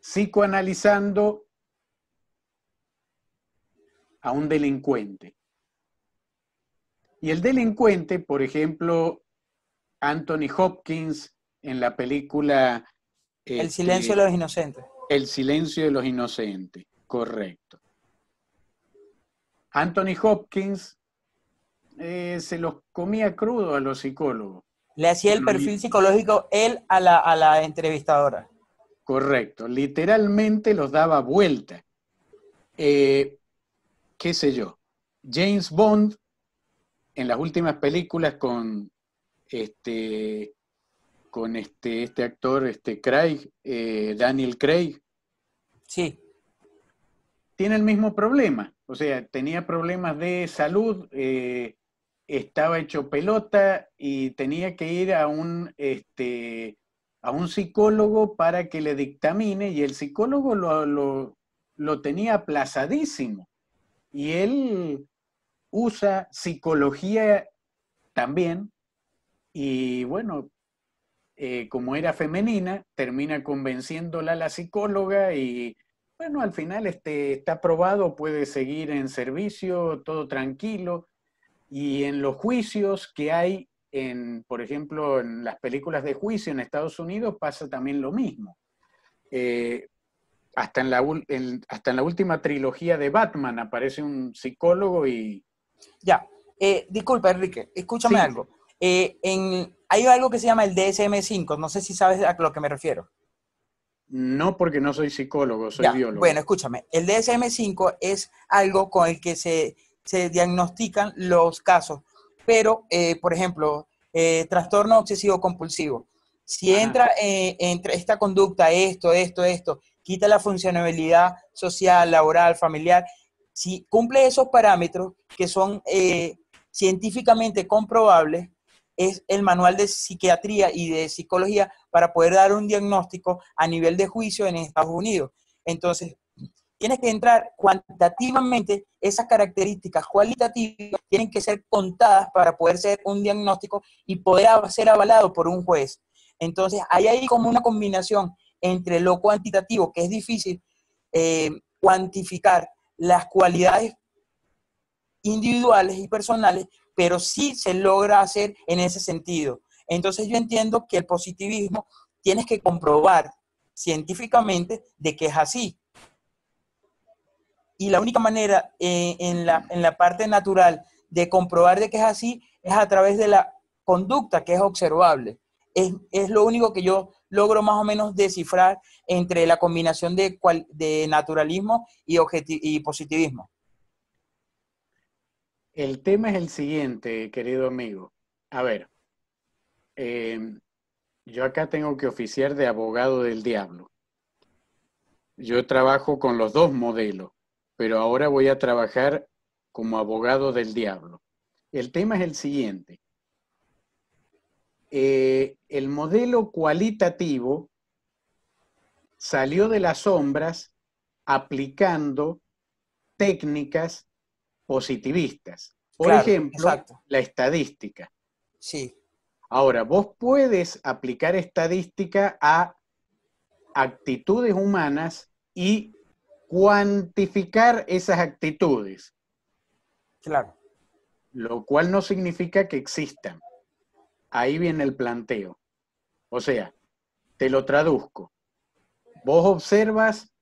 psicoanalizando a un delincuente. Y el delincuente, por ejemplo, Anthony Hopkins en la película... El este, silencio de los inocentes. El silencio de los inocentes, correcto. Anthony Hopkins eh, se los comía crudo a los psicólogos. Le hacía el perfil psicológico él a la, entrevistadora. Correcto, literalmente los daba vuelta. Eh, ¿Qué sé yo? James Bond en las últimas películas con este, con este, este actor, este Craig, eh, Daniel Craig. Sí. Tiene el mismo problema. O sea, tenía problemas de salud, eh, estaba hecho pelota y tenía que ir a un, este, a un psicólogo para que le dictamine y el psicólogo lo, lo, lo tenía aplazadísimo. Y él usa psicología también y bueno, eh, como era femenina, termina convenciéndola la psicóloga y bueno, al final este, está aprobado, puede seguir en servicio, todo tranquilo. Y en los juicios que hay, en, por ejemplo, en las películas de juicio en Estados Unidos pasa también lo mismo. Eh, hasta, en la, hasta en la última trilogía de Batman aparece un psicólogo y ya, eh, disculpa Enrique, escúchame algo. Eh, hay algo que se llama el DSM5, no sé si sabes a lo que me refiero. No, porque no soy psicólogo, soy biólogo. Bueno, escúchame, el DSM5 es algo con el que se, diagnostican los casos, pero, eh, por ejemplo, eh, trastorno obsesivo compulsivo. Si entra, entre esta conducta, esto, esto, esto, quita la funcionalidad social, laboral, familiar, si cumple esos parámetros que son eh, científicamente comprobables, es el manual de psiquiatría y de psicología para poder dar un diagnóstico a nivel de juicio en Estados Unidos. Entonces, tienes que entrar cuantitativamente, esas características cualitativas tienen que ser contadas para poder ser un diagnóstico y poder ser avalado por un juez. Entonces, hay ahí como una combinación entre lo cuantitativo, que es difícil eh, cuantificar, las cualidades individuales y personales, pero sí se logra hacer en ese sentido. Entonces yo entiendo que el positivismo tienes que comprobar científicamente de que es así. Y la única manera eh, en, la, parte natural de comprobar de que es así es a través de la conducta que es observable. Es, es, lo único que yo logro más o menos descifrar entre la combinación de, cual, de naturalismo y, y positivismo? El tema es el siguiente, querido amigo. A ver, em, yo acá tengo que oficiar de abogado del diablo. Yo trabajo con los dos modelos, pero ahora voy a trabajar como abogado del diablo. El tema es el siguiente. Eh, el modelo cualitativo salió de las sombras aplicando técnicas positivistas. Por ejemplo, la estadística. Sí. Ahora, vos puedes aplicar estadística a actitudes humanas y cuantificar esas actitudes. Claro. Lo cual no significa que existan ahí viene el planteo. O sea, te lo traduzco. Vos observas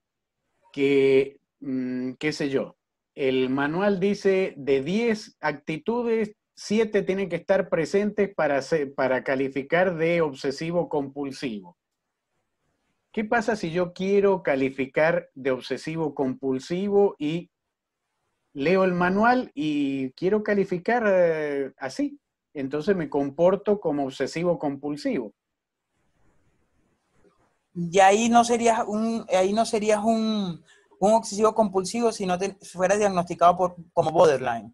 que, mm, qué sé yo, el manual dice de 10 actitudes, 7 tienen que estar presentes para, para calificar de obsesivo compulsivo. ¿Qué pasa si yo quiero calificar de obsesivo compulsivo y leo el manual y quiero calificar eh, así? entonces me comporto como obsesivo compulsivo. Y ahí no serías un, ahí no serías un, obsesivo compulsivo si no fueras diagnosticado por, como borderline.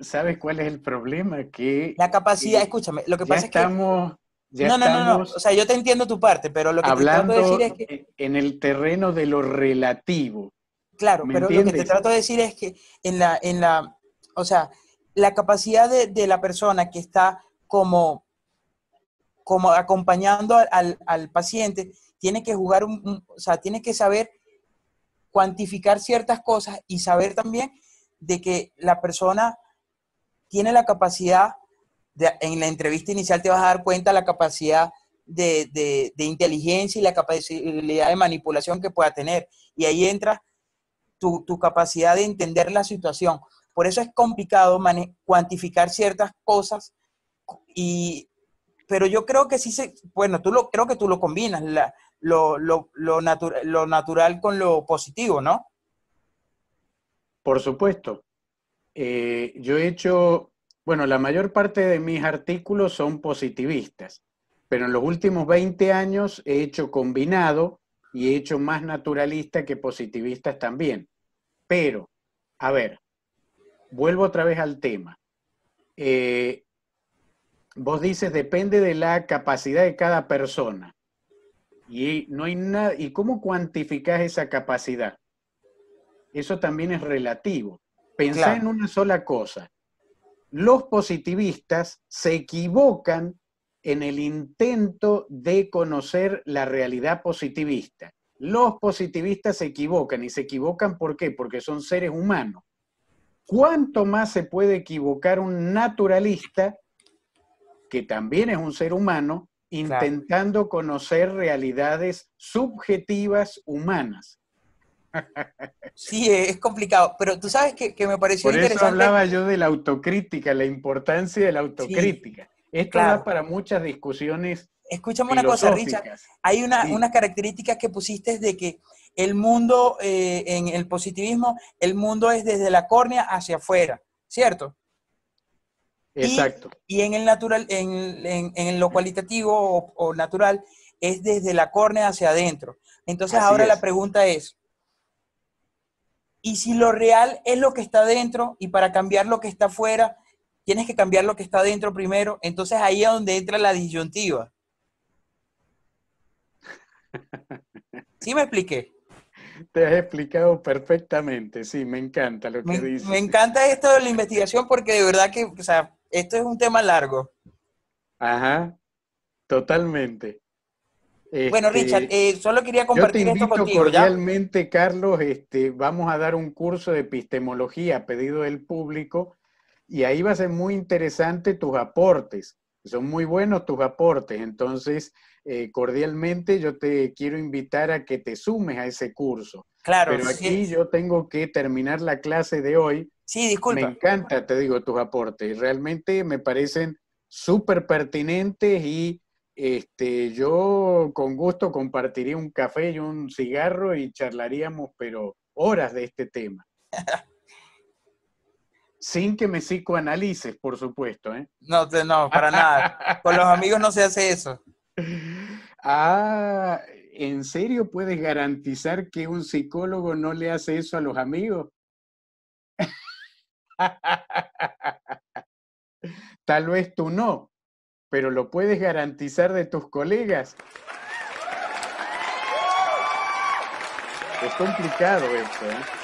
¿Sabes cuál es el problema? Que la capacidad, eh, escúchame, lo que pasa es que ya estamos no, no, no, o sea, yo te entiendo tu parte, pero lo que hablando te decir es que en el terreno de lo relativo. Claro, pero lo que te trato de decir es que en la, en la, o sea, la capacidad de, de la persona que está como, como acompañando al, paciente tiene que jugar un, o sea, tiene que saber cuantificar ciertas cosas y saber también de que la persona tiene la capacidad, en la entrevista inicial te vas a dar cuenta la capacidad de, de, inteligencia y la capacidad de manipulación que pueda tener. Y ahí entra tu, capacidad de entender la situación. Por eso es complicado cuantificar ciertas cosas y pero yo creo que sí se, bueno, tú lo, creo que tú lo combinas, lo, lo, natural con lo positivo, ¿no? Por supuesto. Eh, yo he hecho, bueno, la mayor parte de mis artículos son positivistas, pero en los últimos 20 años he hecho combinado y he hecho más naturalista que positivistas también. Pero, a ver, vuelvo otra vez al tema. Eh, vos dices, depende de la capacidad de cada persona. Y no hay nada. ¿Y cómo cuantificás esa capacidad? Eso también es relativo. Pensá en una sola cosa. Los positivistas se equivocan en el intento de conocer la realidad positivista los positivistas se equivocan y se equivocan ¿por qué? Porque son seres humanos. ¿Cuánto más se puede equivocar un naturalista, que también es un ser humano, intentando conocer realidades subjetivas humanas? Sí, es complicado, pero tú sabes que, me pareció interesante. Por eso hablaba yo de la autocrítica, la importancia de la autocrítica. Esto va para muchas discusiones Escúchame una cosa, Richard. Hay unas características que pusiste de que el mundo, eh, en el positivismo, el mundo es desde la córnea hacia afuera, ¿cierto? Exacto. Y, en el natural, en, lo cualitativo o, natural, es desde la córnea hacia adentro. Entonces ahora la pregunta es, ¿y si lo real es lo que está dentro y para cambiar lo que está afuera, tienes que cambiar lo que está dentro primero? Entonces ahí es donde entra la disyuntiva. ¿Sí me expliqué? Te has explicado perfectamente, sí, me encanta lo que dices. Me encanta esto de la investigación porque de verdad que, o sea, esto es un tema largo. Ajá, totalmente. bueno, este, Richard, eh, solo quería compartir yo te invito contigo. Cordialmente, Carlos, este, vamos a dar un curso de epistemología a pedido del público y ahí va a ser muy interesante tus aportes. Son muy buenos tus aportes. Entonces, eh, cordialmente, yo te quiero invitar a que te sumes a ese curso. Claro. Pero aquí yo tengo que terminar la clase de hoy. Sí, disculpa. Me encanta, te digo, tus aportes. Realmente me parecen súper pertinentes y este, yo con gusto compartiría un café y un cigarro y charlaríamos, pero horas de este tema. <laughs> Sin que me psicoanalices, por supuesto. ¿eh? No, no, para nada. Con los amigos no se hace eso ah, ¿en serio puedes garantizar que un psicólogo no le hace eso a los amigos? <laughs> Tal vez tú no, pero lo puedes garantizar de tus colegas. Es complicado esto, ¿eh?